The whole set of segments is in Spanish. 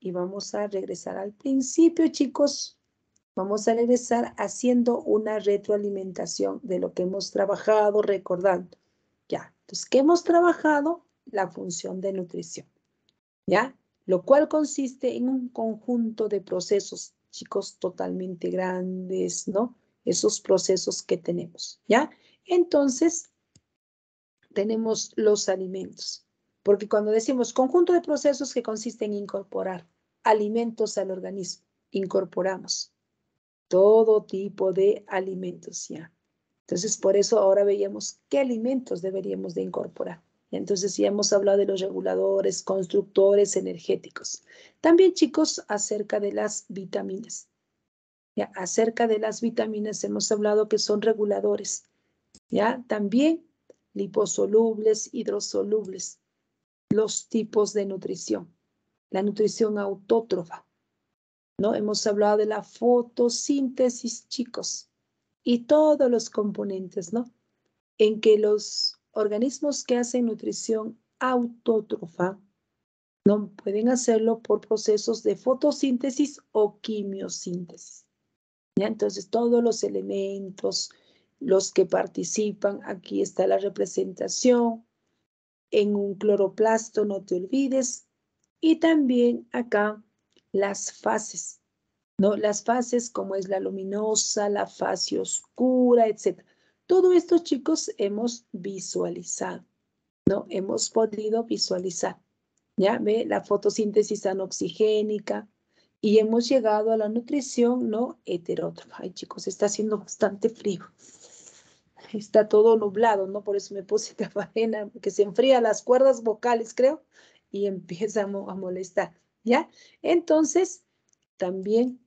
y vamos a regresar al principio, chicos. Vamos a regresar haciendo una retroalimentación de lo que hemos trabajado, recordando. Ya, entonces, ¿qué hemos trabajado? La función de nutrición. ¿Ya? Lo cual consiste en un conjunto de procesos, chicos, totalmente grandes, ¿no? Esos procesos que tenemos, ¿ya? Entonces, tenemos los alimentos. Porque cuando decimos conjunto de procesos que consiste en incorporar alimentos al organismo, incorporamos todo tipo de alimentos ya. Entonces, por eso ahora veíamos qué alimentos deberíamos de incorporar. Entonces, ya hemos hablado de los reguladores, constructores energéticos. También, chicos, acerca de las vitaminas. acerca de las vitaminas hemos hablado que son reguladores. Ya, también liposolubles, hidrosolubles los tipos de nutrición. La nutrición autótrofa. ¿no? Hemos hablado de la fotosíntesis, chicos, y todos los componentes, ¿no? En que los organismos que hacen nutrición autótrofa no pueden hacerlo por procesos de fotosíntesis o quimiosíntesis. Entonces, todos los elementos, los que participan, aquí está la representación, en un cloroplasto, no te olvides. Y también acá las fases, ¿no? Las fases como es la luminosa, la fase oscura, etc. Todo esto, chicos, hemos visualizado, ¿no? Hemos podido visualizar, ¿ya? ¿Ve? La fotosíntesis anoxigénica y hemos llegado a la nutrición no heterótrofa. Ay, chicos, está haciendo bastante frío está todo nublado, ¿no? Por eso me puse taparena, que se enfría las cuerdas vocales, creo, y empieza a, molestar, ¿ya? Entonces, también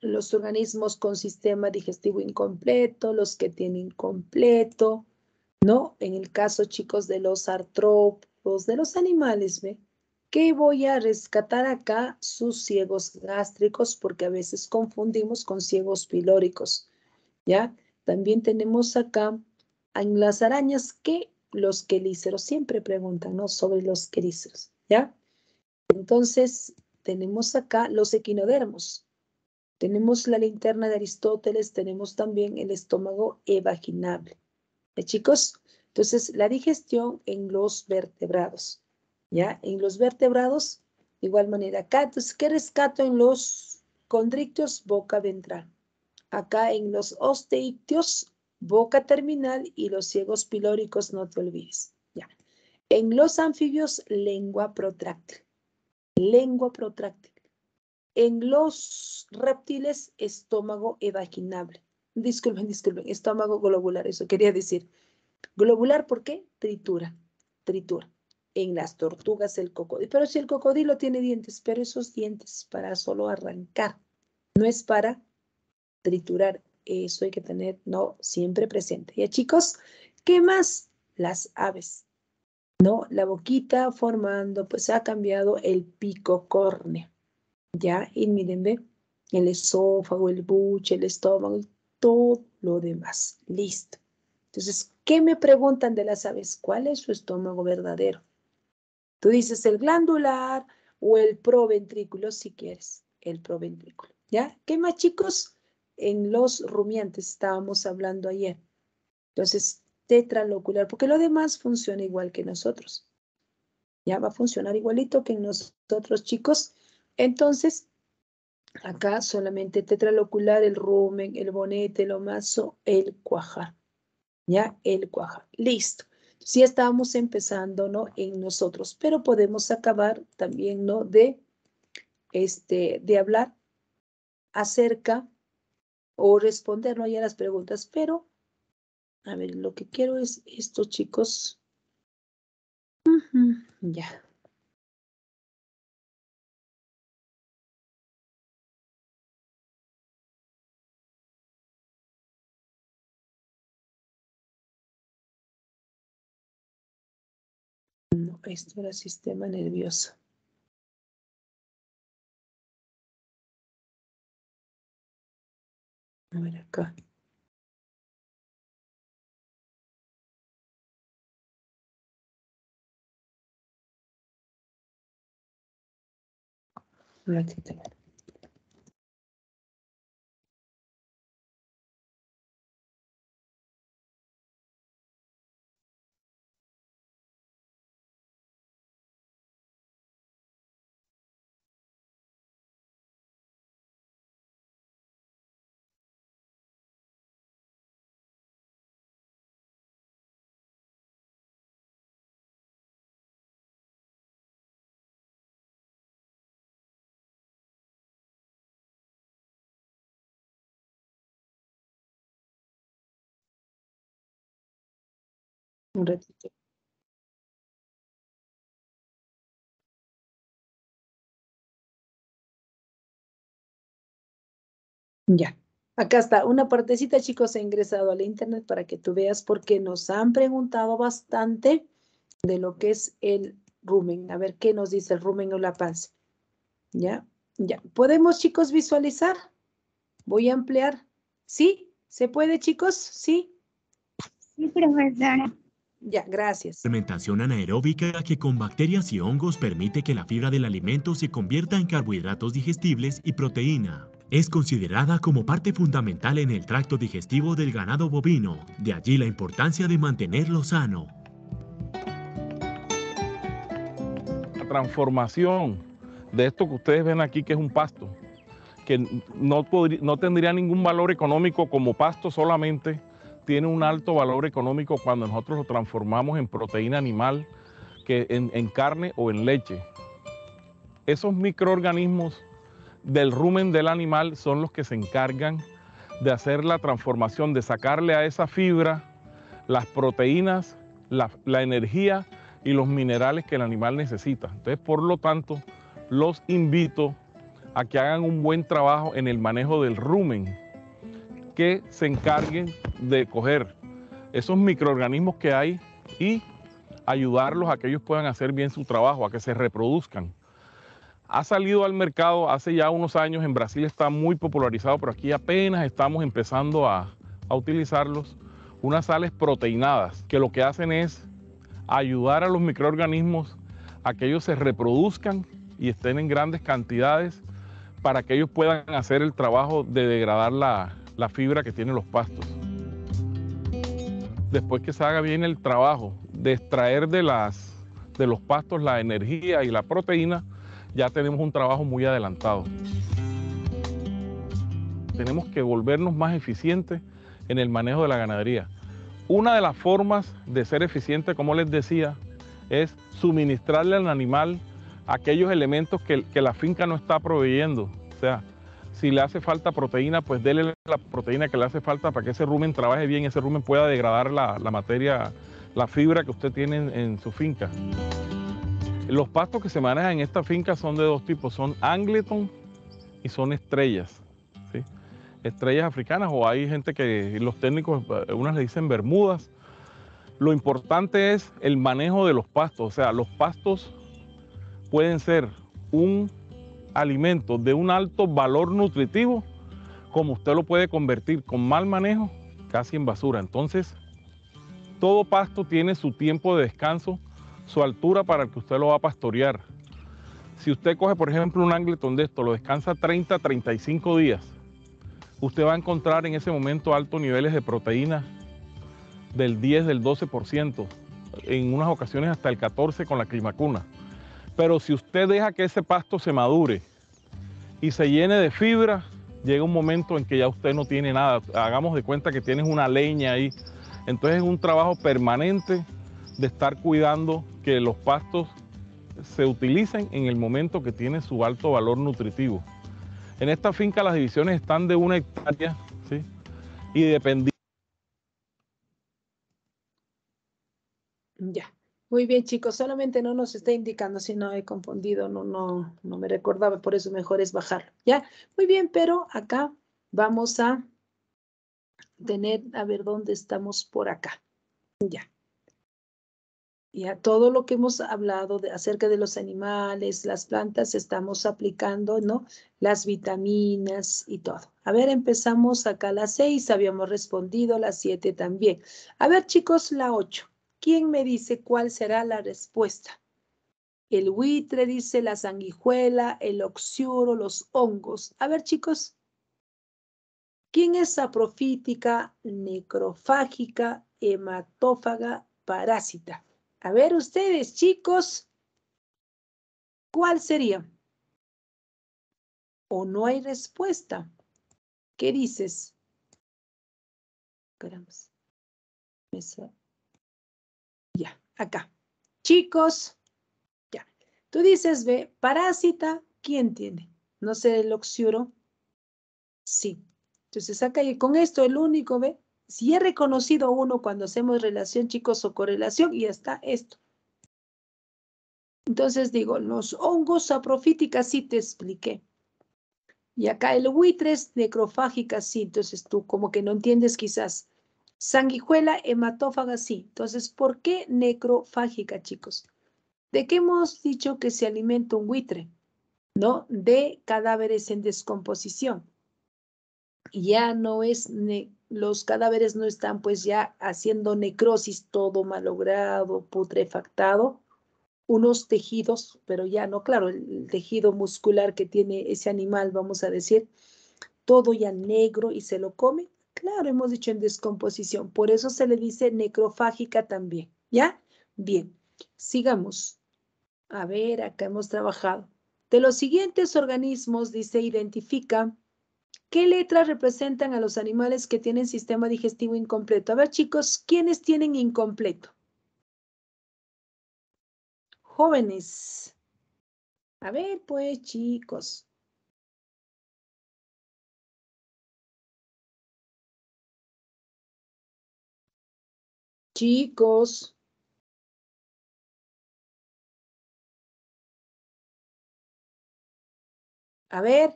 los organismos con sistema digestivo incompleto, los que tienen completo, ¿no? En el caso, chicos, de los artrópodos, de los animales, ¿ve? ¿Qué voy a rescatar acá? Sus ciegos gástricos, porque a veces confundimos con ciegos pilóricos, ¿ya? También tenemos acá en las arañas que los quelíceros siempre preguntan, ¿no? Sobre los quelíceros, ¿ya? Entonces, tenemos acá los equinodermos. Tenemos la linterna de Aristóteles, tenemos también el estómago evaginable. ¿Eh, chicos? Entonces, la digestión en los vertebrados, ¿ya? En los vertebrados, de igual manera, ¿qué rescato en los condrictios boca ventral? acá en los osteictios, boca terminal y los ciegos pilóricos, no te olvides. Ya. En los anfibios, lengua protractil. Lengua protractil. En los reptiles, estómago evaginable. Disculpen, disculpen, estómago globular, eso quería decir. Globular, ¿por qué? Tritura, tritura. En las tortugas el cocodrilo. Pero si el cocodrilo tiene dientes, pero esos dientes para solo arrancar, no es para triturar. Eso hay que ¿no?, siempre presente. Ya chicos, ¿qué más? Las aves. ¿No? La boquita formando, pues ha cambiado el pico córneo. Ya, y miren, ve, el esófago, el buche, el estómago, todo lo demás. Listo. Entonces, ¿qué me preguntan de las aves? ¿Cuál es su estómago verdadero? Tú dices el glandular o el proventrículo si quieres, el proventrículo. ¿Ya? ¿Qué más chicos? en los rumiantes, estábamos hablando ayer. Entonces, tetralocular, porque lo demás funciona igual que nosotros. Ya va a funcionar igualito que en nosotros, chicos. Entonces, acá solamente tetralocular, el rumen, el bonete, el mazo el cuajar. Ya, el cuajar. Listo. Si sí estábamos empezando, ¿no? En nosotros, pero podemos acabar también, ¿no? De, este, de hablar acerca o responder ¿no? ya las preguntas, pero a ver, lo que quiero es esto, chicos. ya. No, esto era sistema nervioso. Böyle acá. Un ratito. un Ya. Acá está, una partecita, chicos, he ingresado a la internet para que tú veas porque nos han preguntado bastante de lo que es el rumen. A ver qué nos dice el rumen o la paz. Ya. ¿Podemos, chicos, visualizar? Voy a ampliar. ¿Sí? ¿Se puede, chicos? ¿Sí? Sí, profesora. Ya, gracias. Fermentación anaeróbica que con bacterias y hongos permite que la fibra del alimento se convierta en carbohidratos digestibles y proteína. Es considerada como parte fundamental en el tracto digestivo del ganado bovino, de allí la importancia de mantenerlo sano. La transformación de esto que ustedes ven aquí, que es un pasto, que no, no tendría ningún valor económico como pasto solamente, tiene un alto valor económico cuando nosotros lo transformamos en proteína animal, que en, carne o en leche. Esos microorganismos del rumen del animal son los que se encargan de hacer la transformación, de sacarle a esa fibra las proteínas, la, la, energía y los minerales que el animal necesita. Entonces, por lo tanto, los invito a que hagan un buen trabajo en el manejo del rumen que se encarguen de coger esos microorganismos que hay y ayudarlos a que ellos puedan hacer bien su trabajo, a que se reproduzcan. Ha salido al mercado hace ya unos años, en Brasil está muy popularizado, pero aquí apenas estamos empezando a, a utilizarlos, unas sales proteinadas, que lo que hacen es ayudar a los microorganismos a que ellos se reproduzcan y estén en grandes cantidades para que ellos puedan hacer el trabajo de degradar la, la fibra que tienen los pastos. Después que se haga bien el trabajo de extraer de, las, de los pastos la energía y la proteína, ya tenemos un trabajo muy adelantado. Tenemos que volvernos más eficientes en el manejo de la ganadería. Una de las formas de ser eficiente, como les decía, es suministrarle al animal aquellos elementos que, que la finca no está proveyendo. O sea, si le hace falta proteína, pues déle la proteína que le hace falta para que ese rumen trabaje bien, ese rumen pueda degradar la, materia, la fibra que usted tiene en, su finca. Los pastos que se manejan en esta finca son de dos tipos, son Angleton y son estrellas. Estrellas africanas o hay gente que los técnicos, eh, unas le dicen Bermudas. Lo importante es el manejo de los pastos, o sea, los pastos pueden ser un alimentos de un alto valor nutritivo, como usted lo puede convertir con mal manejo, casi en basura. Entonces, todo pasto tiene su tiempo de descanso, su altura para que usted lo va a pastorear. Si usted coge, por ejemplo, un Angleton de esto, lo descansa 30, 35 días, usted va a encontrar en ese momento altos niveles de proteína del 10, del 12%, en unas ocasiones hasta el 14% con la climacuna. Pero si usted deja que ese pasto se madure y se llene de fibra, llega un momento en que ya usted no tiene nada. Hagamos de cuenta que tienes una leña ahí. Entonces es un trabajo permanente de estar cuidando que los pastos se utilicen en el momento que tiene su alto valor nutritivo. En esta finca las divisiones están de una hectárea ¿sí? y dependiendo. Ya. Muy bien, chicos, solamente no nos está indicando si no he confundido, no, no, no me recordaba, por eso mejor es bajarlo, ¿ya? Muy bien, pero acá vamos a tener, a ver dónde estamos por acá, ya. Ya todo lo que hemos hablado acerca de los animales, las plantas, estamos aplicando, ¿no? Las vitaminas y todo. A ver, empezamos acá la las seis, habíamos respondido, las siete también. A ver, chicos, la ocho. ¿quién me dice cuál será la respuesta? El buitre dice la sanguijuela, el oxiuro, los hongos. A ver, chicos, ¿quién es profítica necrofágica, hematófaga, parásita? A ver, ustedes, chicos, ¿cuál sería? ¿O no hay respuesta? ¿Qué dices? Esperamos acá. Chicos, ya. Tú dices ve, parásita, ¿quién tiene? ¿No sé, el oxiuro? Sí. Entonces acá y con esto el único ve, si he reconocido uno cuando hacemos relación, chicos, o correlación, y está esto. Entonces digo, los hongos aprofítica, sí te expliqué. Y acá el buitres necrofágica sí, entonces tú como que no entiendes quizás. Sanguijuela hematófaga sí. Entonces, ¿por qué necrofágica, chicos? ¿De qué hemos dicho que se alimenta un buitre? ¿No? De cadáveres en descomposición. Ya no es, los cadáveres no están pues ya haciendo necrosis todo malogrado, putrefactado, unos tejidos, pero ya no, claro, el, tejido muscular que tiene ese animal, vamos a decir, todo ya negro y se lo come, Claro, hemos dicho en descomposición, por eso se le dice necrofágica también, ¿ya? Bien, sigamos. A ver, acá hemos trabajado. De los siguientes organismos, dice, identifica qué letras representan a los animales que tienen sistema digestivo incompleto. A ver, chicos, ¿quiénes tienen incompleto? Jóvenes. A ver, pues, chicos. Chicos. A ver.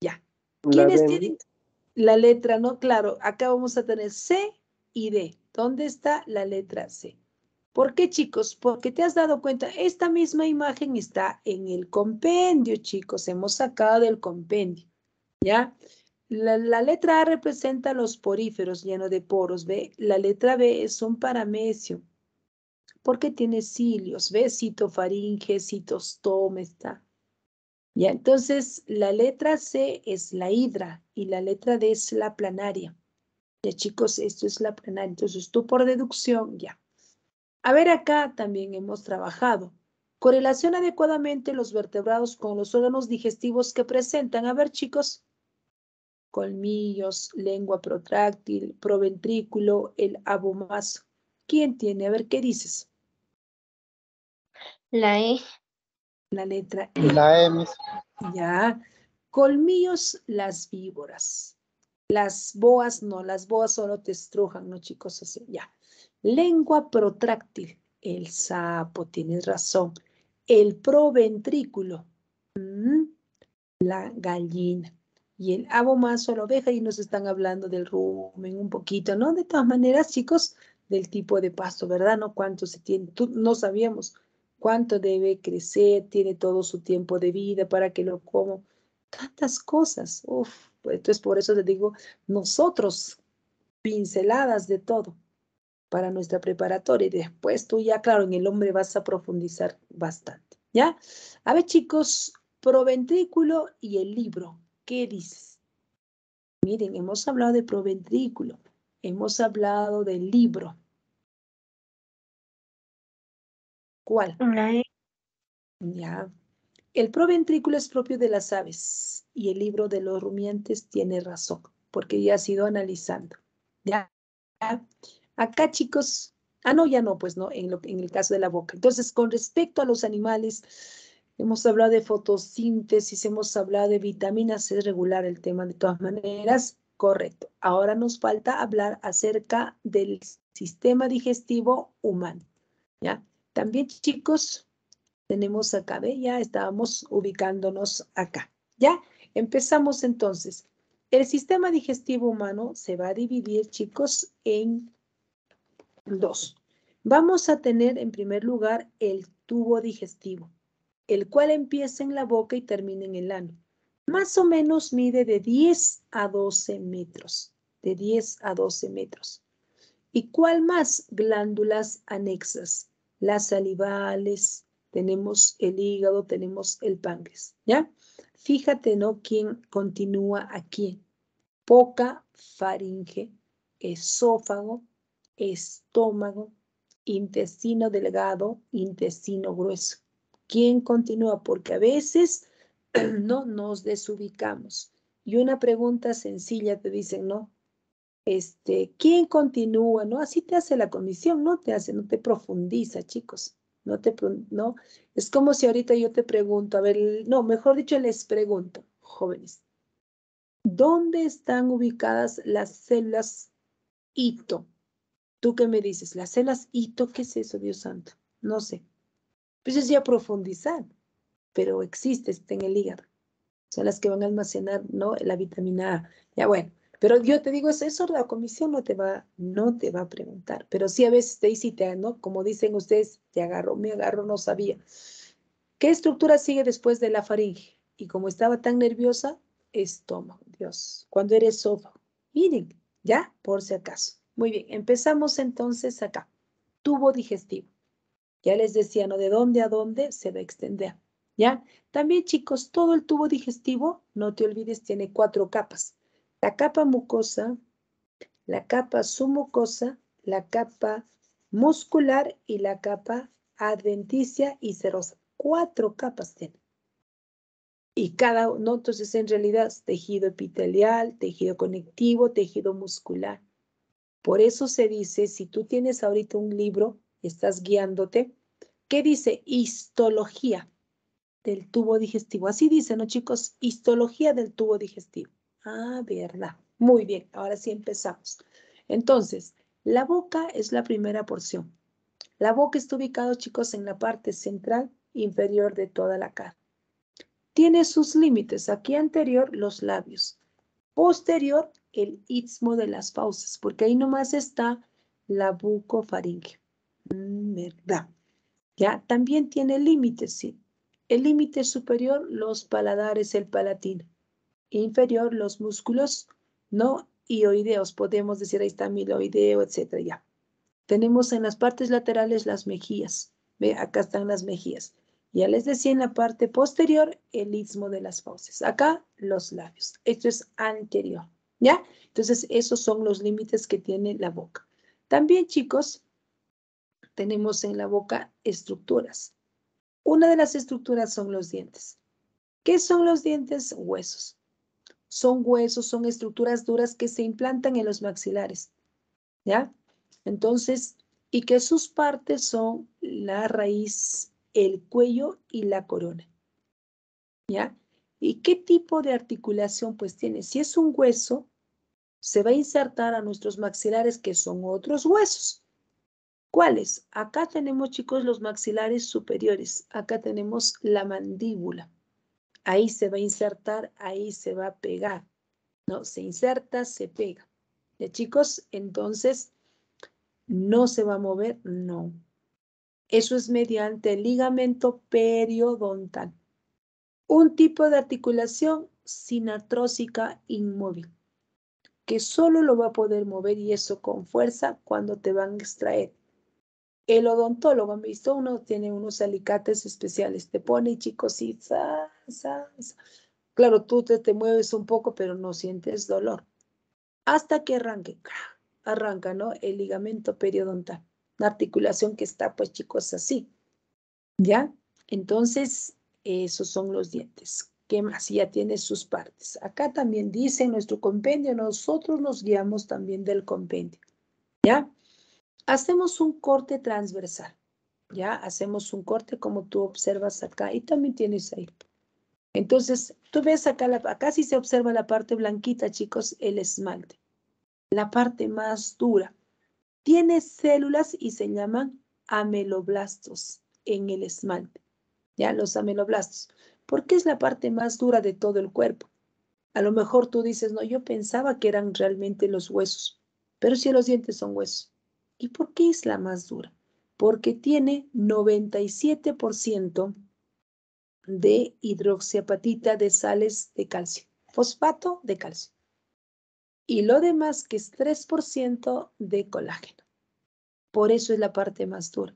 Ya. ¿Quiénes tienen la letra? No, claro. Acá vamos a tener C y D. ¿Dónde está la letra C? ¿Por qué, chicos? Porque te has dado cuenta, esta misma imagen está en el compendio, chicos. Hemos sacado del compendio, ¿ya? La, letra A representa los poríferos llenos de poros, ¿ve? La letra B es un paramecio porque tiene cilios, B, citofaringe, citostoma está. Ya, entonces la letra C es la hidra y la letra D es la planaria. Ya chicos, esto es la planaria. Entonces tú por deducción, ya. A ver, acá también hemos trabajado. Correlación adecuadamente los vertebrados con los órganos digestivos que presentan. A ver, chicos, colmillos, lengua protractil, proventrículo, el abomazo. ¿Quién tiene? A ver, ¿qué dices? La E. La letra E. La E. Ya. Colmillos, las víboras. Las boas, no, las boas solo te estrujan, ¿no, chicos? ya. Lengua protráctil. El sapo, tienes razón. El proventrículo. Mm. La gallina y el abomazo a la oveja y nos están hablando del rumen un poquito, ¿no? De todas maneras, chicos, del tipo de pasto, ¿verdad? No cuánto se tiene, no sabíamos cuánto debe crecer, tiene todo su tiempo de vida para que lo como, tantas cosas. Uf, entonces por eso les digo, nosotros pinceladas de todo para nuestra preparatoria y después tú ya, claro, en el hombre vas a profundizar bastante, ¿ya? A ver, chicos, proventrículo y el libro. ¿Qué dices? Miren, hemos hablado de proventrículo, hemos hablado del libro. ¿Cuál? E. Ya. El proventrículo es propio de las aves y el libro de los rumiantes tiene razón, porque ya ha sido analizando. Ya. Acá, chicos, ah, no, ya no, pues no, en, en el caso de la boca. Entonces, con respecto a los animales, Hemos hablado de fotosíntesis, hemos hablado de vitaminas, es regular, el tema de todas maneras, correcto. Ahora nos falta hablar acerca del sistema digestivo humano, ¿ya? También, chicos, tenemos acá, ¿ve? Ya estábamos ubicándonos acá, ¿ya? Empezamos entonces. El sistema digestivo humano se va a dividir, chicos, en dos. Vamos a tener, en primer lugar, el tubo digestivo el cual empieza en la boca y termina en el ano. Más o menos mide de 10 a 12 metros, de 10 a 12 metros. ¿Y cuál más? Glándulas anexas, las salivales, tenemos el hígado, tenemos el páncreas, ¿ya? Fíjate, ¿no? ¿Quién continúa aquí. Poca, faringe, esófago, estómago, intestino delgado, intestino grueso. ¿Quién continúa? Porque a veces no nos desubicamos. Y una pregunta sencilla te dicen, ¿no? Este, ¿quién continúa? No, así te hace la comisión, no te hace, no te profundiza, chicos. No te, no, es como si ahorita yo te pregunto, a ver, no, mejor dicho, les pregunto, jóvenes, ¿dónde están ubicadas las células ITO? ¿Tú qué me dices? ¿Las células ITO? ¿Qué es eso, Dios santo? No sé. Pues es ya profundizar, pero existe, está en el hígado. Son las que van a almacenar, ¿no? La vitamina A. Ya bueno, pero yo te digo, eso la comisión no te va, no te va a preguntar, pero sí a veces te dice, ¿no? Como dicen ustedes, te agarró, me agarró, no sabía. ¿Qué estructura sigue después de la faringe? Y como estaba tan nerviosa, estómago, Dios, cuando eres esófago. Miren, ya, por si acaso. Muy bien, empezamos entonces acá. Tubo digestivo. Ya les decía, ¿no? De dónde a dónde se va a extender, ¿ya? También, chicos, todo el tubo digestivo, no te olvides, tiene cuatro capas. La capa mucosa, la capa submucosa, la capa muscular y la capa adventicia y cerosa. Cuatro capas tiene. Y cada uno, entonces en realidad tejido epitelial, tejido conectivo, tejido muscular. Por eso se dice, si tú tienes ahorita un libro estás guiándote, ¿qué dice? Histología del tubo digestivo. Así dice, ¿no, chicos? Histología del tubo digestivo. Ah, verdad. Muy bien, ahora sí empezamos. Entonces, la boca es la primera porción. La boca está ubicada, chicos, en la parte central inferior de toda la cara. Tiene sus límites. Aquí anterior, los labios. Posterior, el istmo de las fauces, porque ahí nomás está la bucofaringe. Mm, ¿verdad? Ya, también tiene límites, sí. El límite superior, los paladares, el palatino. Inferior, los músculos, ¿no? Y oideos, podemos decir, ahí está miloideo etcétera, ya. Tenemos en las partes laterales las mejillas. Ve, acá están las mejillas. Ya les decía en la parte posterior, el istmo de las fauces. Acá, los labios. Esto es anterior, ¿ya? Entonces, esos son los límites que tiene la boca. También, chicos, tenemos en la boca estructuras. Una de las estructuras son los dientes. ¿Qué son los dientes? Huesos. Son huesos, son estructuras duras que se implantan en los maxilares. ¿Ya? Entonces, y que sus partes son la raíz, el cuello y la corona. ¿Ya? ¿Y qué tipo de articulación pues tiene? Si es un hueso, se va a insertar a nuestros maxilares que son otros huesos. ¿Cuáles? Acá tenemos, chicos, los maxilares superiores. Acá tenemos la mandíbula. Ahí se va a insertar, ahí se va a pegar. ¿no? Se inserta, se pega. ¿Ya, chicos? Entonces, ¿no se va a mover? No. Eso es mediante el ligamento periodontal. Un tipo de articulación sinatrósica inmóvil, que solo lo va a poder mover y eso con fuerza cuando te van a extraer. El odontólogo, me visto uno, tiene unos alicates especiales, te pone chicos y za, za, Claro, tú te, te, mueves un poco, pero no sientes dolor. Hasta que arranque, arranca, ¿no? El ligamento periodontal, la articulación que está, pues chicos, así. ¿Ya? Entonces, esos son los dientes. ¿Qué más? Ya tiene sus partes. Acá también dice nuestro compendio, nosotros nos guiamos también del compendio. ¿Ya? hacemos un corte transversal, ¿ya? Hacemos un corte como tú observas acá y también tienes ahí. Entonces, tú ves acá, acá sí se observa la parte blanquita, chicos, el esmalte, la parte más dura. Tiene células y se llaman ameloblastos en el esmalte, ¿ya? Los ameloblastos, porque es la parte más dura de todo el cuerpo. A lo mejor tú dices, no, yo pensaba que eran realmente los huesos, pero si los dientes son huesos. ¿Y por qué es la más dura? Porque tiene 97% de hidroxiapatita de sales de calcio, fosfato de calcio. Y lo demás que es 3% de colágeno. Por eso es la parte más dura.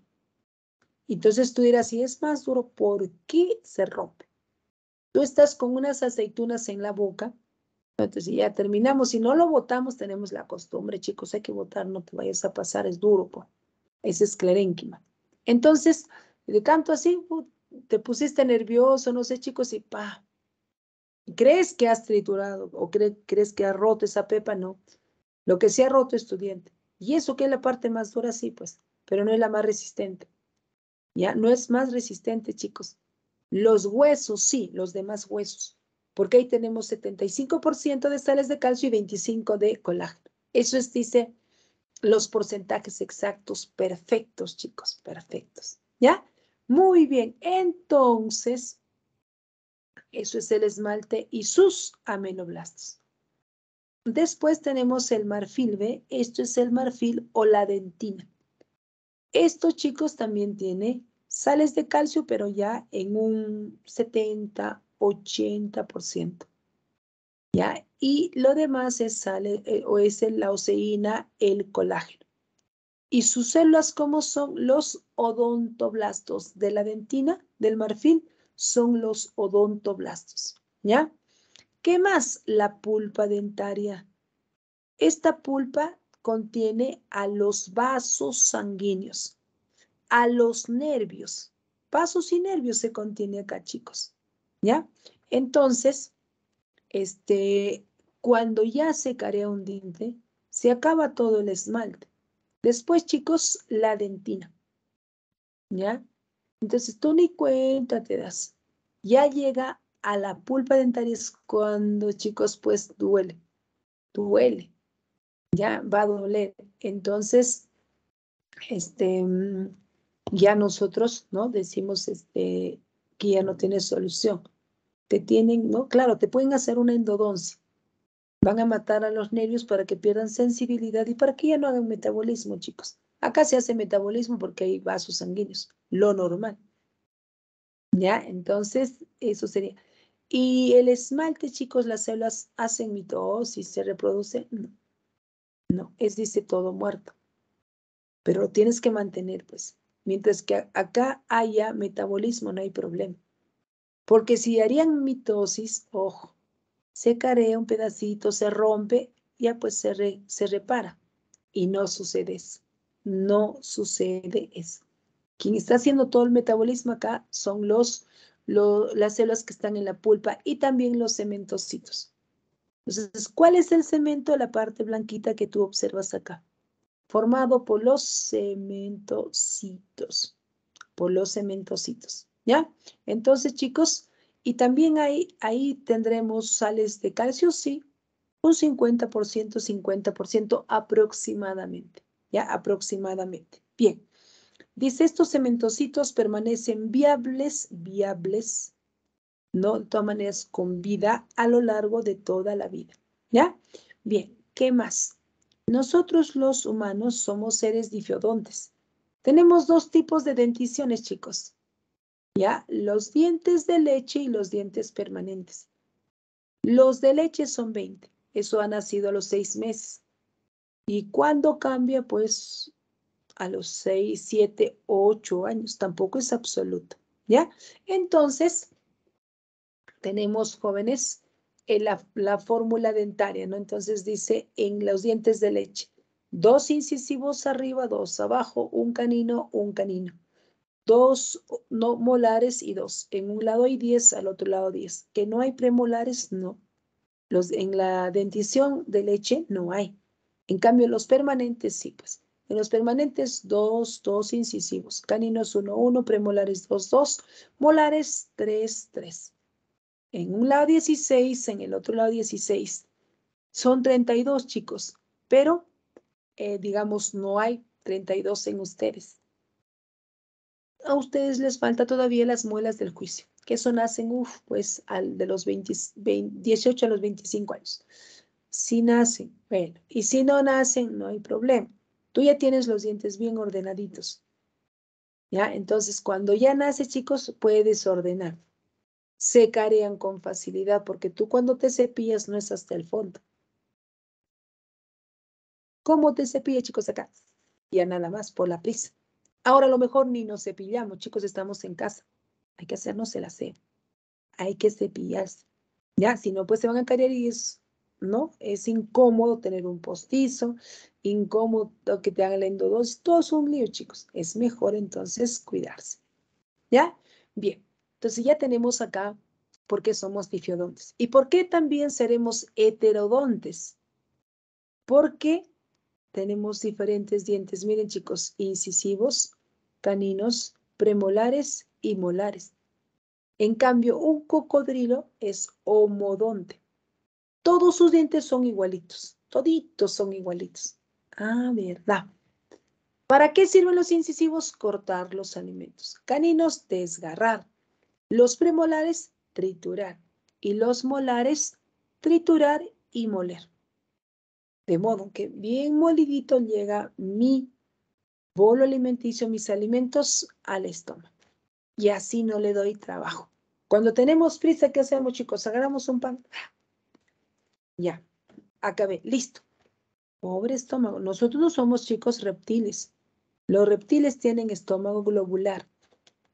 Entonces tú dirás, si es más duro, ¿por qué se rompe? Tú estás con unas aceitunas en la boca entonces, ya terminamos, si no lo votamos, tenemos la costumbre, chicos, hay que votar, no te vayas a pasar, es duro, pues. Es esclerénquima. Entonces, de tanto así, te pusiste nervioso, no sé, chicos, y pa. ¿Crees que has triturado o crees que has roto esa pepa? No. Lo que se ha roto, estudiante. Y eso que es la parte más dura, sí, pues, pero no es la más resistente. Ya, no es más resistente, chicos. Los huesos, sí, los demás huesos porque ahí tenemos 75% de sales de calcio y 25% de colágeno. Eso es, dice, los porcentajes exactos perfectos, chicos, perfectos. ¿Ya? Muy bien, entonces, eso es el esmalte y sus amenoblastos. Después tenemos el marfil, B. Esto es el marfil o la dentina. Estos chicos también tiene sales de calcio, pero ya en un 70, 80%. ¿Ya? Y lo demás es, sale, eh, o es la oseína, el colágeno. ¿Y sus células cómo son? Los odontoblastos de la dentina, del marfil, son los odontoblastos. ¿Ya? ¿Qué más? La pulpa dentaria. Esta pulpa contiene a los vasos sanguíneos, a los nervios. Vasos y nervios se contiene acá, chicos. ¿ya? Entonces, este, cuando ya se carea un diente, se acaba todo el esmalte. Después, chicos, la dentina, ¿ya? Entonces, tú ni cuenta te das. Ya llega a la pulpa dentaria es cuando, chicos, pues duele, duele, ya va a doler. Entonces, este, ya nosotros, ¿no? Decimos, este, que ya no tienes solución. Te tienen, ¿no? Claro, te pueden hacer una endodoncia. Van a matar a los nervios para que pierdan sensibilidad y para que ya no hagan metabolismo, chicos. Acá se hace metabolismo porque hay vasos sanguíneos, lo normal. ¿Ya? Entonces, eso sería. ¿Y el esmalte, chicos, las células hacen mitosis, se reproduce. No. No, es dice todo muerto. Pero lo tienes que mantener, pues. Mientras que acá haya metabolismo, no hay problema. Porque si harían mitosis, ojo, se carea un pedacito, se rompe, ya pues se, se repara. Y no sucede eso. No sucede eso. Quien está haciendo todo el metabolismo acá son los, las células que están en la pulpa y también los cementocitos. Entonces, ¿cuál es el cemento? La parte blanquita que tú observas acá formado por los cementocitos, por los cementocitos, ¿ya? Entonces, chicos, y también ahí, ahí tendremos sales de calcio, sí, un 50%, 50% aproximadamente, ¿ya? Aproximadamente. Bien, dice, estos cementocitos permanecen viables, viables, ¿no? De todas maneras, con vida a lo largo de toda la vida, ¿ya? Bien, ¿qué más? Nosotros los humanos somos seres difiodontes. Tenemos dos tipos de denticiones, chicos. ¿Ya? Los dientes de leche y los dientes permanentes. Los de leche son 20. Eso ha nacido a los seis meses. ¿Y cuándo cambia? Pues a los seis, siete, ocho años. Tampoco es absoluto. ¿Ya? Entonces, tenemos jóvenes eh, la, fórmula dentaria, ¿no? Entonces dice en los dientes de leche, dos incisivos arriba, dos abajo, un canino, un canino, dos no, molares y dos, en un lado hay diez, al otro lado diez. que no hay premolares, no. Los, en la dentición de leche no hay. En cambio, en los permanentes sí, pues. En los permanentes, dos, dos incisivos. Caninos, uno, uno. Premolares, dos, dos. Molares, tres, tres en un lado 16, en el otro lado 16. Son 32 chicos, pero eh, digamos no hay 32 en ustedes. A ustedes les falta todavía las muelas del juicio, que eso nacen, uff, pues al de los 18 a los 25 años. Si nacen, bueno, y si no nacen, no hay problema. Tú ya tienes los dientes bien ordenaditos. ¿Ya? Entonces, cuando ya nace, chicos, puedes ordenar se carean con facilidad porque tú cuando te cepillas no es hasta el fondo. ¿Cómo te cepillas, chicos, acá? Ya nada más, por la prisa. Ahora a lo mejor ni nos cepillamos, chicos, estamos en casa. Hay que hacernos el aseo. Hay que cepillarse. Ya, si no, pues se van a caer y es, ¿no? Es incómodo tener un postizo, incómodo que te hagan el endodosis. Todo es un lío, chicos. Es mejor entonces cuidarse. ¿Ya? Bien. Entonces ya tenemos acá por qué somos difiodontes. ¿Y por qué también seremos heterodontes? Porque tenemos diferentes dientes. Miren chicos, incisivos, caninos, premolares y molares. En cambio, un cocodrilo es homodonte. Todos sus dientes son igualitos, toditos son igualitos. Ah, verdad. ¿Para qué sirven los incisivos? Cortar los alimentos. Caninos, desgarrar. Los premolares, triturar. Y los molares, triturar y moler. De modo que bien molidito llega mi bolo alimenticio, mis alimentos al estómago. Y así no le doy trabajo. Cuando tenemos prisa, ¿qué hacemos, chicos? Agarramos un pan. Ya, acabé, listo. Pobre estómago. Nosotros no somos chicos reptiles. Los reptiles tienen estómago globular.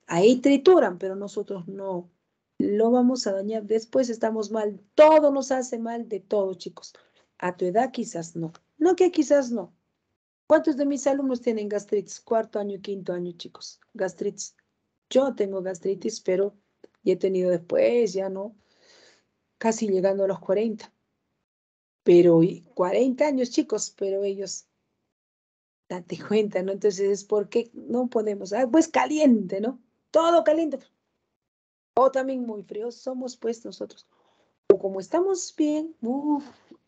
Ahí trituran, pero nosotros no. Lo vamos a dañar. Después estamos mal. Todo nos hace mal de todo, chicos. A tu edad quizás no. No que quizás no. ¿Cuántos de mis alumnos tienen gastritis? Cuarto año, quinto año, chicos. Gastritis. Yo tengo gastritis, pero ya he tenido después, ya no. Casi llegando a los 40. Pero 40 años, chicos, pero ellos date cuenta, ¿no? Entonces, ¿por qué no podemos? Ah, pues caliente, ¿no? todo caliente. O también muy frío somos pues nosotros. O como estamos bien,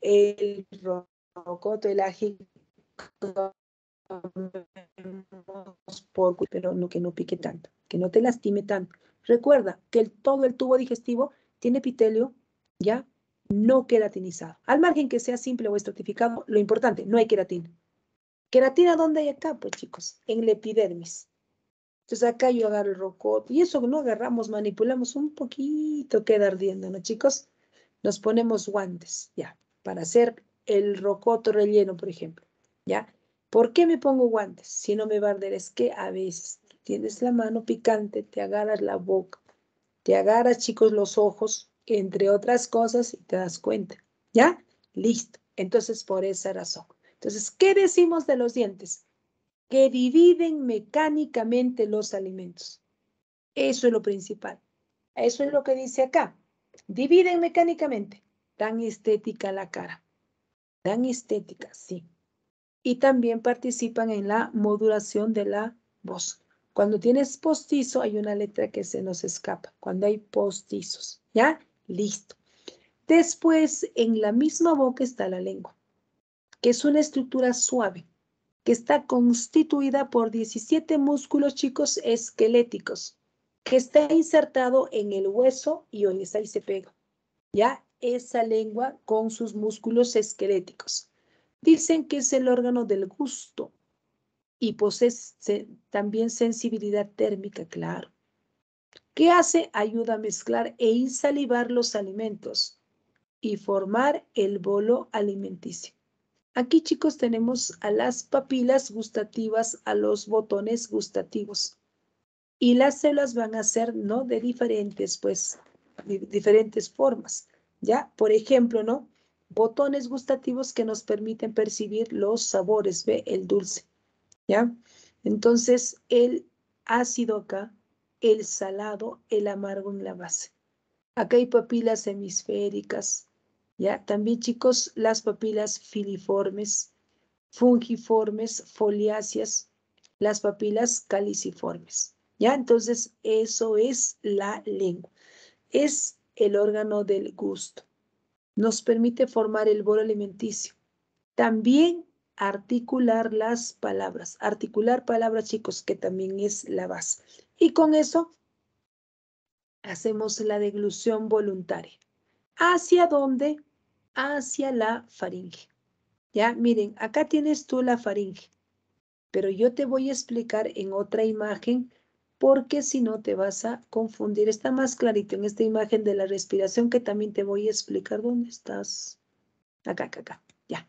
el rocoto, el ají, pero no, que no pique tanto, que no te lastime tanto. Recuerda que todo el tubo digestivo tiene epitelio ya no queratinizado. Al margen que sea simple o estratificado, lo importante, no hay queratina. ¿Queratina dónde hay acá? Pues chicos, en la epidermis. Entonces acá yo agarro el rocoto y eso no agarramos, manipulamos un poquito, queda ardiendo, ¿no chicos? Nos ponemos guantes, ya, para hacer el rocoto relleno, por ejemplo, ¿ya? ¿Por qué me pongo guantes? Si no me va a arder, es que a veces tienes la mano picante, te agarras la boca, te agarras, chicos, los ojos, entre otras cosas, y te das cuenta, ¿ya? Listo. Entonces, por esa razón. Entonces, ¿qué decimos de los dientes? que dividen mecánicamente los alimentos. Eso es lo principal. Eso es lo que dice acá. Dividen mecánicamente. Dan estética la cara. Dan estética, sí. Y también participan en la modulación de la voz. Cuando tienes postizo, hay una letra que se nos escapa. Cuando hay postizos, ¿ya? Listo. Después, en la misma boca está la lengua, que es una estructura suave que está constituida por 17 músculos chicos esqueléticos, que está insertado en el hueso y hoy está y se pega. ¿Ya? Esa lengua con sus músculos esqueléticos. Dicen que es el órgano del gusto y posee también sensibilidad térmica, claro. ¿Qué hace? Ayuda a mezclar e insalivar los alimentos y formar el bolo alimenticio. Aquí, chicos, tenemos a las papilas gustativas, a los botones gustativos. Y las células van a ser, ¿no? De diferentes, pues, diferentes formas, ¿ya? Por ejemplo, ¿no? Botones gustativos que nos permiten percibir los sabores, ¿ve? El dulce, ¿ya? Entonces, el ácido acá, el salado, el amargo en la base. Acá hay papilas hemisféricas, ¿ya? También, chicos, las papilas filiformes, fungiformes, foliáceas, las papilas caliciformes, ¿ya? Entonces, eso es la lengua. Es el órgano del gusto. Nos permite formar el bolo alimenticio. También articular las palabras. Articular palabras, chicos, que también es la base. Y con eso hacemos la deglución voluntaria. ¿Hacia dónde? hacia la faringe. Ya, miren, acá tienes tú la faringe, pero yo te voy a explicar en otra imagen porque si no te vas a confundir. Está más clarito en esta imagen de la respiración que también te voy a explicar dónde estás. Acá, acá, acá, ya.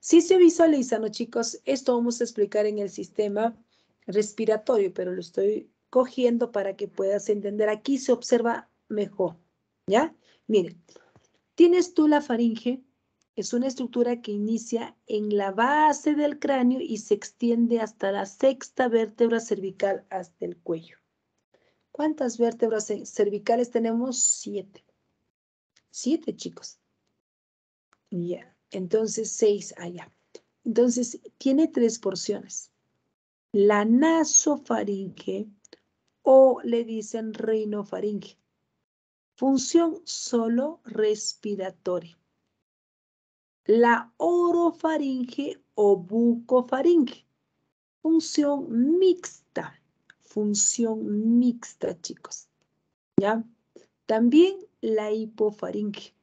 Si se visualiza, ¿no, chicos? Esto vamos a explicar en el sistema respiratorio, pero lo estoy cogiendo para que puedas entender. Aquí se observa mejor, ¿ya? Miren, Tienes tú la faringe, es una estructura que inicia en la base del cráneo y se extiende hasta la sexta vértebra cervical, hasta el cuello. ¿Cuántas vértebras cervicales tenemos? Siete. Siete, chicos. Ya, entonces seis allá. Ah, entonces, tiene tres porciones. La nasofaringe o le dicen rinofaringe. Función solo respiratoria. La orofaringe o bucofaringe. Función mixta. Función mixta, chicos. ¿Ya? También la hipofaringe.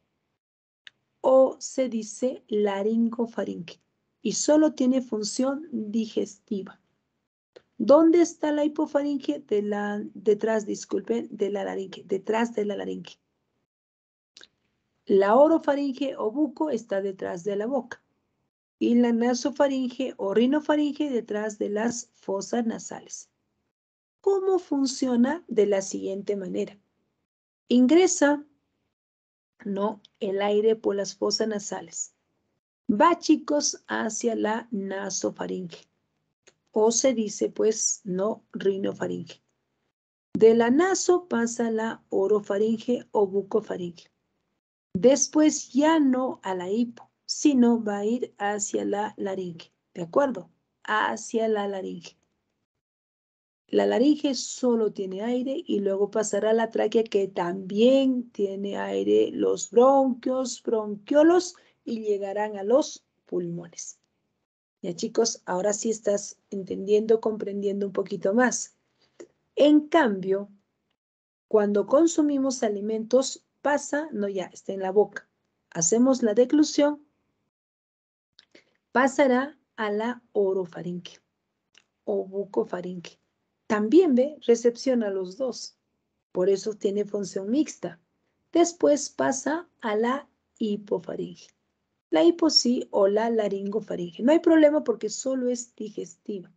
O se dice laringofaringe. Y solo tiene función digestiva. ¿Dónde está la hipofaringe? detrás, disculpen, de la laringe, detrás de la laringe. La orofaringe o buco está detrás de la boca. Y la nasofaringe o rinofaringe detrás de las fosas nasales. ¿Cómo funciona? De la siguiente manera. Ingresa, no, el aire por las fosas nasales. Va, chicos, hacia la nasofaringe o se dice pues no rinofaringe. De la naso pasa la orofaringe o bucofaringe. Después ya no a la hipo, sino va a ir hacia la laringe. ¿De acuerdo? Hacia la laringe. La laringe solo tiene aire y luego pasará a la tráquea que también tiene aire, los bronquios, bronquiolos y llegarán a los pulmones. Ya chicos, ahora sí estás entendiendo, comprendiendo un poquito más. En cambio, cuando consumimos alimentos, pasa, no ya, está en la boca. Hacemos la declusión, pasará a la orofaringe o bucofaringe. También ve, recepciona los dos. Por eso tiene función mixta. Después pasa a la hipofaringe la hipo o la laringofaringe. No hay problema porque solo es digestiva.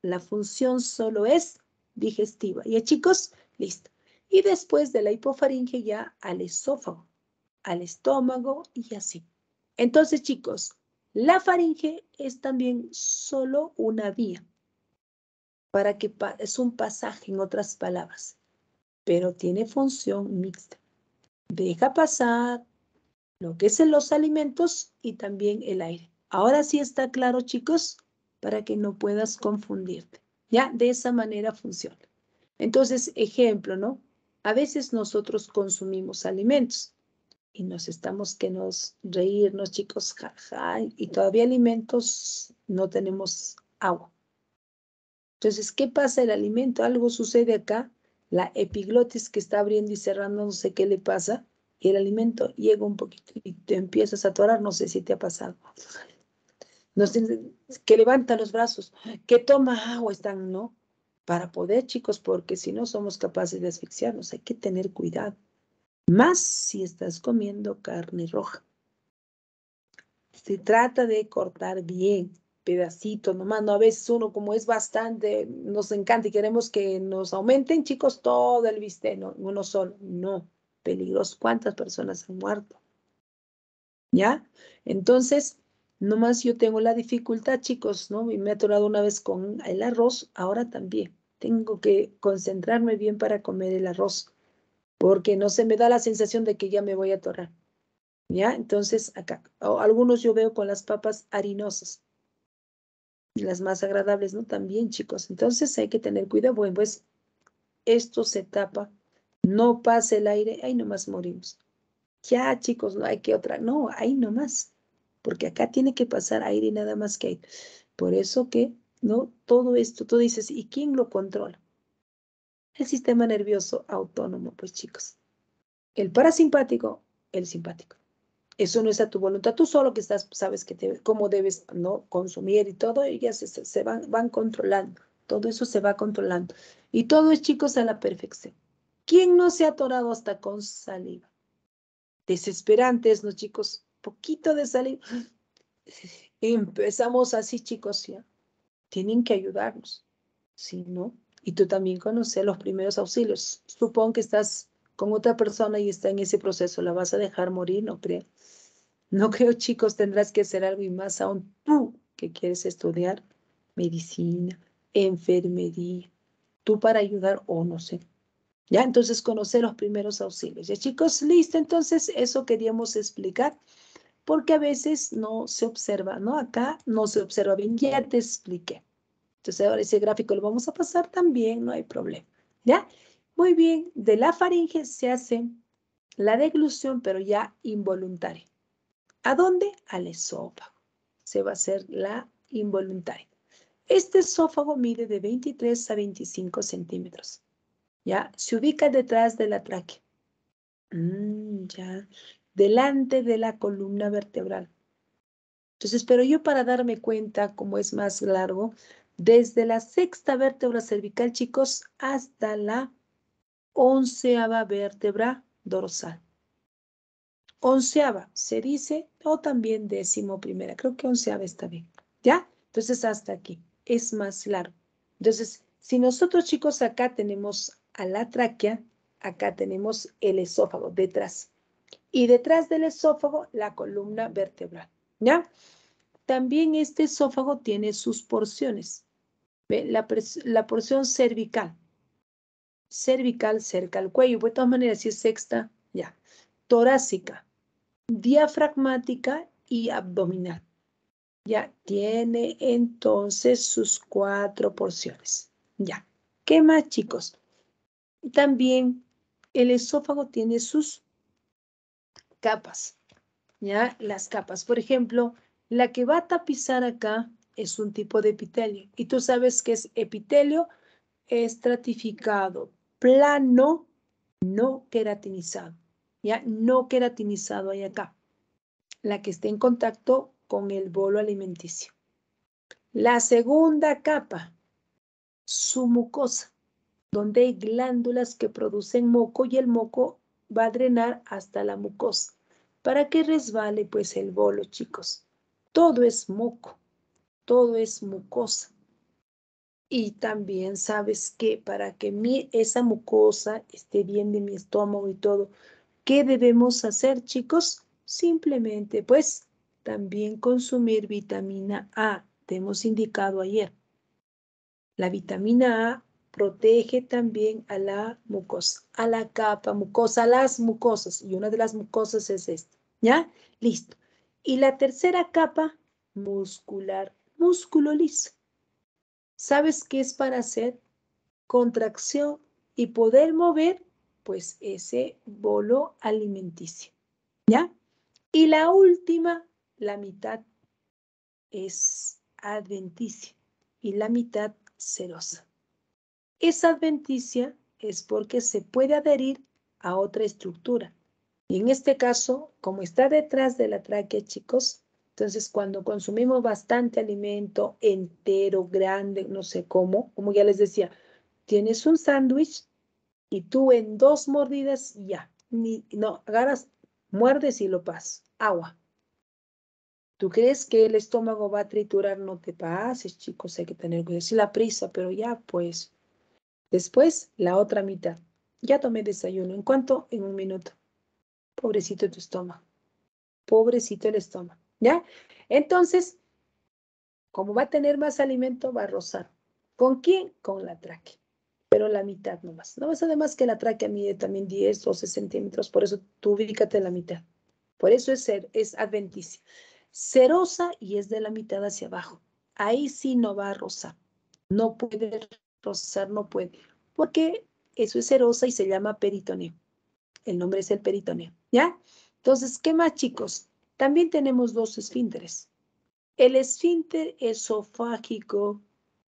La función solo es digestiva. ¿Ya chicos? Listo. Y después de la hipofaringe ya al esófago, al estómago y así. Entonces chicos, la faringe es también solo una vía para que es un pasaje en otras palabras, pero tiene función mixta. Deja pasar, lo que es en los alimentos y también el aire. Ahora sí está claro, chicos, para que no puedas confundirte. Ya de esa manera funciona. Entonces, ejemplo, ¿no? A veces nosotros consumimos alimentos y nos estamos que nos reírnos, chicos, y todavía alimentos no tenemos agua. Entonces, ¿qué pasa el alimento? Algo sucede acá, la epiglotis que está abriendo y cerrando, no sé qué le pasa, y el alimento llega un poquito y te empiezas a atorar, no sé si te ha pasado. que levanta los brazos, que toma agua, están, ¿no? Para poder, chicos, porque si no somos capaces de asfixiarnos, hay que tener cuidado. Más si estás comiendo carne roja. Se trata de cortar bien, pedacitos nomás, no a veces uno como es bastante, nos encanta y queremos que nos aumenten, chicos, todo el bistec, no, uno solo, no peligros, cuántas personas han muerto. ¿Ya? Entonces, nomás yo tengo la dificultad, chicos, ¿no? Y me he atorado una vez con el arroz, ahora también. Tengo que concentrarme bien para comer el arroz, porque no se me da la sensación de que ya me voy a atorar. ¿Ya? Entonces, acá, algunos yo veo con las papas harinosas, las más agradables, ¿no? También, chicos. Entonces hay que tener cuidado. Bueno, pues esto se tapa no pase el aire, ahí nomás morimos. Ya, chicos, no hay que otra, no, ahí nomás, porque acá tiene que pasar aire y nada más que hay. Por eso que, ¿no? Todo esto, tú dices, ¿y quién lo controla? El sistema nervioso autónomo, pues chicos. El parasimpático, el simpático. Eso no es a tu voluntad, tú solo que estás, sabes que te, cómo debes no consumir y todo, ellas se, se van, van controlando. Todo eso se va controlando. Y todo es, chicos, a la perfección. ¿Quién no se ha atorado hasta con saliva? Desesperantes, ¿no, chicos? Poquito de saliva. Empezamos así, chicos, ya. Tienen que ayudarnos. Si ¿sí, no, y tú también conoces los primeros auxilios. Supón que estás con otra persona y está en ese proceso, la vas a dejar morir, no creo. No creo, chicos, tendrás que hacer algo y más aún tú que quieres estudiar medicina, enfermería, tú para ayudar o no sé, ¿Ya? Entonces, conocer los primeros auxilios. Ya chicos, listo. Entonces, eso queríamos explicar porque a veces no se observa, ¿no? Acá no se observa bien. Ya te expliqué. Entonces, ahora ese gráfico lo vamos a pasar también, no hay problema. ¿Ya? Muy bien, de la faringe se hace la deglución, pero ya involuntaria. ¿A dónde? Al esófago. Se va a hacer la involuntaria. Este esófago mide de 23 a 25 centímetros. ¿ya? Se ubica detrás de la tráquea. Mm, ya. Delante de la columna vertebral. Entonces, pero yo para darme cuenta cómo es más largo, desde la sexta vértebra cervical, chicos, hasta la onceava vértebra dorsal. Onceava, se dice, o también décimo primera. Creo que onceava está bien, ¿ya? Entonces, hasta aquí es más largo. Entonces, si nosotros, chicos, acá tenemos a la tráquea, acá tenemos el esófago detrás. Y detrás del esófago, la columna vertebral. ¿Ya? También este esófago tiene sus porciones. La, la, porción cervical. Cervical cerca al cuello. De todas maneras, si es sexta, ya. Torácica, diafragmática y abdominal. Ya tiene entonces sus cuatro porciones. Ya. ¿Qué más, chicos? También el esófago tiene sus capas, ¿ya? Las capas, por ejemplo, la que va a tapizar acá es un tipo de epitelio. Y tú sabes que es epitelio estratificado, plano, no queratinizado. ¿Ya? No queratinizado hay acá. La que esté en contacto con el bolo alimenticio. La segunda capa, su mucosa donde hay glándulas que producen moco y el moco va a drenar hasta la mucosa para que resbale pues el bolo, chicos. Todo es moco, todo es mucosa. Y también sabes que para que mi, esa mucosa esté bien de mi estómago y todo, ¿qué debemos hacer, chicos? Simplemente, pues, también consumir vitamina A. Te hemos indicado ayer. La vitamina A protege también a la mucosa, a la capa mucosa, a las mucosas. Y una de las mucosas es esta, ¿ya? Listo. Y la tercera capa, muscular, músculo liso. ¿Sabes qué es para hacer? Contracción y poder mover, pues, ese bolo alimenticio, ¿ya? Y la última, la mitad, es adventicia y la mitad serosa es adventicia es porque se puede adherir a otra estructura. Y en este caso, como está detrás de la tráquea, chicos, entonces cuando consumimos bastante alimento entero, grande, no sé cómo, como ya les decía, tienes un sándwich y tú en dos mordidas ya, no, agarras, muerdes y lo pasas, agua. ¿Tú crees que el estómago va a triturar? No te pases, chicos, hay que tener cuidado. decir la prisa, pero ya, pues, Después, la otra mitad. Ya tomé desayuno. ¿En cuánto? En un minuto. Pobrecito tu estómago. Pobrecito el estómago. ¿Ya? Entonces, como va a tener más alimento, va a rozar. ¿Con quién? Con la traque. Pero la mitad nomás. No más además que la tráquea mide también 10, 12 centímetros. Por eso tú ubícate la mitad. Por eso es, ser, es adventicia. Cerosa y es de la mitad hacia abajo. Ahí sí no va a rozar. No puede Procesar no puede, porque eso es serosa y se llama peritoneo. El nombre es el peritoneo, ¿ya? Entonces, ¿qué más, chicos? También tenemos dos esfínteres. El esfínter esofágico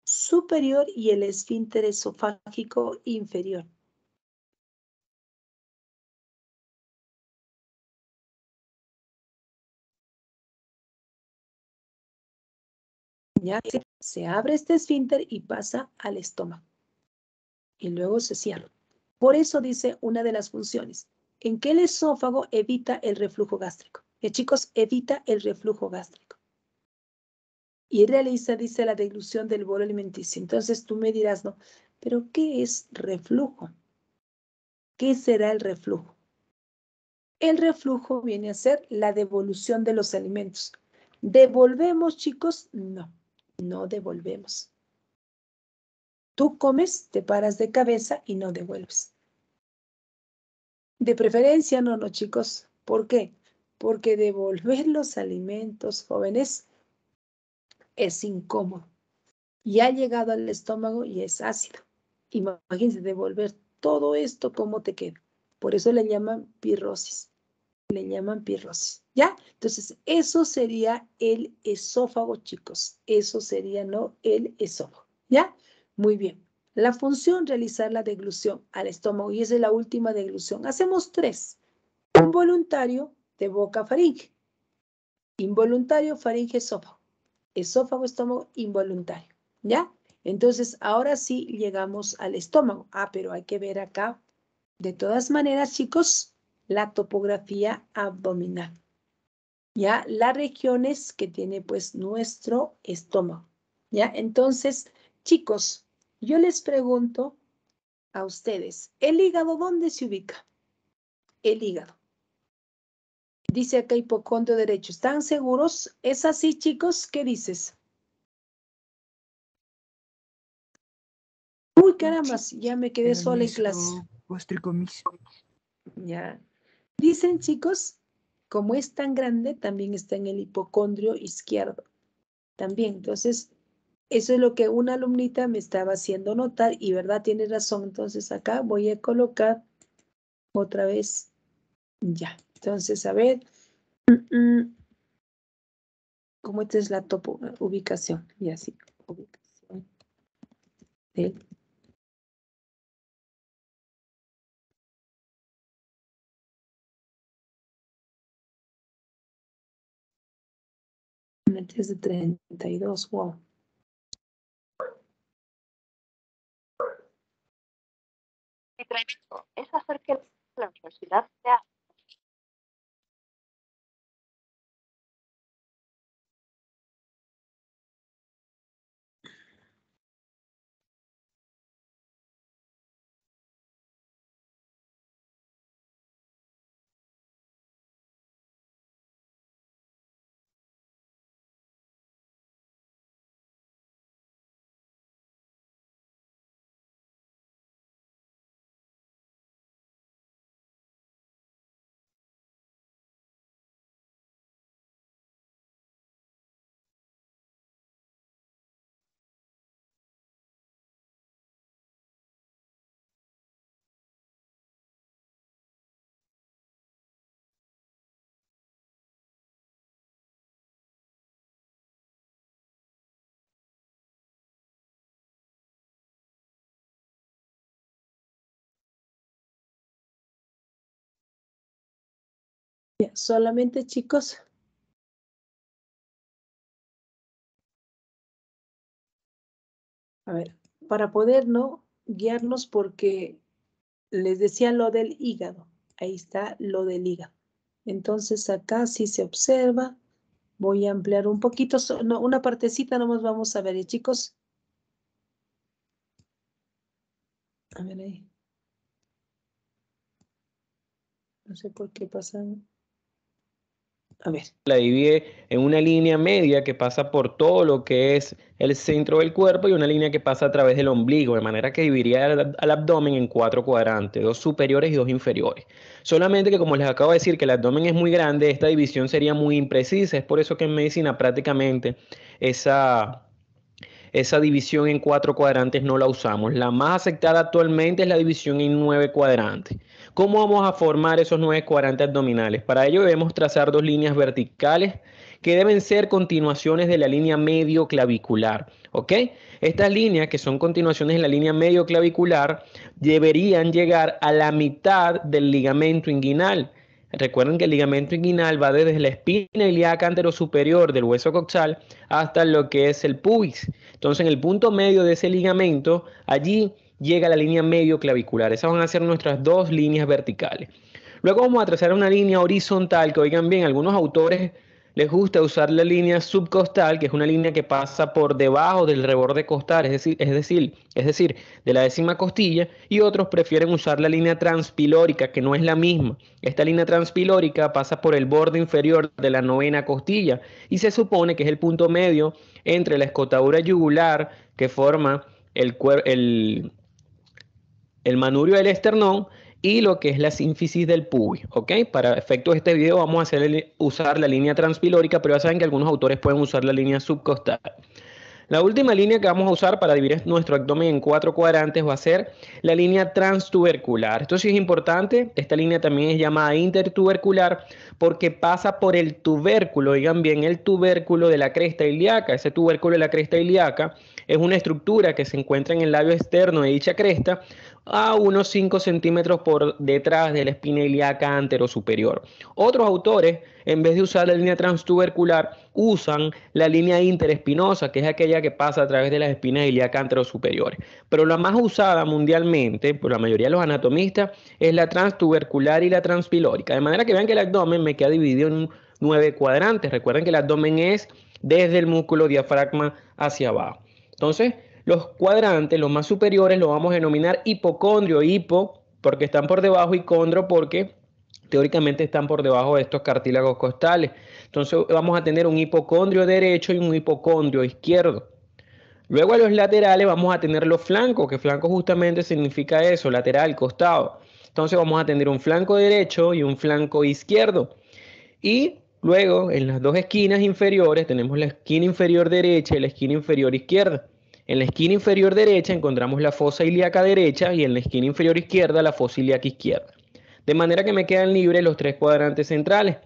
superior y el esfínter esofágico inferior. se, abre este esfínter y pasa al estómago. Y luego se cierra. Por eso dice una de las funciones, en que el esófago evita el reflujo gástrico. Eh, chicos, evita el reflujo gástrico. Y realiza, dice, la dilución del bolo alimenticio. Entonces tú me dirás, no, pero ¿qué es reflujo? ¿Qué será el reflujo? El reflujo viene a ser la devolución de los alimentos. ¿Devolvemos, chicos? No no devolvemos. Tú comes, te paras de cabeza y no devuelves. De preferencia, no, no, chicos. ¿Por qué? Porque devolver los alimentos, jóvenes, es incómodo. Y ha llegado al estómago y es ácido. Imagínense devolver todo esto, ¿cómo te queda? Por eso le llaman pirrosis le llaman pirrosis, ¿ya? Entonces, eso sería el esófago, chicos. Eso sería, ¿no? El esófago, ¿ya? Muy bien. La función realizar la deglución al estómago y esa es la última deglución. Hacemos tres. Involuntario, voluntario de boca faringe. Involuntario faringe esófago. Esófago estómago involuntario, ¿ya? Entonces, ahora sí llegamos al estómago. Ah, pero hay que ver acá. De todas maneras, chicos, la topografía abdominal. Ya las regiones que tiene pues nuestro estómago. Ya entonces, chicos, yo les pregunto a ustedes, ¿el hígado dónde se ubica? El hígado. Dice acá hipocondrio derecho. ¿Están seguros? ¿Es así, chicos? ¿Qué dices? Uy, caramba, ya me quedé sola en clase. Ya. Dicen, chicos, como es tan grande, también está en el hipocondrio izquierdo. También, entonces, eso es lo que una alumnita me estaba haciendo notar y verdad, tiene razón. Entonces, acá voy a colocar otra vez. Ya, entonces, a ver. ¿Cómo esta es la topo? Ubicación, y así, ubicación es de 32, wow. es hacer que la universidad sea solamente chicos. A ver, para poder no guiarnos porque les decía lo del hígado. Ahí está lo del hígado. Entonces acá sí se observa. Voy a ampliar un poquito, no, una partecita nomás vamos a ver, ¿eh, chicos. A ver ahí. No sé por qué pasan la divide en una línea media que pasa por todo lo que es el centro del cuerpo y una línea que pasa a través del ombligo, de manera que dividiría al, al abdomen en cuatro cuadrantes, dos superiores y dos inferiores. Solamente que como les acabo de decir que el abdomen es muy grande, esta división sería muy imprecisa, es por eso que en medicina prácticamente esa esa división en cuatro cuadrantes no la usamos. La más aceptada actualmente es la división en nueve cuadrantes. ¿Cómo vamos a formar esos nueve cuadrantes abdominales? Para ello debemos trazar dos líneas verticales que deben ser continuaciones de la línea medio clavicular. ¿Ok? Estas líneas, que son continuaciones de la línea medio clavicular, deberían llegar a la mitad del ligamento inguinal. Recuerden que el ligamento inguinal va desde la espina ilíaca antero superior del hueso coxal hasta lo que es el pubis. Entonces, en el punto medio de ese ligamento, allí llega la línea medio clavicular. Esas van a ser nuestras dos líneas verticales. Luego vamos a trazar una línea horizontal que, oigan bien, algunos autores les gusta usar la línea subcostal, que es una línea que pasa por debajo del reborde costal, es decir, es decir, es decir, de la décima costilla, y otros prefieren usar la línea transpilórica, que no es la misma. Esta línea transpilórica pasa por el borde inferior de la novena costilla y se supone que es el punto medio entre la escotadura yugular que forma el, el, el manurio del esternón y lo que es la sínfisis del pubis, Para efectos de este video vamos a usar la línea transpilórica, pero ya saben que algunos autores pueden usar la línea subcostal. La última línea que vamos a usar para dividir nuestro abdomen en cuatro cuadrantes va a ser la línea transtubercular. Esto sí es importante, esta línea también es llamada intertubercular porque pasa por el tubérculo, digan bien, el tubérculo de la cresta ilíaca. Ese tubérculo de la cresta ilíaca es una estructura que se encuentra en el labio externo de dicha cresta, a unos 5 centímetros por detrás de la espina ilíaca anterosuperior. Otros autores, en vez de usar la línea transtubercular, usan la línea interespinosa, que es aquella que pasa a través de las espinas ilíacas anterosuperiores. Pero la más usada mundialmente por la mayoría de los anatomistas es la transtubercular y la transpilórica. De manera que vean que el abdomen me queda dividido en nueve cuadrantes. Recuerden que el abdomen es desde el músculo diafragma hacia abajo. Entonces, los cuadrantes, los más superiores, los vamos a denominar hipocondrio, hipo, porque están por debajo, y condro, porque teóricamente están por debajo de estos cartílagos costales. Entonces vamos a tener un hipocondrio derecho y un hipocondrio izquierdo. Luego a los laterales vamos a tener los flancos, que flanco justamente significa eso, lateral, costado. Entonces vamos a tener un flanco derecho y un flanco izquierdo. Y luego en las dos esquinas inferiores tenemos la esquina inferior derecha y la esquina inferior izquierda. En la esquina inferior derecha encontramos la fosa ilíaca derecha y en la esquina inferior izquierda la fosa ilíaca izquierda. De manera que me quedan libres los tres cuadrantes centrales.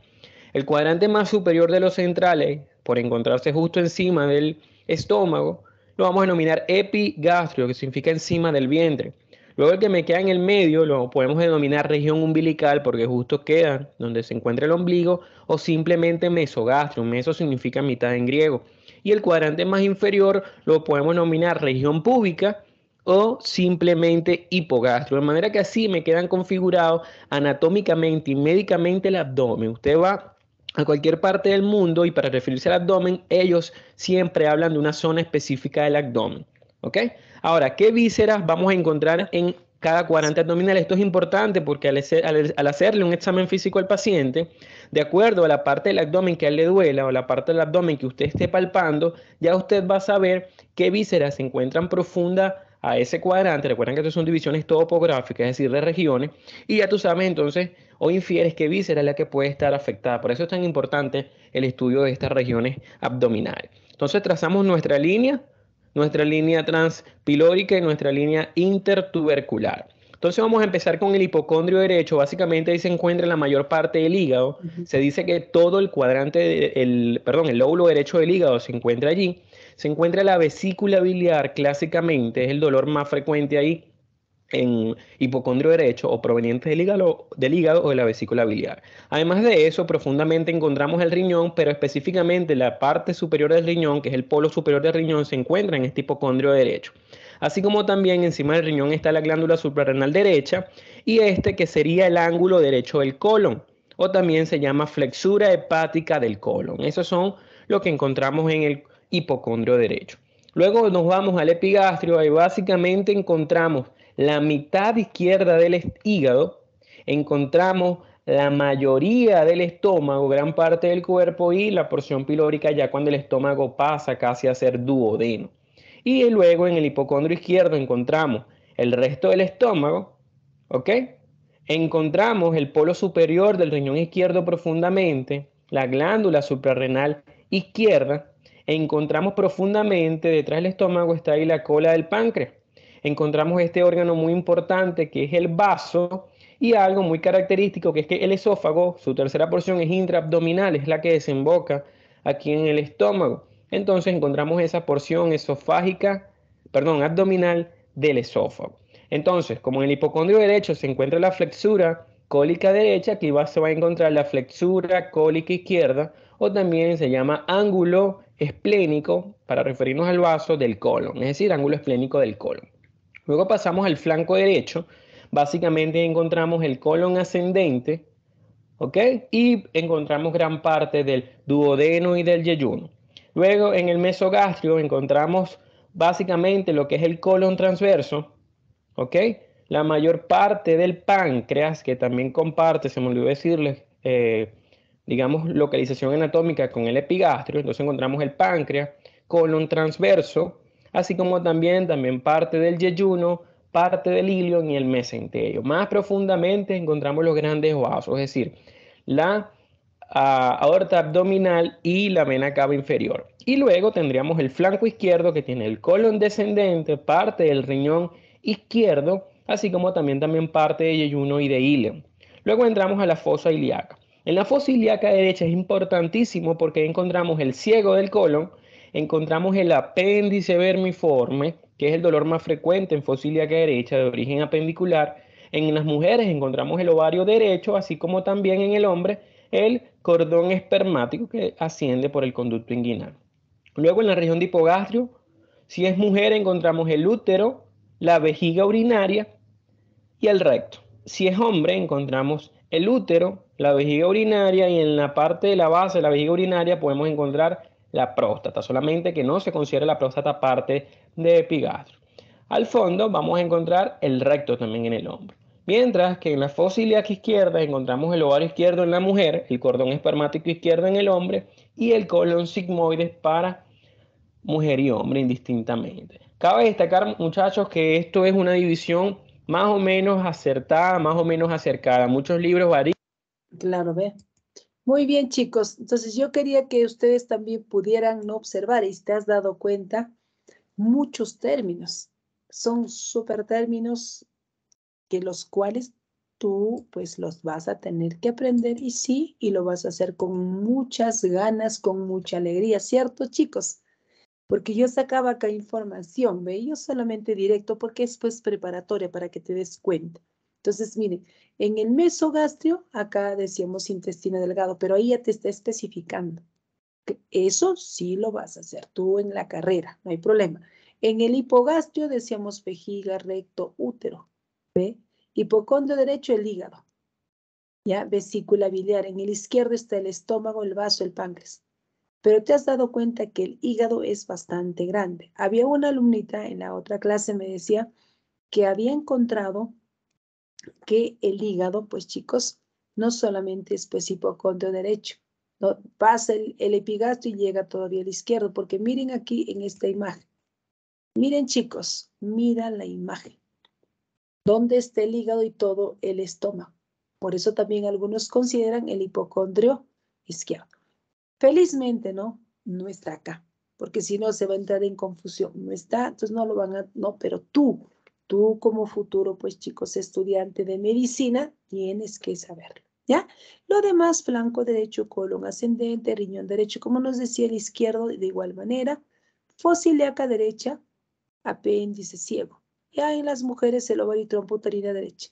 El cuadrante más superior de los centrales, por encontrarse justo encima del estómago, lo vamos a denominar epigastrio, que significa encima del vientre. Luego el que me queda en el medio lo podemos denominar región umbilical porque justo queda donde se encuentra el ombligo o simplemente mesogastrio. Meso significa mitad en griego y el cuadrante más inferior lo podemos nominar región pública o simplemente hipogastro. De manera que así me quedan configurados anatómicamente y médicamente el abdomen. Usted va a cualquier parte del mundo y para referirse al abdomen, ellos siempre hablan de una zona específica del abdomen. ¿Ok? Ahora, ¿qué vísceras vamos a encontrar en cada cuadrante abdominal. Esto es importante porque al, hacerle un examen físico al paciente, de acuerdo a la parte del abdomen que le duela o la parte del abdomen que usted esté palpando, ya usted va a saber qué vísceras se encuentran profundas a ese cuadrante. Recuerden que estas son divisiones topográficas, es decir, de regiones, y ya tú sabes entonces o infieres qué víscera es la que puede estar afectada. Por eso es tan importante el estudio de estas regiones abdominales. Entonces trazamos nuestra línea nuestra línea transpilórica y nuestra línea intertubercular. Entonces vamos a empezar con el hipocondrio derecho. Básicamente ahí se encuentra la mayor parte del hígado. Se dice que todo el cuadrante, el, perdón, el lóbulo derecho del hígado se encuentra allí. Se encuentra la vesícula biliar clásicamente, es el dolor más frecuente ahí en hipocondrio derecho o provenientes del hígado, hígado o de la vesícula biliar. Además de eso, profundamente encontramos el riñón, pero específicamente la parte superior del riñón, que es el polo superior del riñón, se encuentra en este hipocondrio derecho. Así como también encima del riñón está la glándula suprarrenal derecha y este que sería el ángulo derecho del colon o también se llama flexura hepática del colon. Esos son lo que encontramos en el hipocondrio derecho. Luego nos vamos al epigastrio y básicamente encontramos la mitad izquierda del hígado, encontramos la mayoría del estómago, gran parte del cuerpo y la porción pilórica ya cuando el estómago pasa casi a ser duodeno. Y luego en el hipocondrio izquierdo encontramos el resto del estómago, ¿ok? Encontramos el polo superior del riñón izquierdo profundamente, la glándula suprarrenal izquierda, encontramos profundamente detrás del estómago está ahí la cola del páncreas encontramos este órgano muy importante que es el vaso y algo muy característico que es que el esófago, su tercera porción es intraabdominal, es la que desemboca aquí en el estómago. Entonces encontramos esa porción esofágica, perdón, abdominal del esófago. Entonces, como en el hipocondrio derecho se encuentra la flexura cólica derecha, aquí va, se va a encontrar la flexura cólica izquierda o también se llama ángulo esplénico para referirnos al vaso del colon, es decir, ángulo esplénico del colon. Luego pasamos al flanco derecho, básicamente encontramos el colon ascendente, ¿ok? Y encontramos gran parte del duodeno y del yeyuno. Luego en el mesogastrio encontramos básicamente lo que es el colon transverso, ¿ok? La mayor parte del páncreas, que también comparte, se me olvidó decirles, eh, digamos, localización anatómica con el epigastrio, entonces encontramos el páncreas, colon transverso, así como también, también parte del yeyuno, parte del ilion y el mesenterio. Más profundamente encontramos los grandes vasos, es decir, la ah, aorta abdominal y la vena cava inferior. Y luego tendríamos el flanco izquierdo que tiene el colon descendente, parte del riñón izquierdo, así como también, también parte de yeyuno y de ilion Luego entramos a la fosa ilíaca. En la fosa ilíaca derecha es importantísimo porque encontramos el ciego del colon, encontramos el apéndice vermiforme, que es el dolor más frecuente en que derecha de origen apendicular. En las mujeres encontramos el ovario derecho, así como también en el hombre el cordón espermático que asciende por el conducto inguinal. Luego en la región de hipogastrio, si es mujer encontramos el útero, la vejiga urinaria y el recto. Si es hombre encontramos el útero, la vejiga urinaria y en la parte de la base de la vejiga urinaria podemos encontrar la próstata, solamente que no se considera la próstata parte de epigastro. Al fondo vamos a encontrar el recto también en el hombre. Mientras que en la fosa izquierda encontramos el ovario izquierdo en la mujer, el cordón espermático izquierdo en el hombre y el colon sigmoides para mujer y hombre indistintamente. Cabe destacar, muchachos, que esto es una división más o menos acertada, más o menos acercada. Muchos libros varían. Claro, ve. Muy bien, chicos. Entonces yo quería que ustedes también pudieran observar, y si te has dado cuenta, muchos términos. Son súper términos que los cuales tú pues los vas a tener que aprender y sí, y lo vas a hacer con muchas ganas, con mucha alegría, ¿cierto, chicos? Porque yo sacaba acá información, ¿ve? Yo solamente directo porque es pues preparatoria para que te des cuenta. Entonces, miren, en el mesogastrio, acá decíamos intestino delgado, pero ahí ya te está especificando. Que eso sí lo vas a hacer tú en la carrera, no hay problema. En el hipogastrio decíamos vejiga, recto, útero. ¿Ve? Hipocondrio derecho, el hígado. ¿Ya? Vesícula biliar. En el izquierdo está el estómago, el vaso, el páncreas. Pero te has dado cuenta que el hígado es bastante grande. Había una alumnita en la otra clase, me decía, que había encontrado que el hígado, pues chicos, no solamente es pues hipocondrio derecho, pasa el, el y llega todavía al izquierdo, porque miren aquí en esta imagen. Miren chicos, mira la imagen. ¿Dónde está el hígado y todo el estómago? Por eso también algunos consideran el hipocondrio izquierdo. Felizmente, ¿no? No está acá, porque si no se va a entrar en confusión. No está, entonces no lo van a, no, pero tú tú como futuro, pues chicos, estudiante de medicina, tienes que saberlo, ¿ya? Lo demás, flanco derecho, colon ascendente, riñón derecho, como nos decía el izquierdo, de igual manera, fosiliaca derecha, apéndice ciego. Ya en las mujeres, el ovario y trompa uterina derecha.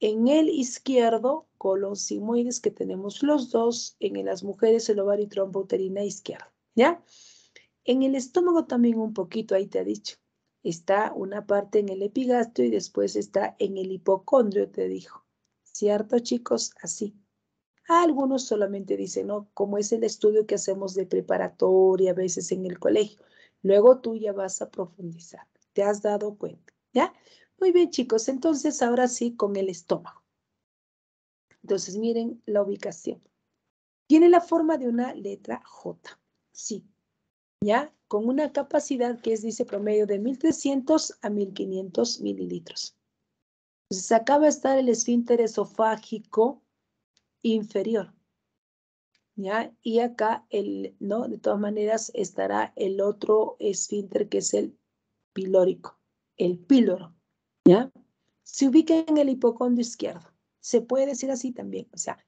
En el izquierdo, colon simoides, que tenemos los dos. En las mujeres, el ovario y trompa uterina izquierda, ¿ya? En el estómago también un poquito, ahí te ha dicho está una parte en el epigastrio y después está en el hipocondrio, te dijo. ¿Cierto, chicos? Así. Ah, algunos solamente dicen, no, como es el estudio que hacemos de preparatoria, a veces en el colegio. Luego tú ya vas a profundizar. ¿Te has dado cuenta? ¿Ya? Muy bien, chicos. Entonces, ahora sí, con el estómago. Entonces, miren la ubicación. Tiene la forma de una letra J. Sí. ¿Ya? con una capacidad que es, dice, promedio de 1300 a 1500 mililitros. Entonces, acá va a estar el esfínter esofágico inferior. ¿ya? Y acá, el, ¿no? De todas maneras, estará el otro esfínter que es el pilórico, el píloro, ¿ya? Se ubica en el hipocondrio izquierdo. Se puede decir así también, o sea,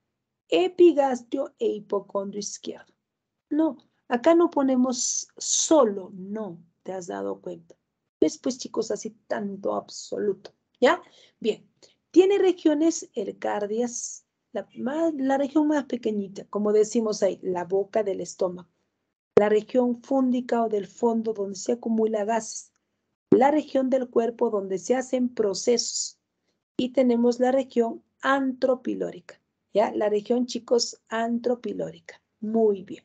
epigastrio e hipocondrio izquierdo. No, Acá no ponemos solo, no, te has dado cuenta. Después, pues, chicos, así tanto absoluto, ¿ya? Bien, tiene regiones el la, la región más pequeñita, como decimos ahí, la boca del estómago, la región fúndica o del fondo donde se acumula gases, la región del cuerpo donde se hacen procesos y tenemos la región antropilórica, ¿ya? La región, chicos, antropilórica. Muy bien.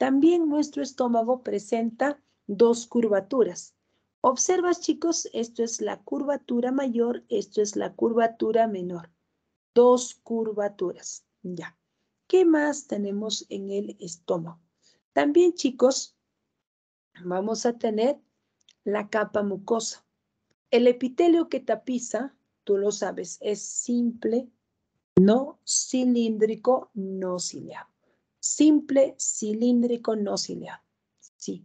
También nuestro estómago presenta dos curvaturas. Observas, chicos, esto es la curvatura mayor, esto es la curvatura menor. Dos curvaturas, ya. ¿Qué más tenemos en el estómago? También, chicos, vamos a tener la capa mucosa. El epitelio que tapiza, tú lo sabes, es simple, no cilíndrico, no ciliado simple, cilíndrico, no ciliado. Sí.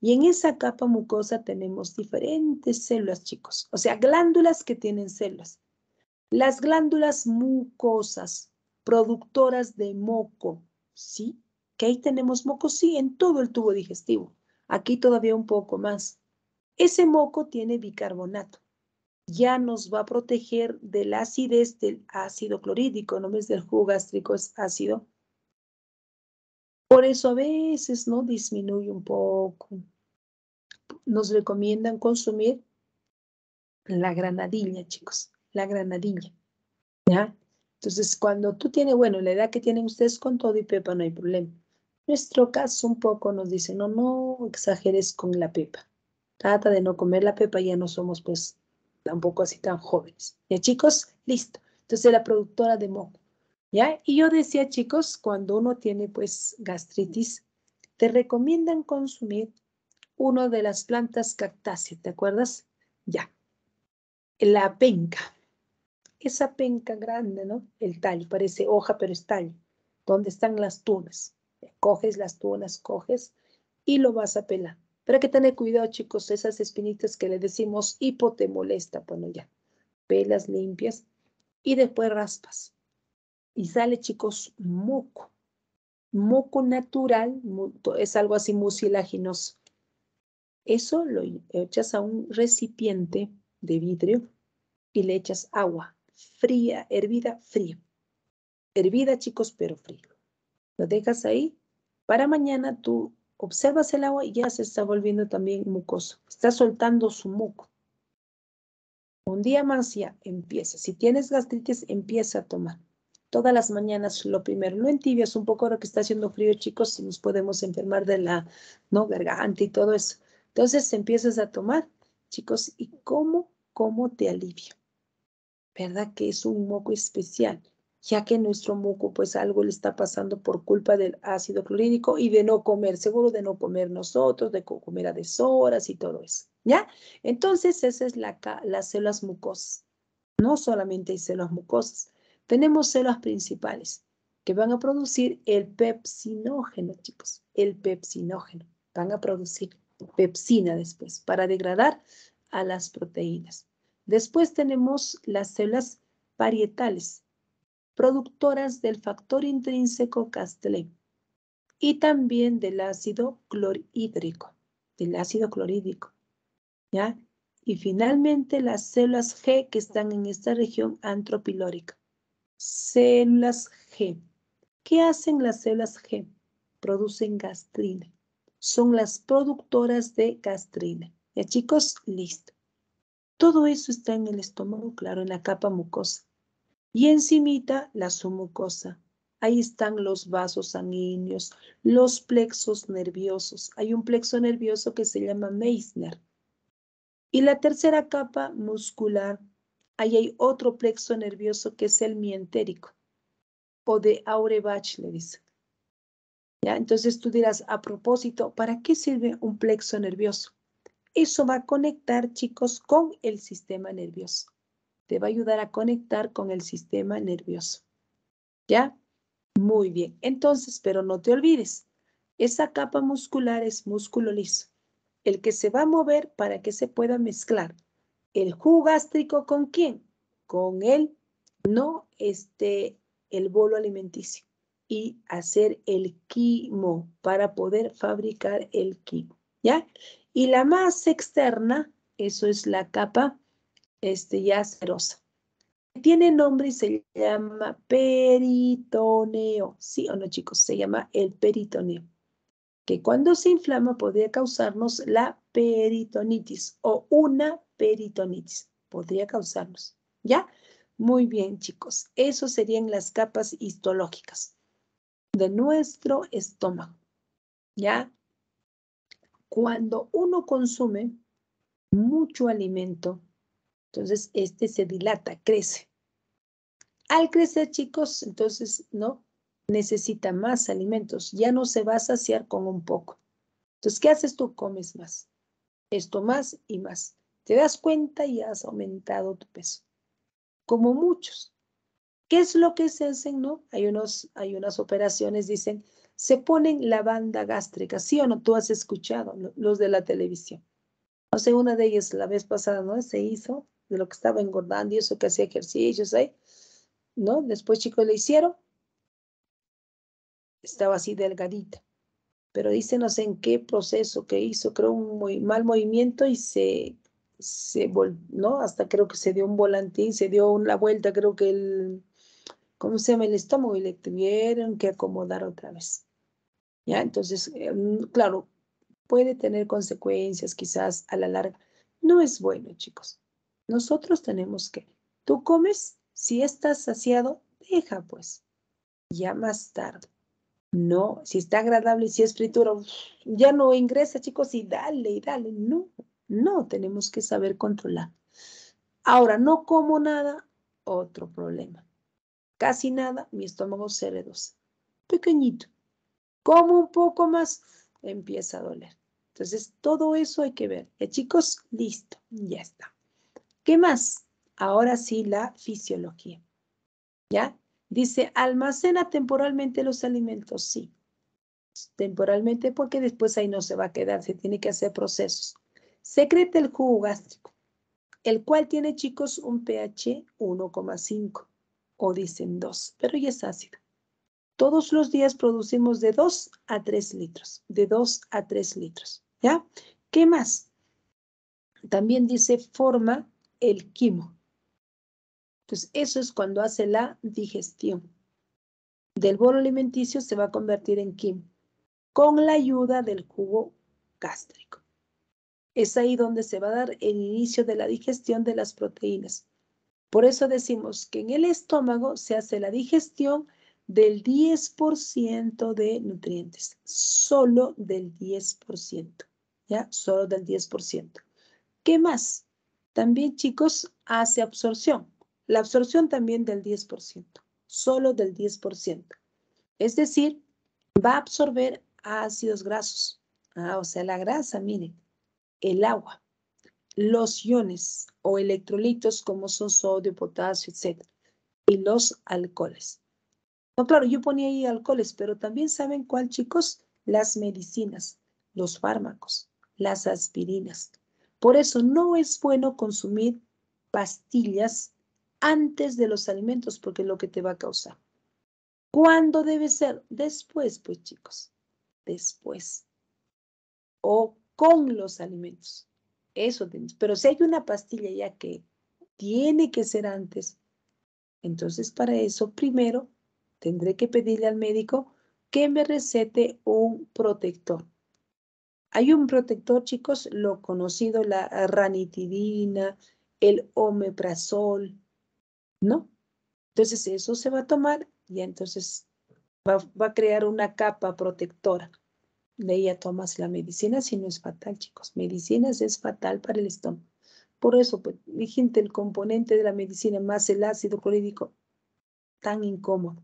Y en esa capa mucosa tenemos diferentes células, chicos. O sea, glándulas que tienen células. Las glándulas mucosas, productoras de moco, ¿sí? Que ahí tenemos moco, sí, en todo el tubo digestivo. Aquí todavía un poco más. Ese moco tiene bicarbonato. Ya nos va a proteger de la acidez del ácido clorhídrico, no es del jugo gástrico, es ácido por eso a veces no disminuye un poco. Nos recomiendan consumir la granadilla, chicos, la granadilla. ¿ya? Entonces, cuando tú tienes, bueno, la edad que tienen ustedes con todo y pepa no hay problema. nuestro caso un poco nos dice, no, no exageres con la pepa. Trata de no comer la pepa, ya no somos pues tampoco así tan jóvenes. Ya chicos, listo. Entonces la productora de moco. ¿Ya? Y yo decía, chicos, cuando uno tiene pues gastritis, te recomiendan consumir una de las plantas cactáceas, ¿te acuerdas? Ya. La penca. Esa penca grande, ¿no? El tallo, parece hoja, pero es tallo. Donde están las tunas. Coges las tunas, coges y lo vas a pelar. Pero hay que tener cuidado, chicos, esas espinitas que le decimos hipo te molesta, bueno, ya. Pelas limpias y después raspas y sale, chicos, muco, Moco natural, es algo así mucilaginoso. Eso lo echas a un recipiente de vidrio y le echas agua fría, hervida, fría. Hervida, chicos, pero fría. Lo dejas ahí. Para mañana tú observas el agua y ya se está volviendo también mucoso. Está soltando su muco. Un día más ya empieza. Si tienes gastritis, empieza a tomar todas las mañanas lo primero. Lo entibias un poco lo que está haciendo frío, chicos, si nos podemos enfermar de la ¿no? garganta y todo eso. Entonces empiezas a tomar, chicos, y cómo, cómo te alivia. ¿Verdad que es un moco especial? ya que nuestro moco pues algo le está pasando por culpa del ácido clorhídrico y de no comer, seguro de no comer nosotros, de comer a deshoras y todo eso, ¿ya? Entonces, esa es la, las células mucosas. No solamente hay células mucosas, tenemos células principales que van a producir el pepsinógeno, chicos, el pepsinógeno. Van a producir pepsina después para degradar a las proteínas. Después tenemos las células parietales, productoras del factor intrínseco castell y también del ácido clorhídrico, del ácido clorhídrico, ¿ya? Y finalmente las células G que están en esta región antropilórica células G. ¿Qué hacen las células G? Producen gastrina. Son las productoras de gastrina. Ya chicos, listo. Todo eso está en el estómago, claro, en la capa mucosa. Y encimita la submucosa. Ahí están los vasos sanguíneos, los plexos nerviosos. Hay un plexo nervioso que se llama Meissner. Y la tercera capa muscular Ahí hay otro plexo nervioso que es el mientérico o de Aurebach, le dicen. ¿Ya? Entonces tú dirás, a propósito, ¿para qué sirve un plexo nervioso? Eso va a conectar, chicos, con el sistema nervioso. Te va a ayudar a conectar con el sistema nervioso. ¿Ya? Muy bien. Entonces, pero no te olvides, esa capa muscular es músculo liso, el que se va a mover para que se pueda mezclar el jugo gástrico con quién? Con el, no este, el bolo alimenticio y hacer el quimo para poder fabricar el quimo, ¿ya? Y la más externa, eso es la capa este, ya Tiene nombre y se llama peritoneo, ¿sí o no chicos? Se llama el peritoneo, que cuando se inflama podría causarnos la peritonitis o una peritonitis. Podría causarnos. ¿Ya? Muy bien, chicos. Eso serían las capas histológicas de nuestro estómago. ¿Ya? Cuando uno consume mucho alimento, entonces este se dilata, crece. Al crecer, chicos, entonces, ¿no? Necesita más alimentos, ya no se va a saciar con un poco. Entonces, ¿qué haces tú? Comes más. Esto más y más. Te das cuenta y has aumentado tu peso, como muchos. ¿Qué es lo que se hacen? No? Hay, unos, hay unas operaciones, dicen, se ponen la banda gástrica, ¿sí o no? Tú has escuchado, los de la televisión. No sé, una de ellas la vez pasada, ¿no? Se hizo de lo que estaba engordando y eso que hacía ejercicios ahí, ¿eh? ¿no? Después chicos le hicieron, estaba así delgadita, pero dicen, no sé en qué proceso que hizo, creo un muy mal movimiento y se se ¿no? Hasta creo que se dio un volantín, se dio una vuelta, creo que el, ¿cómo se llama? El estómago y le tuvieron que acomodar otra vez. ¿Ya? Entonces, em, claro, puede tener consecuencias quizás a la larga. No es bueno, chicos. Nosotros tenemos que, tú comes, si estás saciado, deja pues, ya más tarde. No, si está agradable, si es fritura, ya no ingresa, chicos, y dale, y dale. No, no, tenemos que saber controlar. Ahora, no como nada, otro problema. Casi nada, mi estómago se reduce. Pequeñito. Como un poco más, empieza a doler. Entonces, todo eso hay que ver. Eh, chicos, listo, ya está. ¿Qué más? Ahora sí, la fisiología. ¿Ya? Dice, almacena temporalmente los alimentos. Sí, temporalmente porque después ahí no se va a quedar, se tiene que hacer procesos. Secreta el jugo gástrico, el cual tiene, chicos, un pH 1,5 o dicen 2, pero ya es ácido. Todos los días producimos de 2 a 3 litros, de 2 a 3 litros, ¿ya? ¿Qué más? También dice forma el quimo. Entonces, pues eso es cuando hace la digestión. Del bolo alimenticio se va a convertir en quimo, con la ayuda del jugo gástrico. Es ahí donde se va a dar el inicio de la digestión de las proteínas. Por eso decimos que en el estómago se hace la digestión del 10% de nutrientes, solo del 10%, ¿ya? Solo del 10%. ¿Qué más? También, chicos, hace absorción. La absorción también del 10%, solo del 10%. Es decir, va a absorber ácidos grasos. ¿ah? o sea, la grasa, miren, el agua, los iones o electrolitos como son sodio, potasio, etc. Y los alcoholes. No, claro, yo ponía ahí alcoholes, pero también saben cuál, chicos, las medicinas, los fármacos, las aspirinas. Por eso no es bueno consumir pastillas antes de los alimentos porque es lo que te va a causar. ¿Cuándo debe ser? Después, pues chicos, después. O con los alimentos. Eso, pero si hay una pastilla ya que tiene que ser antes, entonces para eso primero tendré que pedirle al médico que me recete un protector. Hay un protector, chicos, lo conocido, la ranitidina, el omeprazol, ¿no? Entonces eso se va a tomar y entonces va a crear una capa protectora ella tomas la medicina si no es fatal, chicos. Medicinas es fatal para el estómago. Por eso, pues, mi gente, el componente de la medicina más el ácido clorhídrico, tan incómodo.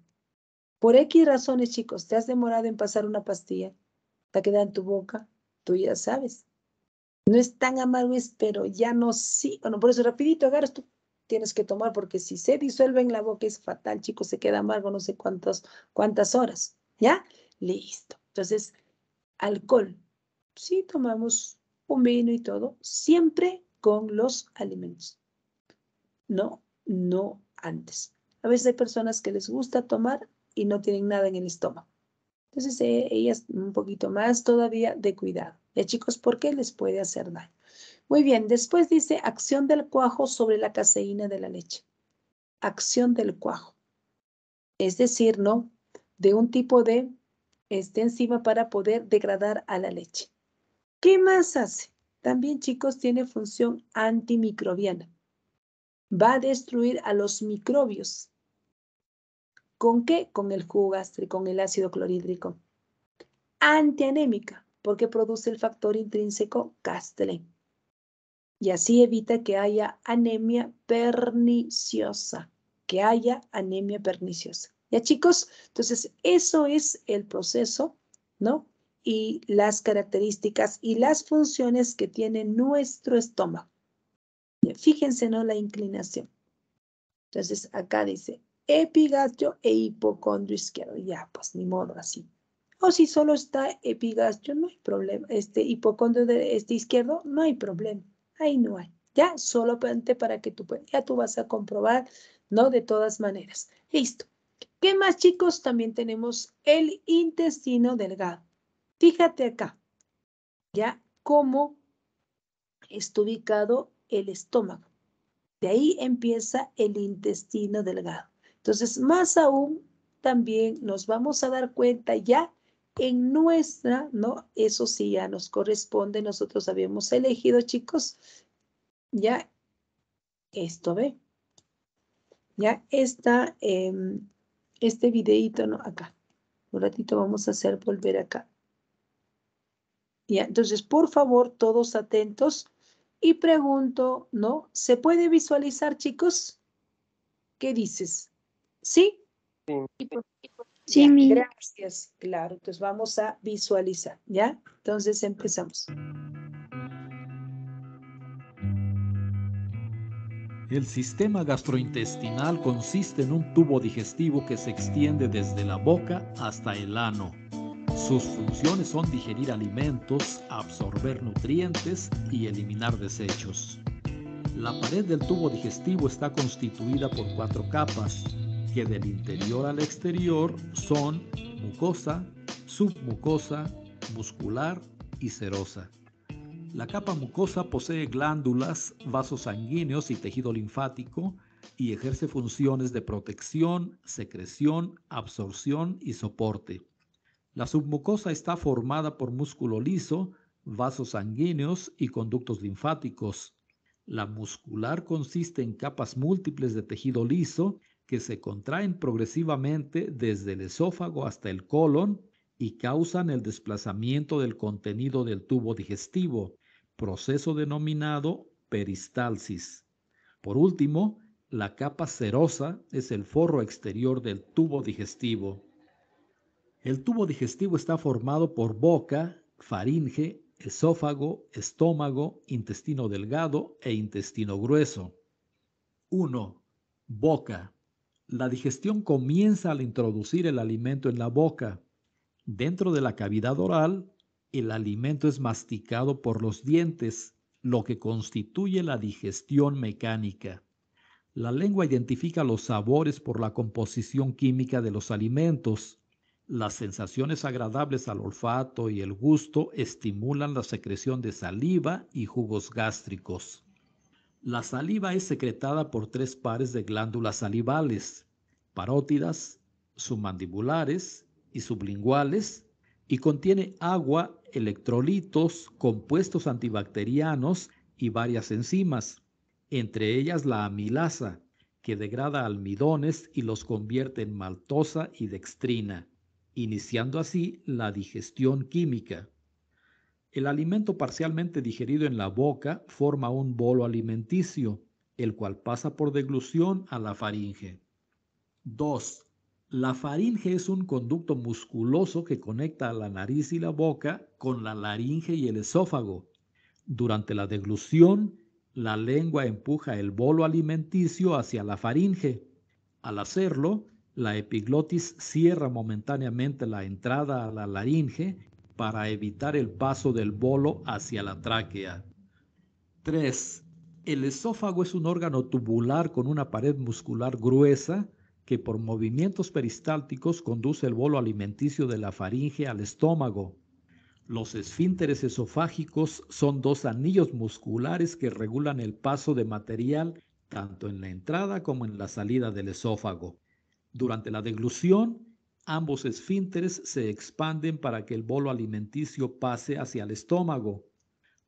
Por X razones, chicos, te has demorado en pasar una pastilla, te queda en tu boca, tú ya sabes. No es tan amargo, es, pero ya no sí. Bueno, por eso rapidito agarras tú, tienes que tomar, porque si se disuelve en la boca es fatal, chicos, se queda amargo no sé cuántos, cuántas horas. ¿Ya? Listo. Entonces, alcohol. Sí, tomamos un vino y todo, siempre con los alimentos. No, no antes. A veces hay personas que les gusta tomar y no tienen nada en el estómago. Entonces, eh, ellas un poquito más todavía de cuidado. Ya chicos, ¿por qué les puede hacer daño? Muy bien, después dice acción del cuajo sobre la caseína de la leche. Acción del cuajo. Es decir, ¿no? De un tipo de Extensiva para poder degradar a la leche. ¿Qué más hace? También, chicos, tiene función antimicrobiana. Va a destruir a los microbios. ¿Con qué? Con el jugo gástrico, con el ácido clorhídrico. Antianémica, porque produce el factor intrínseco castelén. Y así evita que haya anemia perniciosa, que haya anemia perniciosa. ¿Ya chicos? Entonces, eso es el proceso, ¿no? Y las características y las funciones que tiene nuestro estómago. Fíjense, ¿no? La inclinación. Entonces, acá dice epigastrio e hipocondrio izquierdo. Ya, pues ni modo así. O si solo está epigastrio, no hay problema. Este hipocondrio de este izquierdo, no hay problema. Ahí no hay. Ya, solo solamente para que tú puedas. Ya tú vas a comprobar, ¿no? De todas maneras. Listo. ¿Qué más, chicos? También tenemos el intestino delgado. Fíjate acá, ya cómo está ubicado el estómago. De ahí empieza el intestino delgado. Entonces, más aún, también nos vamos a dar cuenta ya en nuestra, ¿no? Eso sí ya nos corresponde, nosotros habíamos elegido, chicos, ya esto, ¿ve? Ya está eh, este videito ¿no? acá. Un ratito vamos a hacer volver acá. Ya, entonces, por favor, todos atentos. Y pregunto, ¿no? ¿Se puede visualizar, chicos? ¿Qué dices? ¿Sí? Sí. gracias. Claro, entonces vamos a visualizar, ¿ya? Entonces empezamos. El sistema gastrointestinal consiste en un tubo digestivo que se extiende desde la boca hasta el ano. Sus funciones son digerir alimentos, absorber nutrientes y eliminar desechos. La pared del tubo digestivo está constituida por cuatro capas, que del interior al exterior son mucosa, submucosa, muscular y serosa. La capa mucosa posee glándulas, vasos sanguíneos y tejido linfático y ejerce funciones de protección, secreción, absorción y soporte. La submucosa está formada por músculo liso, vasos sanguíneos y conductos linfáticos. La muscular consiste en capas múltiples de tejido liso que se contraen progresivamente desde el esófago hasta el colon y causan el desplazamiento del contenido del tubo digestivo, proceso denominado peristalsis. Por último, la capa serosa es el forro exterior del tubo digestivo. El tubo digestivo está formado por boca, faringe, esófago, estómago, intestino delgado e intestino grueso. 1. Boca. La digestión comienza al introducir el alimento en la boca. Dentro de la cavidad oral, el alimento es masticado por los dientes, lo que constituye la digestión mecánica. La lengua identifica los sabores por la composición química de los alimentos. Las sensaciones agradables al olfato y el gusto estimulan la secreción de saliva y jugos gástricos. La saliva es secretada por tres pares de glándulas salivales, parótidas, submandibulares y sublinguales y contiene agua, electrolitos, compuestos antibacterianos y varias enzimas, entre ellas la amilasa, que degrada almidones y los convierte en maltosa y dextrina, iniciando así la digestión química. El alimento parcialmente digerido en la boca forma un bolo alimenticio, el cual pasa por deglución a la faringe. 2. La faringe es un conducto musculoso que conecta la nariz y la boca con la laringe y el esófago. Durante la deglución, la lengua empuja el bolo alimenticio hacia la faringe. Al hacerlo, la epiglotis cierra momentáneamente la entrada a la laringe para evitar el paso del bolo hacia la tráquea. 3. El esófago es un órgano tubular con una pared muscular gruesa que por movimientos peristálticos conduce el bolo alimenticio de la faringe al estómago. Los esfínteres esofágicos son dos anillos musculares que regulan el paso de material tanto en la entrada como en la salida del esófago. Durante la deglución, ambos esfínteres se expanden para que el bolo alimenticio pase hacia el estómago.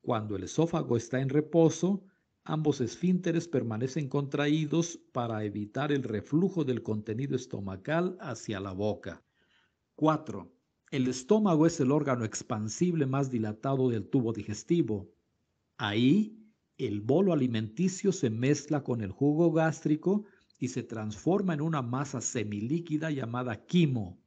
Cuando el esófago está en reposo, Ambos esfínteres permanecen contraídos para evitar el reflujo del contenido estomacal hacia la boca. 4. El estómago es el órgano expansible más dilatado del tubo digestivo. Ahí, el bolo alimenticio se mezcla con el jugo gástrico y se transforma en una masa semilíquida llamada quimo.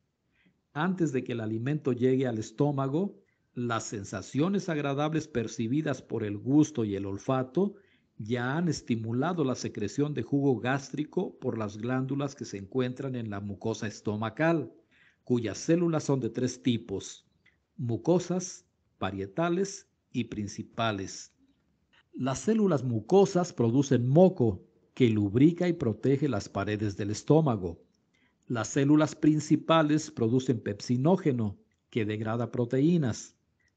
Antes de que el alimento llegue al estómago, las sensaciones agradables percibidas por el gusto y el olfato ya han estimulado la secreción de jugo gástrico por las glándulas que se encuentran en la mucosa estomacal, cuyas células son de tres tipos, mucosas, parietales y principales. Las células mucosas producen moco, que lubrica y protege las paredes del estómago. Las células principales producen pepsinógeno, que degrada proteínas.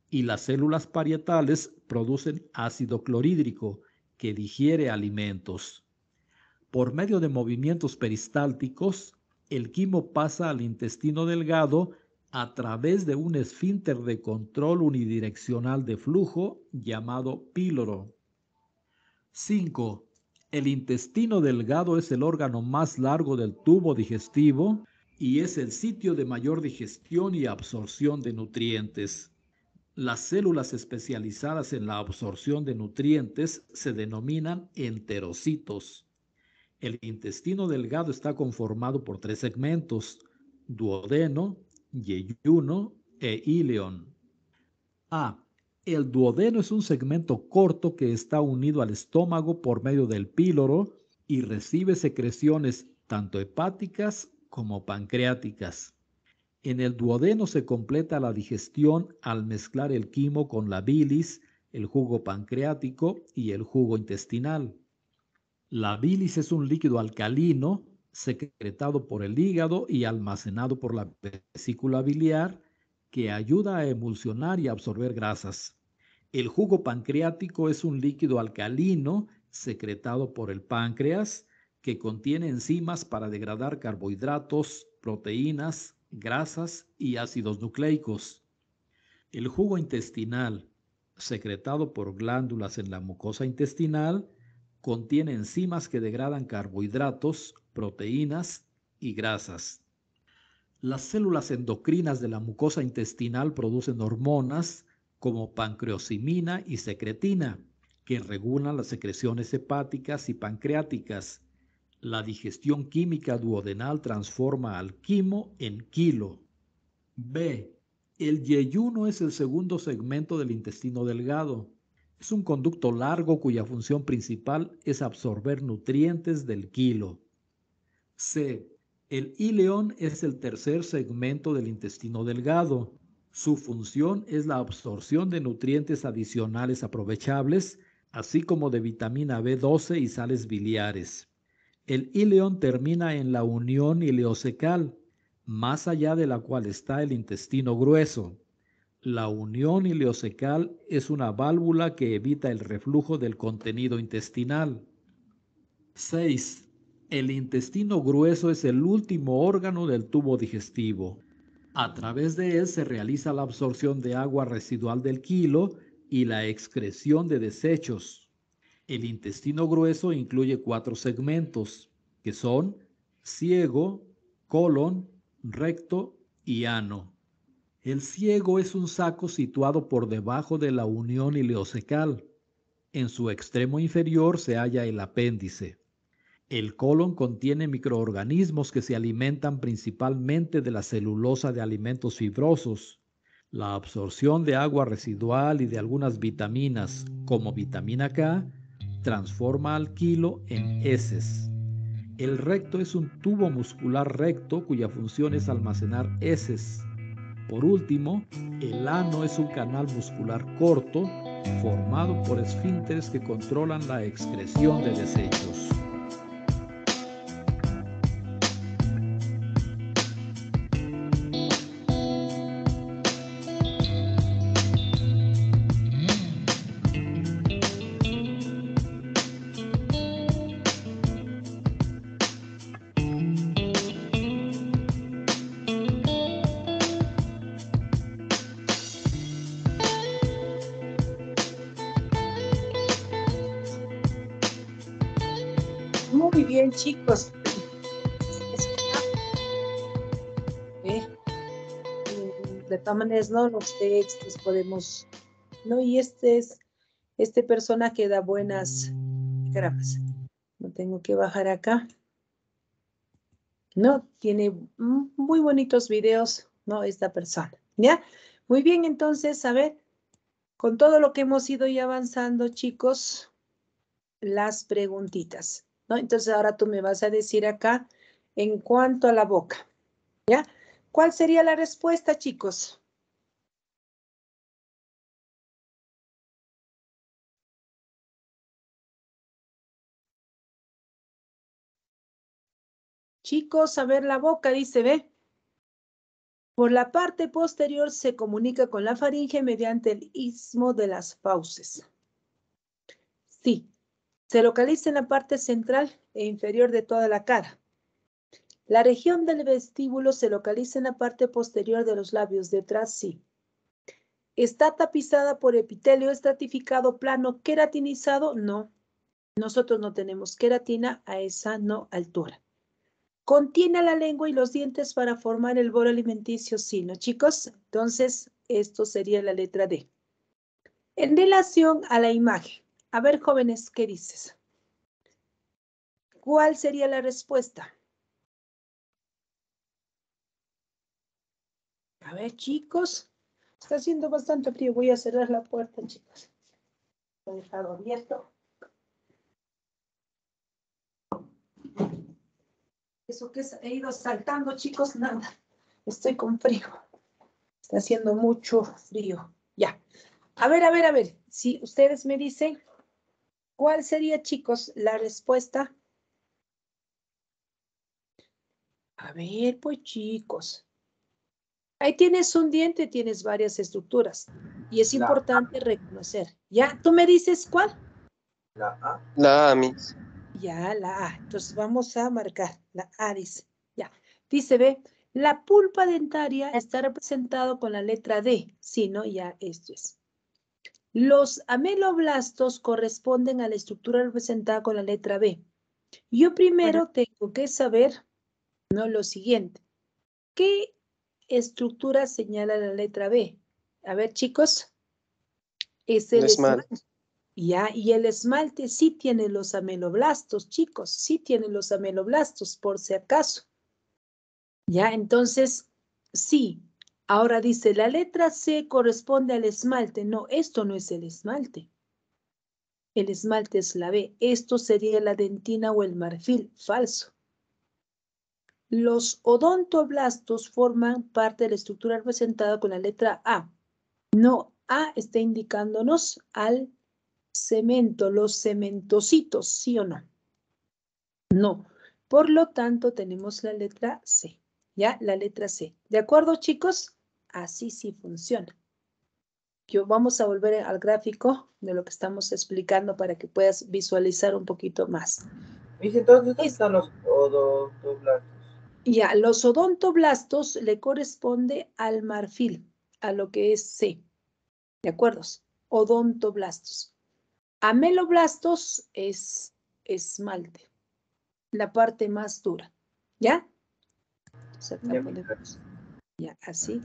Y las células parietales producen ácido clorhídrico, que digiere alimentos. Por medio de movimientos peristálticos, el quimo pasa al intestino delgado a través de un esfínter de control unidireccional de flujo llamado píloro. 5. El intestino delgado es el órgano más largo del tubo digestivo y es el sitio de mayor digestión y absorción de nutrientes. Las células especializadas en la absorción de nutrientes se denominan enterocitos. El intestino delgado está conformado por tres segmentos, duodeno, yeyuno e ileón. A. El duodeno es un segmento corto que está unido al estómago por medio del píloro y recibe secreciones tanto hepáticas como pancreáticas. En el duodeno se completa la digestión al mezclar el quimo con la bilis, el jugo pancreático y el jugo intestinal. La bilis es un líquido alcalino secretado por el hígado y almacenado por la vesícula biliar que ayuda a emulsionar y absorber grasas. El jugo pancreático es un líquido alcalino secretado por el páncreas que contiene enzimas para degradar carbohidratos, proteínas, grasas y ácidos nucleicos. El jugo intestinal, secretado por glándulas en la mucosa intestinal, contiene enzimas que degradan carbohidratos, proteínas y grasas. Las células endocrinas de la mucosa intestinal producen hormonas como pancreosimina y secretina, que regulan las secreciones hepáticas y pancreáticas la digestión química duodenal transforma al quimo en kilo. B. El yeyuno es el segundo segmento del intestino delgado. Es un conducto largo cuya función principal es absorber nutrientes del kilo. C. El ileón es el tercer segmento del intestino delgado. Su función es la absorción de nutrientes adicionales aprovechables, así como de vitamina B12 y sales biliares. El ileón termina en la unión ileocecal, más allá de la cual está el intestino grueso. La unión ileocecal es una válvula que evita el reflujo del contenido intestinal. 6. El intestino grueso es el último órgano del tubo digestivo. A través de él se realiza la absorción de agua residual del kilo y la excreción de desechos. El intestino grueso incluye cuatro segmentos, que son ciego, colon, recto y ano. El ciego es un saco situado por debajo de la unión ileocecal. En su extremo inferior se halla el apéndice. El colon contiene microorganismos que se alimentan principalmente de la celulosa de alimentos fibrosos, la absorción de agua residual y de algunas vitaminas, como vitamina K, transforma al kilo en heces. El recto es un tubo muscular recto cuya función es almacenar heces. Por último, el ano es un canal muscular corto formado por esfínteres que controlan la excreción de desechos. ¿no? Los textos podemos, ¿no? Y este es, este persona que da buenas gramas. No tengo que bajar acá. ¿No? Tiene muy bonitos videos, ¿no? Esta persona, ¿ya? Muy bien, entonces, a ver, con todo lo que hemos ido y avanzando, chicos, las preguntitas, ¿no? Entonces, ahora tú me vas a decir acá en cuanto a la boca, ¿ya? ¿Cuál sería la respuesta, chicos? Chicos, a ver la boca, dice, ve. Por la parte posterior se comunica con la faringe mediante el istmo de las fauces. Sí, se localiza en la parte central e inferior de toda la cara. La región del vestíbulo se localiza en la parte posterior de los labios, detrás sí. ¿Está tapizada por epitelio estratificado plano queratinizado? No. Nosotros no tenemos queratina a esa no altura. Contiene la lengua y los dientes para formar el bolo alimenticio sino. Chicos, entonces esto sería la letra D. En relación a la imagen. A ver, jóvenes, ¿qué dices? ¿Cuál sería la respuesta? A ver, chicos. Está haciendo bastante frío. Voy a cerrar la puerta, chicos. Lo he dejado abierto. Eso que he ido saltando, chicos, nada. Estoy con frío. Está haciendo mucho frío. Ya. A ver, a ver, a ver. Si ustedes me dicen, ¿cuál sería, chicos, la respuesta? A ver, pues, chicos. Ahí tienes un diente, tienes varias estructuras. Y es importante reconocer. ¿Ya? ¿Tú me dices cuál? La A. La A, ya, la A. Entonces vamos a marcar. La A dice. Ya. Dice B. La pulpa dentaria está representado con la letra D. sí, no, ya esto es. Los ameloblastos corresponden a la estructura representada con la letra B. Yo primero tengo que saber ¿no? lo siguiente. ¿Qué estructura señala la letra B? A ver, chicos. Es el ¿ya? Y el esmalte sí tiene los ameloblastos, chicos, sí tiene los ameloblastos, por si acaso. ¿Ya? Entonces, sí. Ahora dice, la letra C corresponde al esmalte. No, esto no es el esmalte. El esmalte es la B. Esto sería la dentina o el marfil. Falso. Los odontoblastos forman parte de la estructura representada con la letra A. No, A está indicándonos al cemento, los cementocitos, ¿sí o no? No. Por lo tanto, tenemos la letra C, ¿ya? La letra C. ¿De acuerdo, chicos? Así sí funciona. Yo vamos a volver al gráfico de lo que estamos explicando para que puedas visualizar un poquito más. Dice, entonces, ¿dónde están los odontoblastos? Ya, los odontoblastos le corresponde al marfil, a lo que es C. ¿De acuerdo? Odontoblastos. Ameloblastos es esmalte, la parte más dura, ¿ya? ya, así.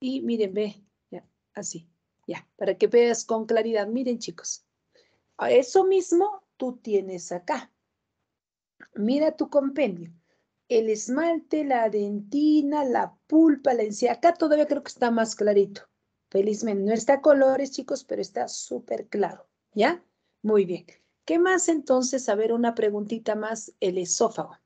Y miren, ve, ya, así, ya, para que veas con claridad. Miren, chicos, eso mismo tú tienes acá. Mira tu compendio. El esmalte, la dentina, la pulpa, la encía. Acá todavía creo que está más clarito. Felizmente, no está a colores, chicos, pero está súper claro, ¿ya? Muy bien. ¿Qué más entonces? A ver, una preguntita más, el esófago.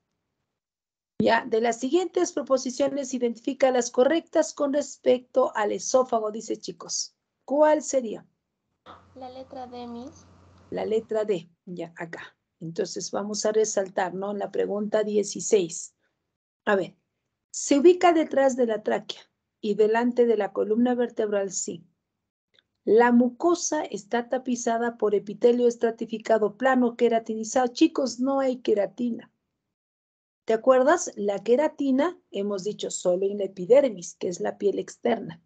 Ya, de las siguientes proposiciones, identifica las correctas con respecto al esófago, dice chicos. ¿Cuál sería? La letra D, Miss. La letra D, ya, acá. Entonces vamos a resaltar, ¿no? La pregunta 16. A ver, se ubica detrás de la tráquea y delante de la columna vertebral, sí. La mucosa está tapizada por epitelio estratificado plano queratinizado. Chicos, no hay queratina. ¿Te acuerdas? La queratina, hemos dicho, solo en la epidermis, que es la piel externa.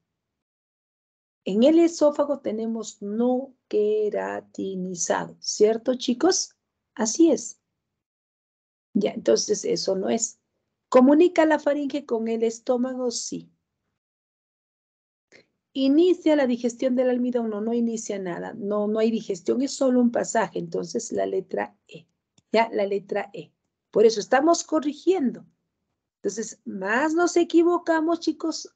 En el esófago tenemos no queratinizado, ¿cierto, chicos? Así es. Ya, entonces eso no es. ¿Comunica la faringe con el estómago? Sí inicia la digestión del almidón, no, no inicia nada, no, no hay digestión, es solo un pasaje, entonces la letra E, ya la letra E. Por eso estamos corrigiendo. Entonces, más nos equivocamos, chicos,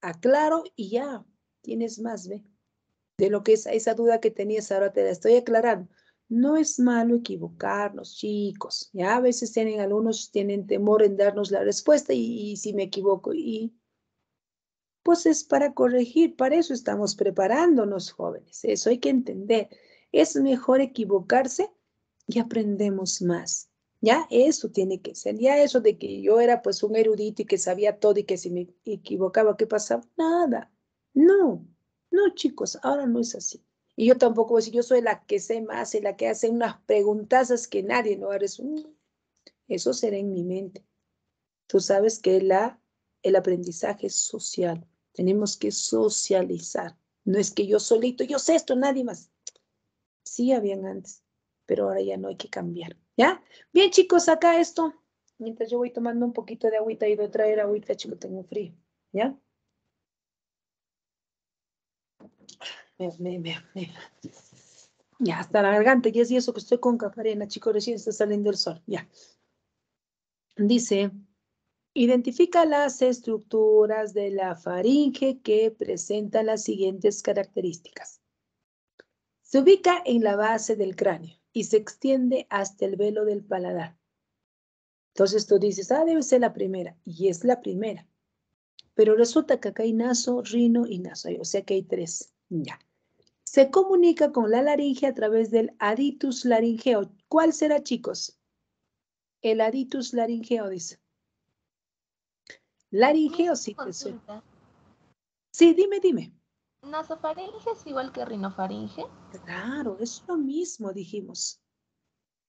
aclaro y ya, tienes más, ¿ve? De lo que es esa duda que tenías, ahora te la estoy aclarando. No es malo equivocarnos, chicos. Ya a veces tienen algunos, tienen temor en darnos la respuesta y si me equivoco, y pues es para corregir, para eso estamos preparándonos jóvenes, eso hay que entender. Es mejor equivocarse y aprendemos más. Ya eso tiene que ser, ya eso de que yo era pues un erudito y que sabía todo y que si me equivocaba, ¿qué pasaba? Nada. No, no chicos, ahora no es así. Y yo tampoco, si yo soy la que sé más y la que hace unas preguntazas que nadie, no eres un... Eso será en mi mente. Tú sabes que la, el aprendizaje es social. Tenemos que socializar. No es que yo solito, yo sé esto, nadie más. Sí, habían antes, pero ahora ya no hay que cambiar. ¿Ya? Bien, chicos, acá esto. Mientras yo voy tomando un poquito de agüita, y voy a traer agüita, chicos, tengo frío. ¿Ya? Mira, mira, mira. Ya, hasta la garganta, y es eso que estoy con cafarena, chicos, recién está saliendo el sol. Ya. Dice, Identifica las estructuras de la faringe que presentan las siguientes características. Se ubica en la base del cráneo y se extiende hasta el velo del paladar. Entonces tú dices, ah, debe ser la primera, y es la primera. Pero resulta que acá hay naso, rino y naso, o sea que hay tres. Ya. Se comunica con la laringe a través del aditus laringeo. ¿Cuál será, chicos? El aditus laringeo, dice o sí te Sí, dime, dime. Nasofaringe es igual que rinofaringe. Claro, es lo mismo, dijimos.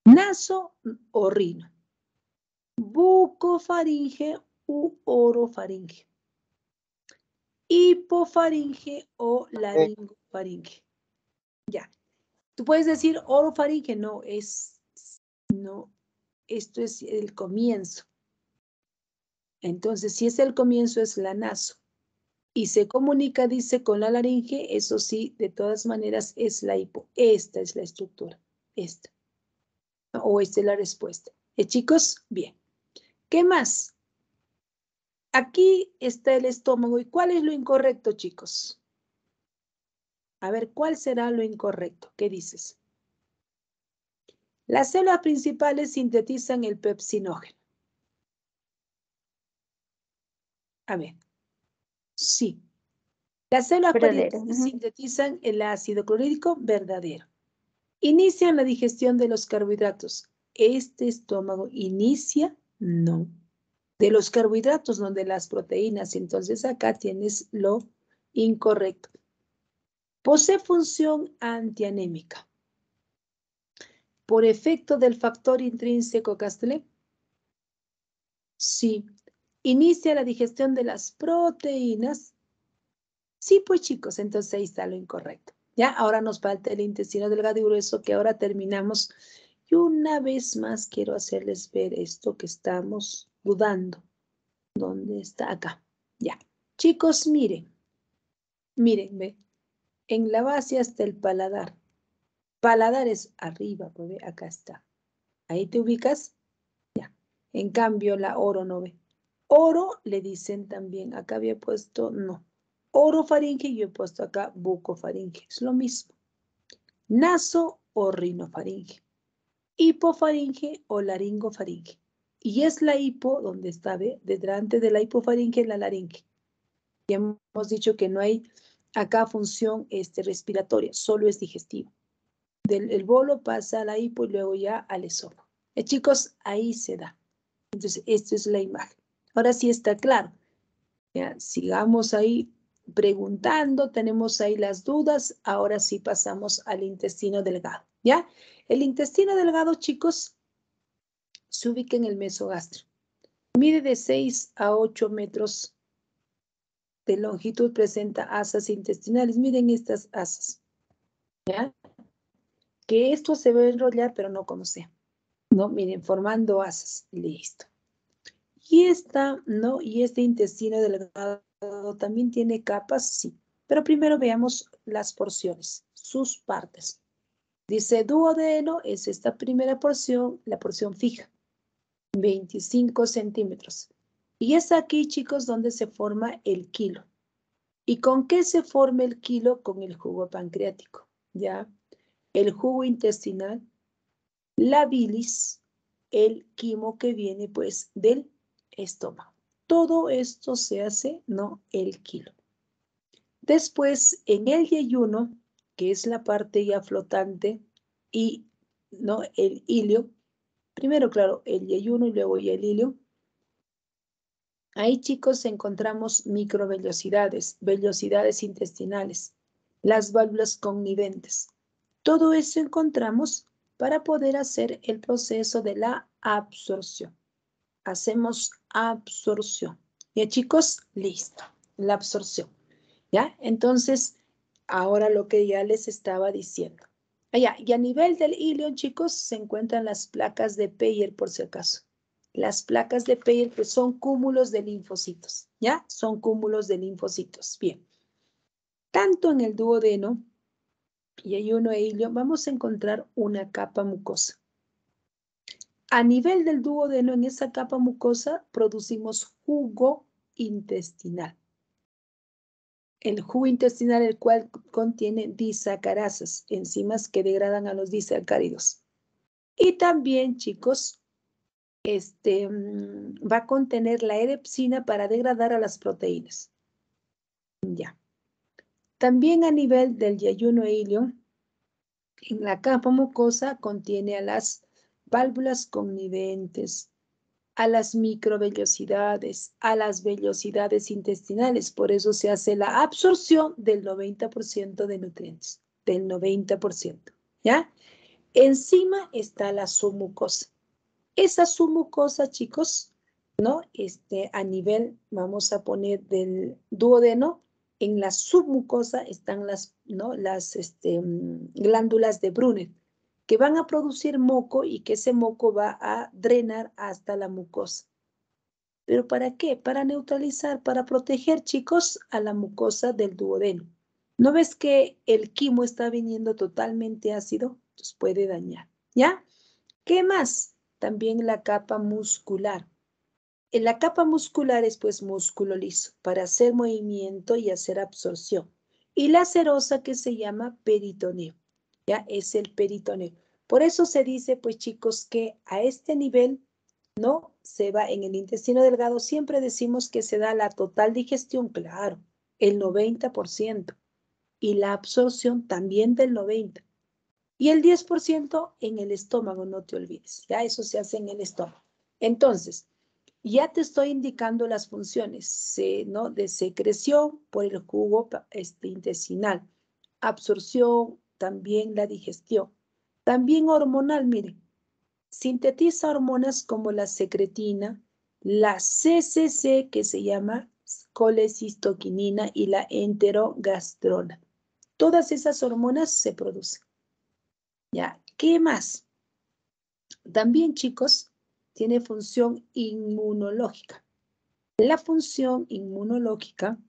Naso o rino. Bucofaringe u orofaringe. Hipofaringe o laringofaringe. Ya. Tú puedes decir orofaringe, no, es, no, esto es el comienzo. Entonces, si es el comienzo, es la naso. Y se comunica, dice, con la laringe, eso sí, de todas maneras es la hipo. Esta es la estructura, esta. O esta es la respuesta. ¿Eh, chicos? Bien. ¿Qué más? Aquí está el estómago. ¿Y cuál es lo incorrecto, chicos? A ver, ¿cuál será lo incorrecto? ¿Qué dices? Las células principales sintetizan el pepsinógeno. ver. Sí. Las células sintetizan el ácido clorhídrico verdadero. Inician la digestión de los carbohidratos. Este estómago inicia, no. De los carbohidratos, no de las proteínas. Entonces acá tienes lo incorrecto. Posee función antianémica. Por efecto del factor intrínseco Sí, Sí, inicia la digestión de las proteínas. Sí, pues chicos, entonces ahí está lo incorrecto. Ya, ahora nos falta el intestino delgado y grueso que ahora terminamos. Y una vez más quiero hacerles ver esto que estamos dudando. ¿Dónde está? Acá. Ya. Chicos, miren. Miren, ve. En la base hasta el paladar. Paladar es arriba, pues ve, acá está. Ahí te ubicas. Ya. En cambio, la oro no ve. Oro le dicen también, acá había puesto, no, orofaringe y yo he puesto acá bucofaringe, es lo mismo. Naso o rinofaringe, hipofaringe o laringofaringe. Y es la hipo donde está, ¿ve? Delante de la hipofaringe la laringe. Ya hemos dicho que no hay acá función este, respiratoria, solo es digestivo. Del el bolo pasa a la hipo y luego ya al esófago. Eh, chicos, ahí se da. Entonces, esta es la imagen. Ahora sí está claro. Sigamos ahí preguntando, tenemos ahí las dudas. Ahora sí pasamos al intestino delgado. ¿ya? El intestino delgado, chicos, se ubica en el mesogastro. Mide de 6 a 8 metros de longitud, presenta asas intestinales. Miren estas asas. ¿ya? Que esto se va a enrollar, pero no como sea. ¿no? Miren, formando asas. Listo. Y esta, ¿no? Y este intestino delgado también tiene capas, sí. Pero primero veamos las porciones, sus partes. Dice duodeno es esta primera porción, la porción fija, 25 centímetros. Y es aquí, chicos, donde se forma el kilo. ¿Y con qué se forma el kilo? Con el jugo pancreático, ¿ya? El jugo intestinal, la bilis, el quimo que viene, pues, del estómago. Todo esto se hace, ¿no? El kilo. Después, en el yeyuno, que es la parte ya flotante, y, ¿no? El ilio. Primero, claro, el yeyuno y luego el ilio. Ahí, chicos, encontramos microvellosidades, velocidades intestinales, las válvulas conniventes. Todo eso encontramos para poder hacer el proceso de la absorción hacemos absorción. Ya chicos, listo, la absorción. ¿Ya? Entonces, ahora lo que ya les estaba diciendo. Allá, y a nivel del ilion, chicos, se encuentran las placas de Peyer, por si acaso. Las placas de Peyer pues son cúmulos de linfocitos, ¿ya? Son cúmulos de linfocitos. Bien. Tanto en el duodeno y hay uno de ilion vamos a encontrar una capa mucosa. A nivel del duodeno, en esa capa mucosa, producimos jugo intestinal. El jugo intestinal, el cual contiene disacarazas, enzimas que degradan a los disacáridos. Y también, chicos, este, mm, va a contener la erepsina para degradar a las proteínas. Ya. También a nivel del yayuno ilion, en la capa mucosa contiene a las válvulas conniventes, a las microvellosidades, a las vellosidades intestinales. Por eso se hace la absorción del 90% de nutrientes, del 90%. ¿Ya? Encima está la submucosa. Esa submucosa, chicos, ¿no? Este, a nivel, vamos a poner del duodeno, en la submucosa están las, ¿no? las este, mm, glándulas de Brunet que van a producir moco y que ese moco va a drenar hasta la mucosa. ¿Pero para qué? Para neutralizar, para proteger, chicos, a la mucosa del duodeno. ¿No ves que el quimo está viniendo totalmente ácido? Entonces puede dañar, ¿ya? ¿Qué más? También la capa muscular. En eh, la capa muscular es pues músculo liso para hacer movimiento y hacer absorción. Y la serosa que se llama peritoneo ya es el peritoneo. Por eso se dice, pues chicos, que a este nivel no se va en el intestino delgado, siempre decimos que se da la total digestión, claro, el 90% y la absorción también del 90%. Y el 10% en el estómago, no te olvides, ya eso se hace en el estómago. Entonces, ya te estoy indicando las funciones, ¿no? De secreción por el jugo este, intestinal, absorción, también la digestión. También hormonal, miren, sintetiza hormonas como la secretina, la CCC que se llama colecistoquinina y la enterogastrona. Todas esas hormonas se producen. ¿Ya? ¿Qué más? También, chicos, tiene función inmunológica. La función inmunológica,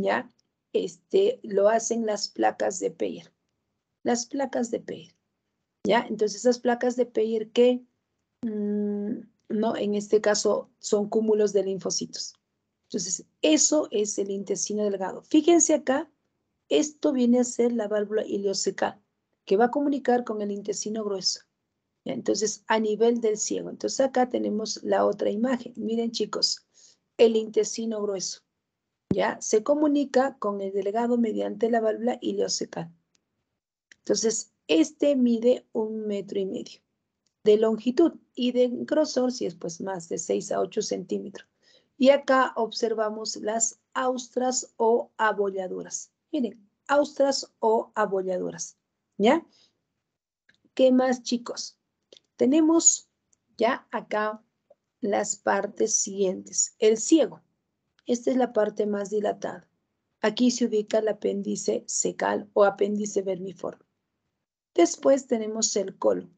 ¿ya? Este, lo hacen las placas de Peyer las placas de Peyer. ¿Ya? Entonces, esas placas de Peyer que, mm, no, en este caso, son cúmulos de linfocitos. Entonces, eso es el intestino delgado. Fíjense acá, esto viene a ser la válvula ileocecal que va a comunicar con el intestino grueso. Entonces, a nivel del ciego. Entonces, acá tenemos la otra imagen. Miren, chicos, el intestino grueso. ¿Ya? Se comunica con el delgado mediante la válvula ileocecal. Entonces, este mide un metro y medio de longitud y de grosor, si es pues más de 6 a 8 centímetros. Y acá observamos las austras o abolladuras. Miren, austras o abolladuras, ¿ya? ¿Qué más, chicos? Tenemos ya acá las partes siguientes. El ciego. Esta es la parte más dilatada. Aquí se ubica el apéndice secal o apéndice vermiforme. Después tenemos el colon,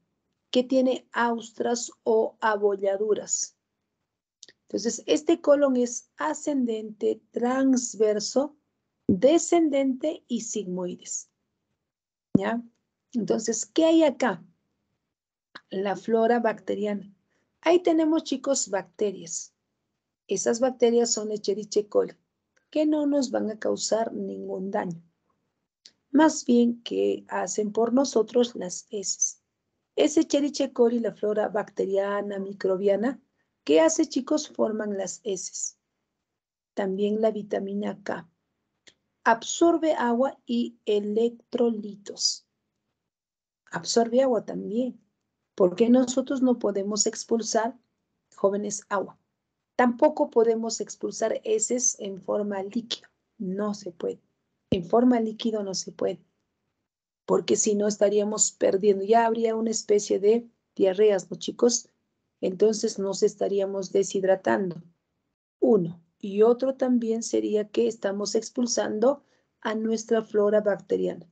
que tiene austras o abolladuras. Entonces, este colon es ascendente, transverso, descendente y sigmoides. ¿Ya? Entonces, ¿qué hay acá? La flora bacteriana. Ahí tenemos, chicos, bacterias. Esas bacterias son Echerichia que no nos van a causar ningún daño más bien que hacen por nosotros las heces. Ese Echerichia la flora bacteriana, microbiana, ¿qué hace chicos forman las heces. También la vitamina K. Absorbe agua y electrolitos. Absorbe agua también. ¿Por qué nosotros no podemos expulsar jóvenes agua? Tampoco podemos expulsar heces en forma líquida. No se puede. En forma líquido no se puede, porque si no estaríamos perdiendo, ya habría una especie de diarreas, ¿no, chicos? Entonces nos estaríamos deshidratando. Uno. Y otro también sería que estamos expulsando a nuestra flora bacteriana.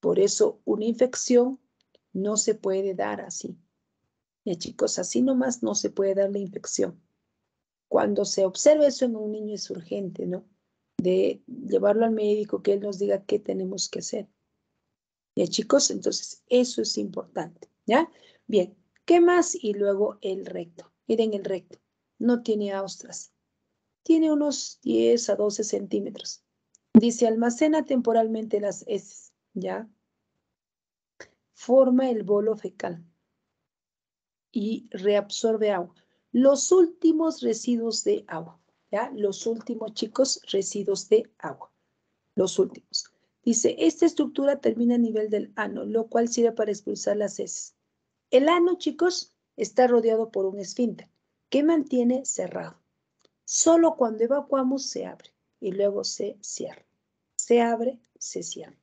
Por eso una infección no se puede dar así. Ya chicos, así nomás no se puede dar la infección. Cuando se observa eso en un niño es urgente, ¿no? de llevarlo al médico, que él nos diga qué tenemos que hacer. ¿Ya chicos? Entonces, eso es importante, ¿ya? Bien, ¿qué más? Y luego el recto. Miren el recto, no tiene austras. Tiene unos 10 a 12 centímetros. Dice, almacena temporalmente las heces, ¿ya? Forma el bolo fecal y reabsorbe agua. Los últimos residuos de agua. ¿ya? Los últimos, chicos, residuos de agua. Los últimos. Dice, esta estructura termina a nivel del ano, lo cual sirve para expulsar las heces. El ano, chicos, está rodeado por un esfínter que mantiene cerrado. Solo cuando evacuamos se abre y luego se cierra. Se abre, se cierra.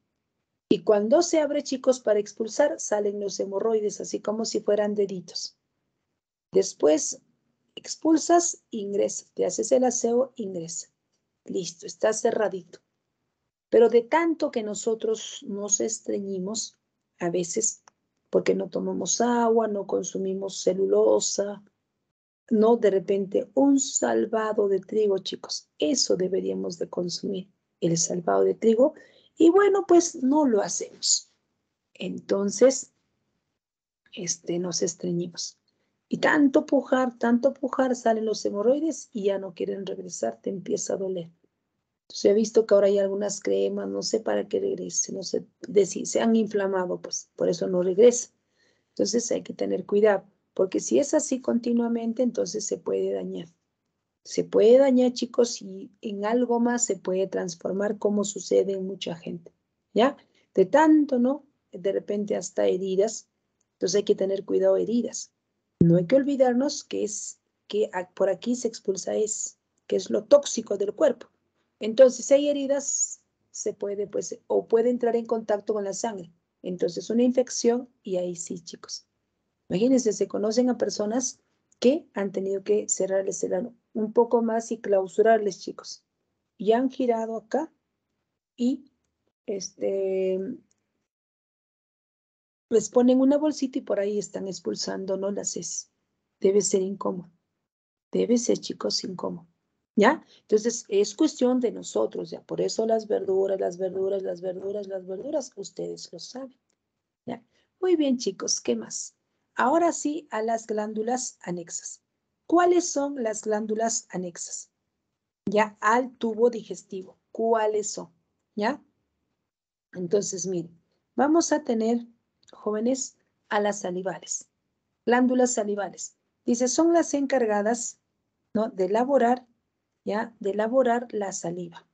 Y cuando se abre, chicos, para expulsar, salen los hemorroides, así como si fueran deditos. Después expulsas, ingresa. Te haces el aseo, ingresa. Listo, está cerradito. Pero de tanto que nosotros nos estreñimos, a veces porque no tomamos agua, no consumimos celulosa, no de repente un salvado de trigo, chicos, eso deberíamos de consumir, el salvado de trigo, y bueno, pues no lo hacemos. Entonces, este, nos estreñimos. Y tanto pujar, tanto pujar, salen los hemorroides y ya no quieren regresar, te empieza a doler. Entonces he visto que ahora hay algunas cremas, no sé para qué regrese, no sé, de si se han inflamado, pues por eso no regresa. Entonces hay que tener cuidado, porque si es así continuamente, entonces se puede dañar. Se puede dañar, chicos, y en algo más se puede transformar, como sucede en mucha gente, ¿ya? De tanto, ¿no? De repente hasta heridas. Entonces hay que tener cuidado heridas. No hay que olvidarnos que es que por aquí se expulsa es, que es lo tóxico del cuerpo. Entonces, hay heridas se puede pues o puede entrar en contacto con la sangre. Entonces, una infección y ahí sí, chicos. Imagínense, se conocen a personas que han tenido que cerrarles el ano un poco más y clausurarles, chicos. Y han girado acá y este, les ponen una bolsita y por ahí están expulsando, no las es. Debe ser incómodo. Debe ser, chicos, incómodo. ¿Ya? Entonces, es cuestión de nosotros, ya. Por eso las verduras, las verduras, las verduras, las verduras, ustedes lo saben. ¿Ya? Muy bien, chicos, ¿qué más? Ahora sí, a las glándulas anexas. ¿Cuáles son las glándulas anexas? Ya, al tubo digestivo. ¿Cuáles son? ¿Ya? Entonces, miren, vamos a tener jóvenes a las salivales, glándulas salivales. Dice, son las encargadas ¿no? de elaborar, ¿ya? De elaborar la saliva,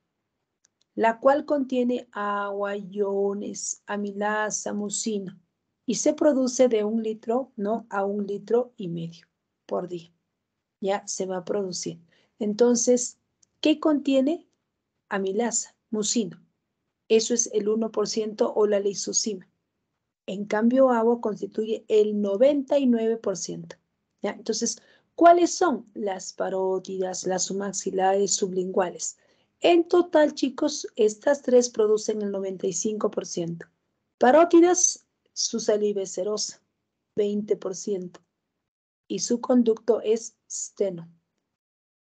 la cual contiene agua, iones, amilasa, mucina y se produce de un litro, ¿no? A un litro y medio por día. Ya se va a producir. Entonces, ¿qué contiene? Amilasa, mucina. Eso es el 1% o la lisocima. En cambio, agua constituye el 99%. Entonces, ¿cuáles son las parótidas, las submaxilares, sublinguales? En total, chicos, estas tres producen el 95%. Parótidas, su saliva es serosa, 20%, y su conducto es steno.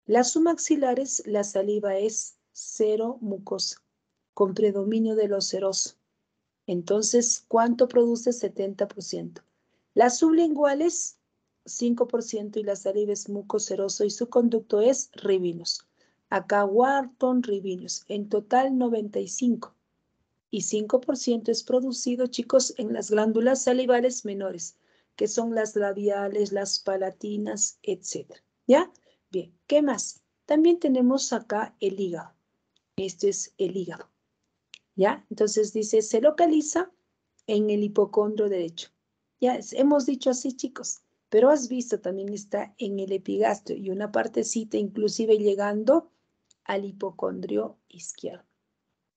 Las sumaxilares, la saliva es cero mucosa, con predominio de lo seroso. Entonces, ¿cuánto produce 70%? Las sublinguales, 5%, y las saliva es mucoceroso y su conducto es ribinos. Acá Wharton ribinos, en total 95. Y 5% es producido, chicos, en las glándulas salivales menores, que son las labiales, las palatinas, etc. ¿Ya? Bien, ¿qué más? También tenemos acá el hígado. Este es el hígado. ¿ya? Entonces dice, se localiza en el hipocondrio derecho. Ya hemos dicho así, chicos, pero has visto también está en el epigastrio y una partecita inclusive llegando al hipocondrio izquierdo.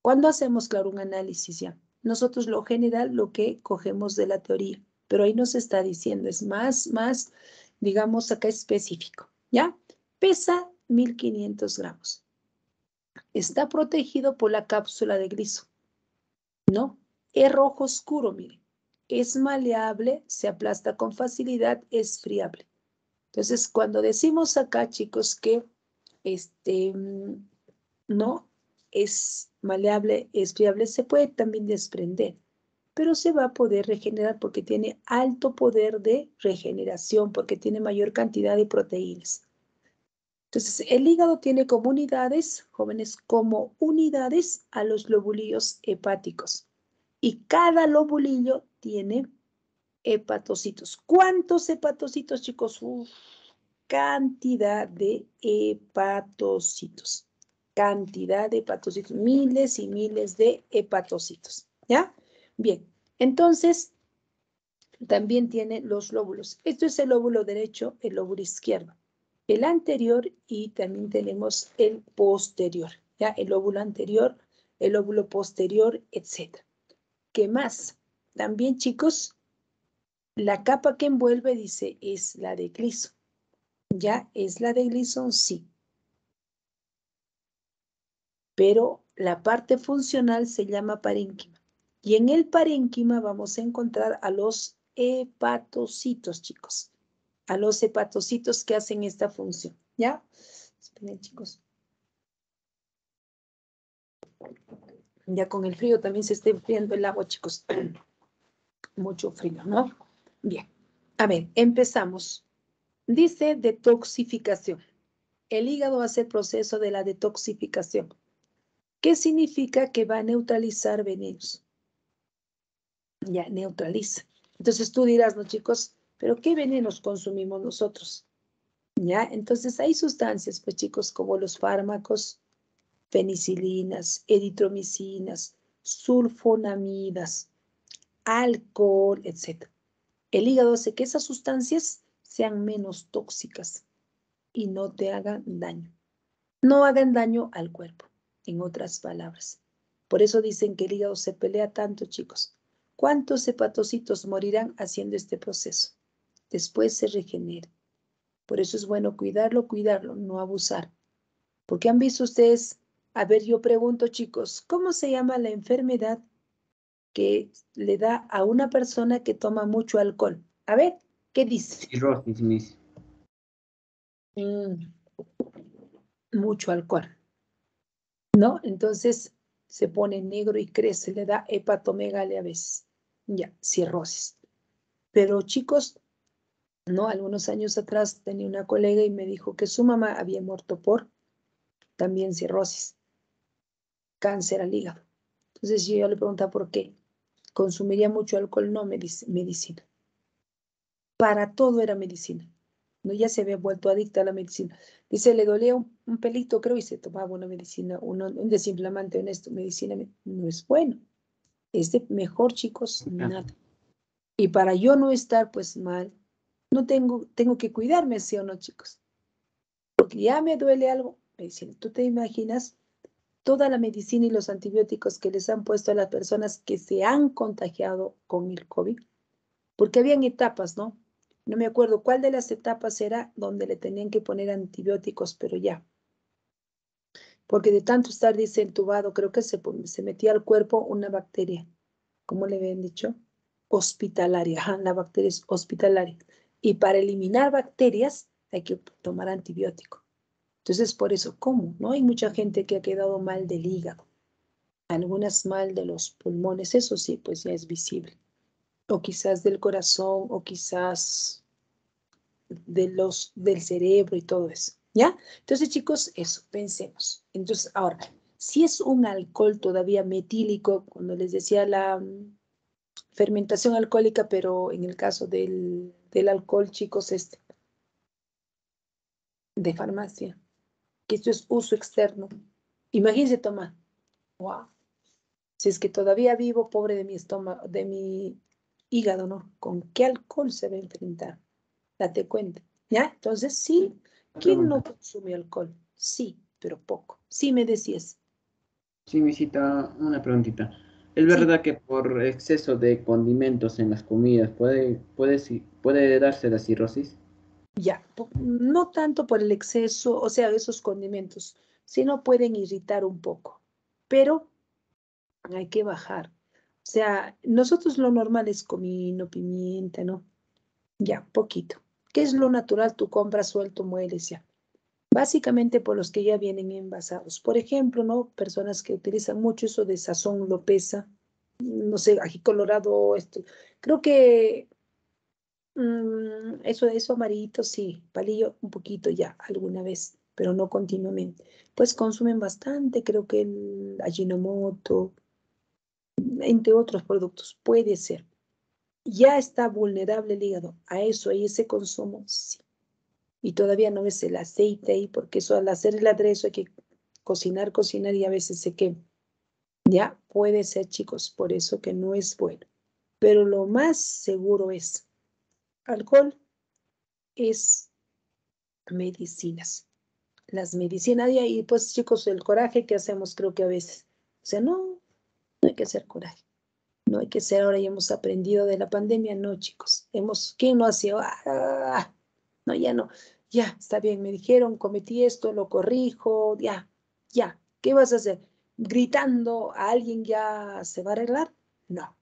¿Cuándo hacemos, claro, un análisis ya, nosotros lo general, lo que cogemos de la teoría, pero ahí nos está diciendo, es más, más, digamos, acá específico, ¿ya? Pesa 1500 gramos. Está protegido por la cápsula de griso ¿no? Es rojo oscuro, miren. Es maleable, se aplasta con facilidad, es friable. Entonces, cuando decimos acá, chicos, que este, no es maleable, es friable, se puede también desprender, pero se va a poder regenerar porque tiene alto poder de regeneración, porque tiene mayor cantidad de proteínas. Entonces, el hígado tiene comunidades jóvenes, como unidades a los lobulillos hepáticos. Y cada lobulillo tiene hepatocitos. ¿Cuántos hepatocitos, chicos? Uf, cantidad de hepatocitos. Cantidad de hepatocitos. Miles y miles de hepatocitos. ¿Ya? Bien. Entonces, también tiene los lóbulos. Esto es el lóbulo derecho, el lóbulo izquierdo el anterior y también tenemos el posterior, ¿ya? El óvulo anterior, el óvulo posterior, etc. ¿Qué más? También, chicos, la capa que envuelve, dice, es la de Glisson. ¿Ya? ¿Es la de glisón Sí. Pero la parte funcional se llama parénquima. Y en el parénquima vamos a encontrar a los hepatocitos, chicos a los hepatocitos que hacen esta función. ¿Ya? Esperen, chicos. Ya con el frío también se está enfriando el agua, chicos. Mucho frío, ¿no? Bien. A ver, empezamos. Dice detoxificación. El hígado hace el proceso de la detoxificación. ¿Qué significa que va a neutralizar venenos? Ya, neutraliza. Entonces tú dirás, ¿no, chicos? Pero ¿qué venenos consumimos nosotros? ¿Ya? Entonces hay sustancias, pues chicos, como los fármacos, penicilinas, eritromicinas, sulfonamidas, alcohol, etc. El hígado hace que esas sustancias sean menos tóxicas y no te hagan daño. No hagan daño al cuerpo, en otras palabras. Por eso dicen que el hígado se pelea tanto, chicos. ¿Cuántos hepatocitos morirán haciendo este proceso? después se regenera. Por eso es bueno cuidarlo, cuidarlo, no abusar. Porque han visto ustedes, a ver, yo pregunto chicos, ¿cómo se llama la enfermedad que le da a una persona que toma mucho alcohol? A ver, ¿qué dice? Cirrosis, mm, mucho alcohol. ¿No? Entonces se pone negro y crece, le da hepatomegalia a veces. Ya, cirrosis. Pero chicos, ¿no? Algunos años atrás tenía una colega y me dijo que su mamá había muerto por también cirrosis, cáncer al hígado. Entonces yo le preguntaba por qué. ¿Consumiría mucho alcohol? No, medicina. Para todo era medicina. No, ya se había vuelto adicta a la medicina. Dice, le dolía un, pelito, creo, y se tomaba una medicina, un, un desinflamante honesto. Medicina no es bueno. Es mejor, chicos, nada. Y para yo no estar pues mal, no tengo, tengo que cuidarme, sí o no, chicos. Porque ya me duele algo. Me dicen, ¿tú te imaginas toda la medicina y los antibióticos que les han puesto a las personas que se han contagiado con el COVID? Porque habían etapas, ¿no? No me acuerdo cuál de las etapas era donde le tenían que poner antibióticos, pero ya. Porque de tanto estar, dice, creo que se, se metía al cuerpo una bacteria. ¿Cómo le habían dicho? Hospitalaria. la bacteria es hospitalaria. Y para eliminar bacterias hay que tomar antibiótico. Entonces, por eso, ¿cómo? ¿No? Hay mucha gente que ha quedado mal del hígado, algunas mal de los pulmones, eso sí, pues ya es visible. O quizás del corazón, o quizás de los, del cerebro y todo eso. ¿Ya? Entonces, chicos, eso, pensemos. Entonces, ahora, si es un alcohol todavía metílico, cuando les decía la mm, fermentación alcohólica, pero en el caso del del alcohol, chicos, este, de farmacia, que esto es uso externo. Imagínense tomar. Wow. Si es que todavía vivo, pobre de mi estómago, de mi hígado, ¿no? ¿Con qué alcohol se va a enfrentar? Date cuenta. ¿Ya? Entonces, sí, ¿quién no consume alcohol? Sí, pero poco. Sí, me decías. Sí, cita una preguntita. Es verdad que por exceso de condimentos en las comidas puede, puede, puede darse la cirrosis. Ya, no tanto por el exceso, o sea, esos condimentos, sino pueden irritar un poco, pero hay que bajar. O sea, nosotros lo normal es comino, pimienta, ¿no? Ya, poquito. ¿Qué es lo natural? Tú compras suelto, mueles, ya básicamente por los que ya vienen envasados. Por ejemplo, ¿no? personas que utilizan mucho eso de sazón lopesa, no sé, ají colorado, esto. creo que mm, eso, eso amarillito sí, palillo un poquito ya alguna vez, pero no continuamente. Pues consumen bastante, creo que el Ajinomoto, entre otros productos, puede ser. Ya está vulnerable el hígado a eso y ese consumo, sí y todavía no ves el aceite ahí, porque eso al hacer el adreso hay que cocinar, cocinar y a veces se quema. Ya puede ser, chicos, por eso que no es bueno. Pero lo más seguro es alcohol, es medicinas. Las medicinas y ahí, pues chicos, el coraje que hacemos creo que a veces. O sea, no, no hay que hacer coraje. No hay que ser, ahora y hemos aprendido de la pandemia, no, chicos. Hemos, ¿quién no sido? ¡Ah! no, ya no, ya, está bien, me dijeron, cometí esto, lo corrijo, ya, ya, ¿qué vas a hacer? ¿Gritando a alguien ya se va a arreglar? No.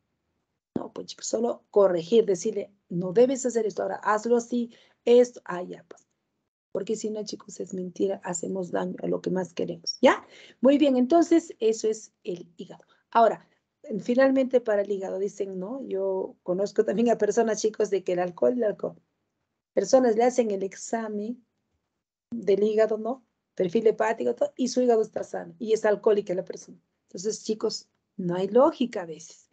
No, pues chicos, solo corregir, decirle, no debes hacer esto, ahora hazlo así, esto, ah, ya, pues. Porque si no, chicos, es mentira, hacemos daño a lo que más queremos, ¿ya? Muy bien, entonces, eso es el hígado. Ahora, finalmente para el hígado, dicen, no, yo conozco también a personas, chicos, de que el alcohol, el alcohol personas le hacen el examen del hígado, ¿no? Perfil hepático y su hígado está sano y es alcohólica la persona. Entonces, chicos, no hay lógica a veces.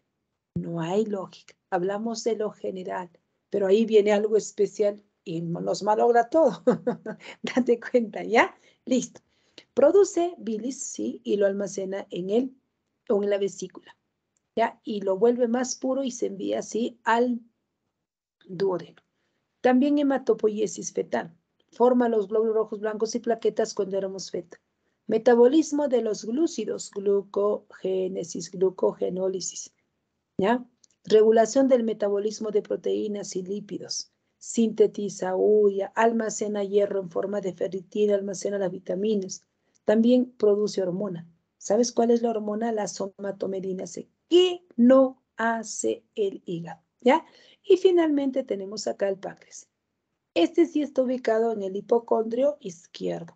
No hay lógica. Hablamos de lo general, pero ahí viene algo especial y nos malogra todo. Date cuenta, ¿ya? Listo. Produce bilis, sí, y lo almacena en él o en la vesícula, ¿ya? Y lo vuelve más puro y se envía así al duodeno. También hematopoiesis fetal. Forma los glóbulos rojos, blancos y plaquetas cuando éramos feta. Metabolismo de los glúcidos, glucogénesis, glucogenólisis. ¿Ya? Regulación del metabolismo de proteínas y lípidos. Sintetiza huya, almacena hierro en forma de ferritina, almacena las vitaminas. También produce hormona. ¿Sabes cuál es la hormona? La somatomedina C. ¿Qué no hace el hígado? Y finalmente tenemos acá el páncreas. Este sí está ubicado en el hipocondrio izquierdo.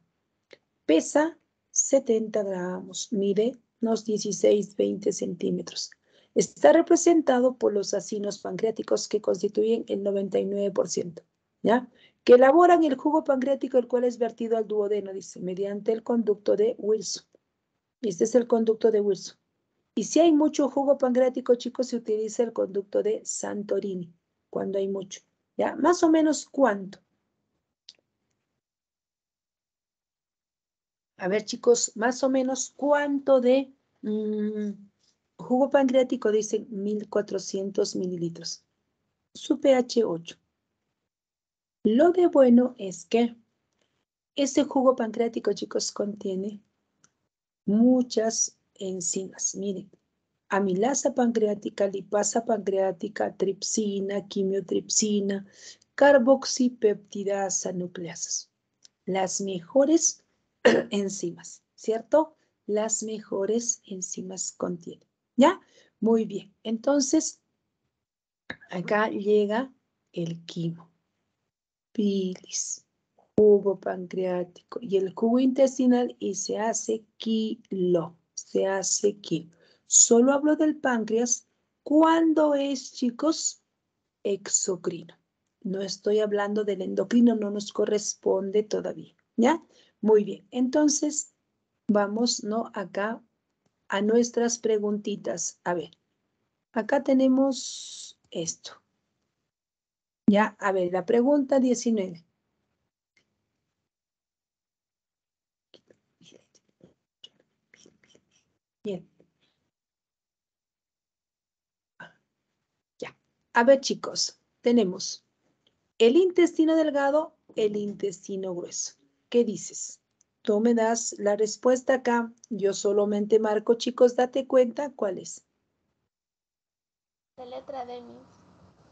Pesa 70 gramos, mide unos 16-20 centímetros. Está representado por los acinos pancreáticos que constituyen el 99%, ¿ya? que elaboran el jugo pancreático, el cual es vertido al duodeno, dice, mediante el conducto de Wilson. Este es el conducto de Wilson. Y si hay mucho jugo pancreático, chicos, se utiliza el conducto de Santorini, cuando hay mucho. ¿Ya? Más o menos cuánto. A ver, chicos, más o menos cuánto de mm, jugo pancreático, dicen 1400 mililitros. Su pH 8. Lo de bueno es que ese jugo pancreático, chicos, contiene muchas enzimas. Miren, amilasa pancreática, lipasa pancreática, tripsina, quimiotripsina, carboxipeptidasa, nucleasas. Las mejores enzimas, ¿cierto? Las mejores enzimas contienen. ¿Ya? Muy bien. Entonces, acá llega el quimo, pilis, jugo pancreático y el jugo intestinal y se hace quilo se hace aquí. Solo hablo del páncreas cuando es, chicos, exocrino. No estoy hablando del endocrino, no nos corresponde todavía, ¿ya? Muy bien, entonces vamos, ¿no? Acá a nuestras preguntitas. A ver, acá tenemos esto. Ya, a ver, la pregunta 19. A ver, chicos, tenemos el intestino delgado, el intestino grueso. ¿Qué dices? Tú me das la respuesta acá. Yo solamente marco, chicos, date cuenta cuál es. La letra D,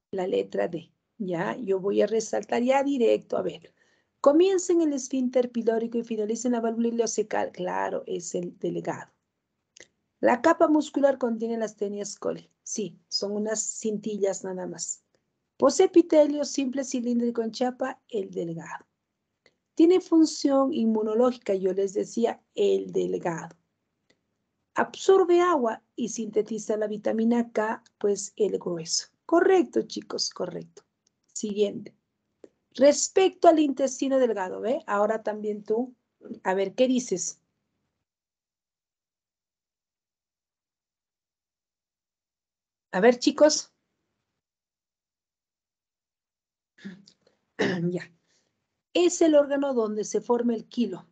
La letra D. Ya, yo voy a resaltar ya directo. A ver, comiencen el esfínter pilórico y finalicen la válvula ileocecal. Claro, es el delgado. La capa muscular contiene las tenias coli. Sí, son unas cintillas nada más. Posee epitelio simple cilíndrico en chapa, el delgado. Tiene función inmunológica, yo les decía, el delgado. Absorbe agua y sintetiza la vitamina K, pues el grueso. Correcto, chicos, correcto. Siguiente. Respecto al intestino delgado, ¿ve? Ahora también tú, a ver, ¿qué dices? A ver, chicos. ya. Es el órgano donde se forma el kilo.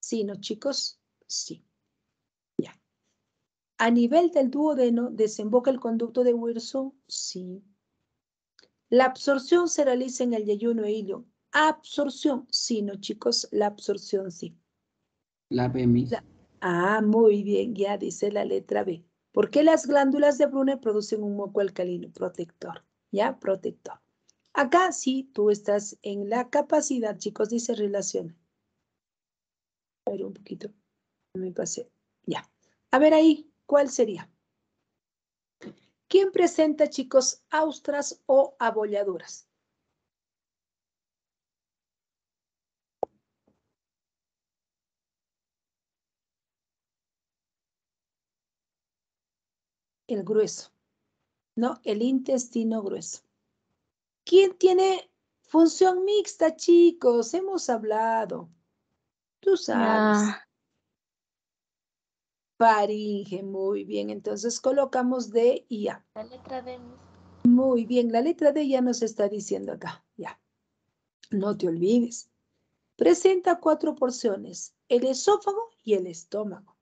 Sí, ¿no, chicos? Sí. Ya. A nivel del duodeno, ¿desemboca el conducto de Wilson? Sí. La absorción se realiza en el yeyuno e hilo. Absorción, sí, ¿no, chicos? La absorción, sí. La BMI. La Ah, muy bien, ya dice la letra B. ¿Por qué las glándulas de Brunner producen un moco alcalino? Protector, ¿ya? Protector. Acá sí, tú estás en la capacidad, chicos, dice relación. A ver un poquito, me pasé, ya. A ver ahí, ¿cuál sería? ¿Quién presenta, chicos, austras o abolladuras? el grueso, ¿no? El intestino grueso. ¿Quién tiene función mixta, chicos? Hemos hablado. Tú sabes. Ah. Faringe, muy bien. Entonces colocamos D y A. La letra D. Muy bien, la letra D ya nos está diciendo acá, ya. No te olvides. Presenta cuatro porciones, el esófago y el estómago.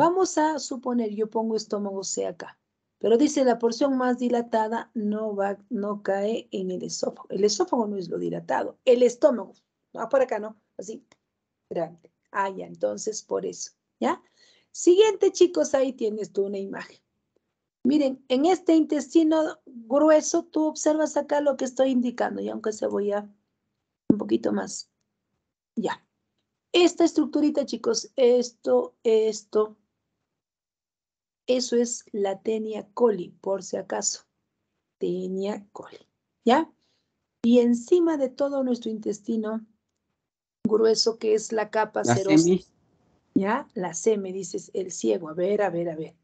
Vamos a suponer, yo pongo estómago C acá, pero dice la porción más dilatada no, va, no cae en el esófago. El esófago no es lo dilatado, el estómago. Va ah, por acá, ¿no? Así, grande. Ah, ya, entonces por eso, ¿ya? Siguiente, chicos, ahí tienes tú una imagen. Miren, en este intestino grueso, tú observas acá lo que estoy indicando, y aunque se voy a un poquito más. Ya. Esta estructurita, chicos, esto, esto, eso es la tenia coli, por si acaso. Tenia coli, ¿ya? Y encima de todo nuestro intestino grueso, que es la capa la ¿Ya? La C, me dices, el ciego. A ver, a ver, a ver.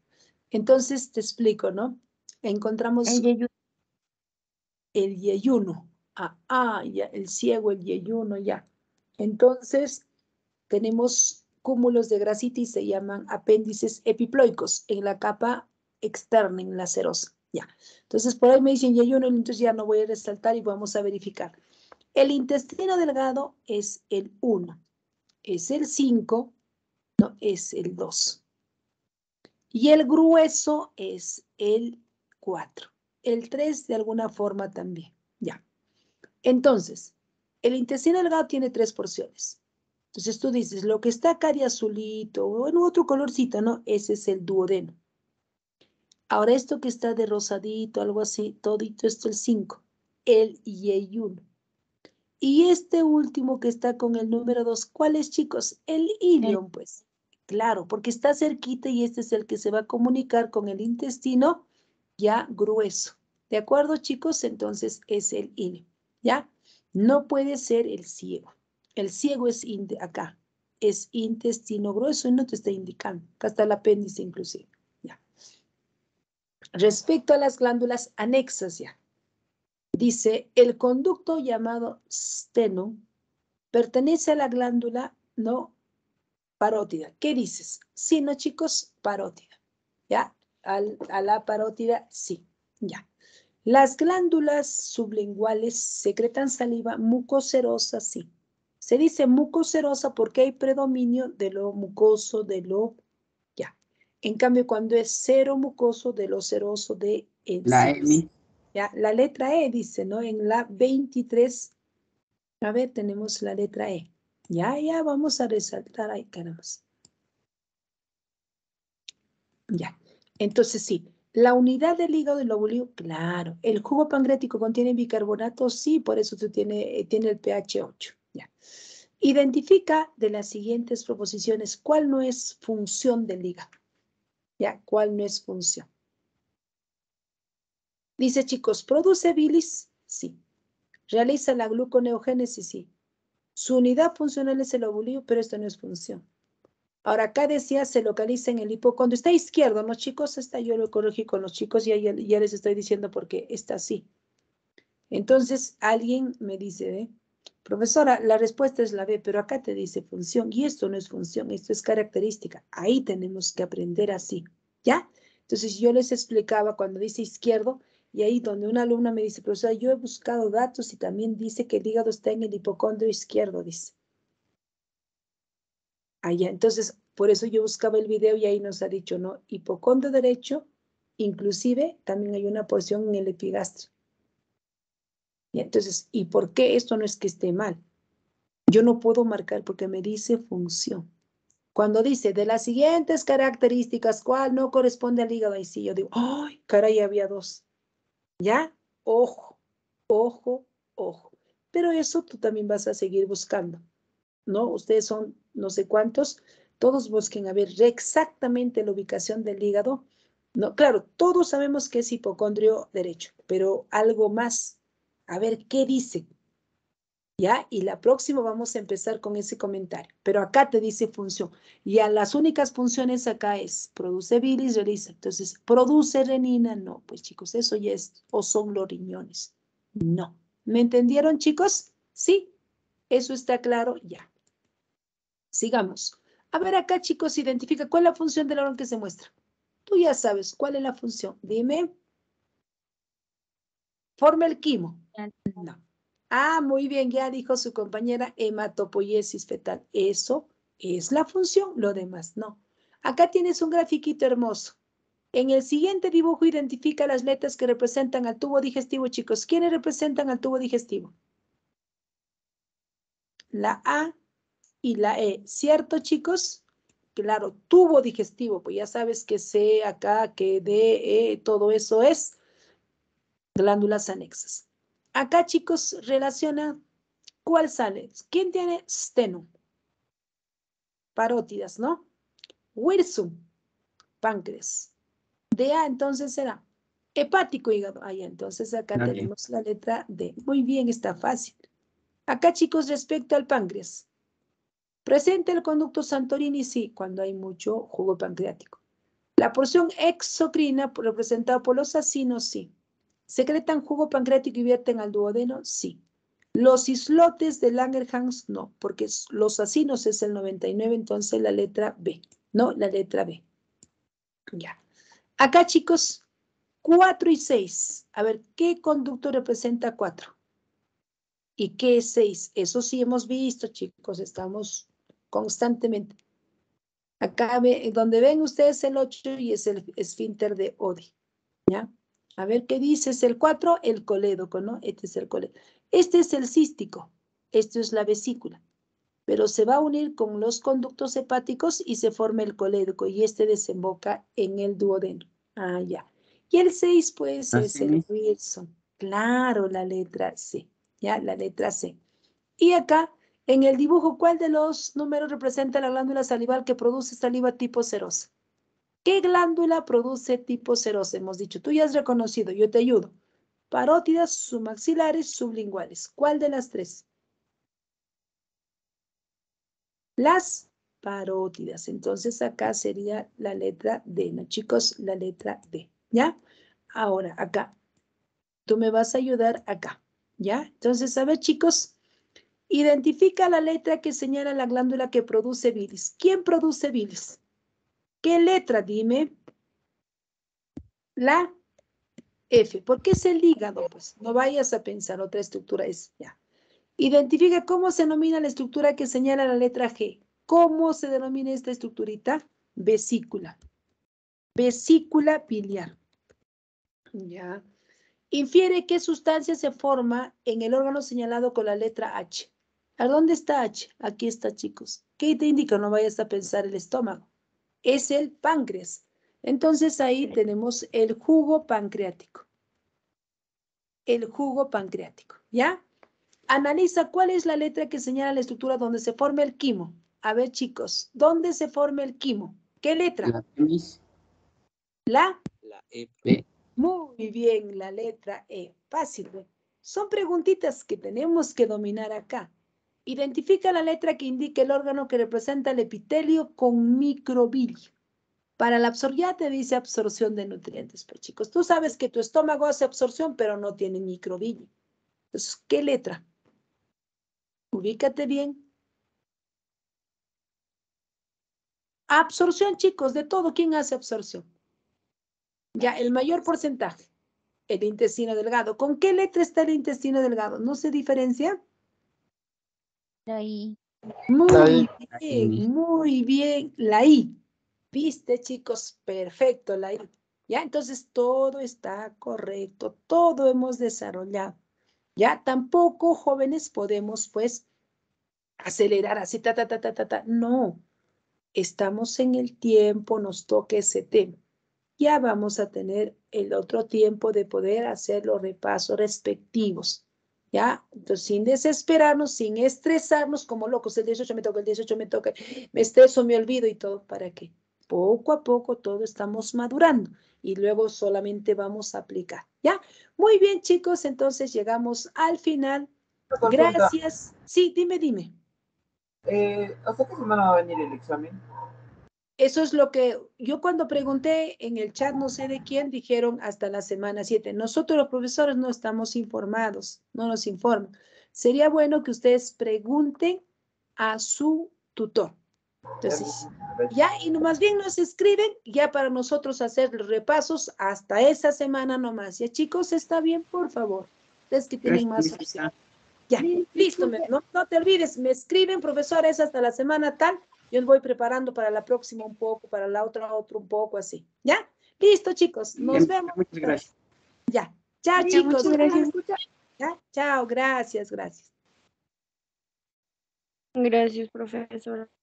Entonces te explico, ¿no? Encontramos el yeyuno. El yeyuno. Ah, ah, ya, el ciego, el yeyuno, ya. Entonces, tenemos cúmulos de grasitis se llaman apéndices epiploicos en la capa externa, en la serosa. Ya. Entonces, por ahí me dicen, ya yo entonces ya no voy a resaltar y vamos a verificar. El intestino delgado es el 1, es el 5, no, es el 2. Y el grueso es el 4. El 3 de alguna forma también. Ya. Entonces, el intestino delgado tiene tres porciones. Entonces tú dices, lo que está acá de azulito o en otro colorcito, ¿no? Ese es el duodeno. Ahora esto que está de rosadito, algo así, todito esto es el 5, el yeyun. Y este último que está con el número 2, ¿cuál es, chicos? El ilion, pues. Claro, porque está cerquita y este es el que se va a comunicar con el intestino ya grueso. ¿De acuerdo, chicos? Entonces es el ilion, ¿ya? No puede ser el ciego. El ciego es acá, es intestino grueso y no te está indicando. Acá está el apéndice inclusive. Respecto a las glándulas anexas ya. Dice, el conducto llamado steno pertenece a la glándula no parótida. ¿Qué dices? Sí, no chicos, parótida. ¿Ya? a la parótida, sí. Ya. Las glándulas sublinguales secretan saliva mucoserosa, sí. Se dice mucocerosa porque hay predominio de lo mucoso, de lo ya. En cambio, cuando es cero mucoso, de lo ceroso, de La Ya, la letra E dice, ¿no? En la 23, a ver, tenemos la letra E. Ya, ya, vamos a resaltar ahí, caramba. Ya, entonces sí, la unidad del hígado del lóbulo, claro. El jugo pancreático contiene bicarbonato, sí, por eso tiene, eh, tiene el pH 8. Identifica de las siguientes proposiciones cuál no es función del hígado. Ya, cuál no es función. Dice, chicos, ¿produce bilis? Sí. ¿Realiza la gluconeogénesis? Sí. Su unidad funcional es el ovulio, pero esto no es función. Ahora, acá decía, se localiza en el hipo. está izquierdo, ¿no, chicos? está yo lo ecológico los chicos y ya, les estoy diciendo porque está así. Entonces, alguien me dice, ¿eh? Profesora, la respuesta es la B, pero acá te dice función y esto no es función, esto es característica. Ahí tenemos que aprender así, ¿ya? Entonces yo les explicaba cuando dice izquierdo y ahí donde una alumna me dice, profesora, yo he buscado datos y también dice que el hígado está en el hipocondrio izquierdo, dice. Allá, entonces por eso yo buscaba el video y ahí nos ha dicho, ¿no? Hipocondrio derecho, inclusive también hay una porción en el epigastro. Y entonces, ¿y por qué esto no es que esté mal? Yo no puedo marcar porque me dice función. Cuando dice de las siguientes características, ¿cuál no corresponde al hígado? Ahí sí, yo digo, ¡ay, caray, había dos! ¿Ya? Ojo, ojo, ojo. Pero eso tú también vas a seguir buscando, ¿no? Ustedes son no sé cuántos, todos busquen a ver exactamente la ubicación del hígado. No, claro, todos sabemos que es hipocondrio derecho, pero algo más a ver qué dice. ¿Ya? Y la próxima vamos a empezar con ese comentario. Pero acá te dice función. Y a las únicas funciones acá es produce bilis, realiza. Entonces, produce renina. No, pues chicos, eso ya es, o son los riñones. No. ¿Me entendieron, chicos? Sí. Eso está claro ya. Sigamos. A ver acá, chicos, identifica cuál es la función del órgano que se muestra. Tú ya sabes cuál es la función. Dime. Forma el quimo. No. Ah, muy bien, ya dijo su compañera hematopoiesis fetal. Eso es la función, lo demás no. Acá tienes un grafiquito hermoso. En el siguiente dibujo identifica las letras que representan al tubo digestivo, chicos. ¿Quiénes representan al tubo digestivo? La A y la E, ¿cierto, chicos? Claro, tubo digestivo, pues ya sabes que C, acá, que D, E, todo eso es glándulas anexas. Acá, chicos, relaciona cuál sale. ¿Quién tiene steno? Parótidas, ¿no? Wirsum, páncreas. De A, entonces será hepático hígado. Ahí, entonces acá tenemos la letra D. Muy bien, está fácil. Acá, chicos, respecto al páncreas. Presente el conducto Santorini, sí, cuando hay mucho jugo pancreático. La porción exocrina representada por los asinos sí. ¿Secretan jugo pancreático y vierten al duodeno? Sí. Los islotes de Langerhans no, porque los asinos es el 99, entonces la letra B, ¿no? La letra B. Ya. Acá, chicos, 4 y 6. A ver, ¿qué conducto representa 4? ¿Y qué es 6? Eso sí hemos visto, chicos, estamos constantemente. Acá, donde ven ustedes el 8 y es el esfínter de Ode, ¿ya? A ver qué dice, el 4, el colédoco, ¿no? Este es el colédoco. Este es el cístico, esto es la vesícula, pero se va a unir con los conductos hepáticos y se forma el colédoco y este desemboca en el duodeno. Ah, ya. Y el 6, pues, es el Wilson. Claro, la letra C, ya, la letra C. Y acá, en el dibujo, ¿cuál de los números representa la glándula salival que produce saliva tipo cerosa? ¿Qué glándula produce tipo seroso Hemos dicho, tú ya has reconocido, yo te ayudo. Parótidas, submaxilares, sublinguales. ¿Cuál de las tres? Las parótidas. Entonces acá sería la letra D, ¿no? Chicos, la letra D, ¿ya? Ahora, acá. Tú me vas a ayudar acá, ¿ya? Entonces, a ver, chicos, identifica la letra que señala la glándula que produce bilis. ¿Quién produce bilis? ¿Qué letra? Dime. La F. ¿Por qué es el hígado? Pues no vayas a pensar otra estructura. Es ya. Identifica cómo se denomina la estructura que señala la letra G. ¿Cómo se denomina esta estructurita? Vesícula. Vesícula biliar. Ya. Infiere qué sustancia se forma en el órgano señalado con la letra H. ¿A dónde está H? Aquí está, chicos. ¿Qué te indica? No vayas a pensar el estómago es el páncreas. Entonces ahí tenemos el jugo pancreático. El jugo pancreático, ¿ya? Analiza cuál es la letra que señala la estructura donde se forma el quimo. A ver, chicos, ¿dónde se forma el quimo? ¿Qué letra? La e. La. E. e. Muy bien, la letra E. Fácil. Son preguntitas que tenemos que dominar acá. Identifica la letra que indique el órgano que representa el epitelio con microbilia. Para la absorción te dice absorción de nutrientes, Pero pues, chicos. Tú sabes que tu estómago hace absorción, pero no tiene microbilia. Entonces, ¿qué letra? Ubícate bien. Absorción, chicos, de todo. ¿Quién hace absorción? Ya, el mayor porcentaje. El intestino delgado. ¿Con qué letra está el intestino delgado? ¿No se diferencia? La I. Muy bien, muy bien. La I. ¿Viste, chicos? Perfecto, la I. ¿Ya? Entonces todo está correcto, todo hemos desarrollado. ¿Ya? Tampoco, jóvenes, podemos, pues, acelerar así, ta, ta, ta, ta, ta, ta. No, estamos en el tiempo, nos toca ese tema. Ya vamos a tener el otro tiempo de poder hacer los repasos respectivos. ¿ya? Entonces, sin desesperarnos, sin estresarnos como locos, el 18 me toca, el 18 me toca, me estreso, me olvido y todo, ¿para qué? Poco a poco todo estamos madurando y luego solamente vamos a aplicar, ¿ya? Muy bien, chicos, entonces llegamos al final. Gracias. Sí, dime, dime. ¿Hasta eh, qué semana va a venir el examen? Eso es lo que yo cuando pregunté en el chat, no sé de quién, dijeron hasta la semana 7. Nosotros los profesores no estamos informados, no nos informan. Sería bueno que ustedes pregunten a su tutor. Entonces, ya, y más bien nos escriben, ya para nosotros hacer los repasos hasta esa semana nomás. Ya, chicos, está bien, por favor. Ustedes que tienen más Ya, listo, no te olvides, me escriben, profesores, hasta la semana tal yo voy preparando para la próxima un poco, para la otra otro un poco, así. ¿Ya? Listo, chicos. Nos vemos. Muchas gracias. Ya. Chao, chicos. gracias. ¿Ya? Chao, gracias, gracias. Gracias, profesora.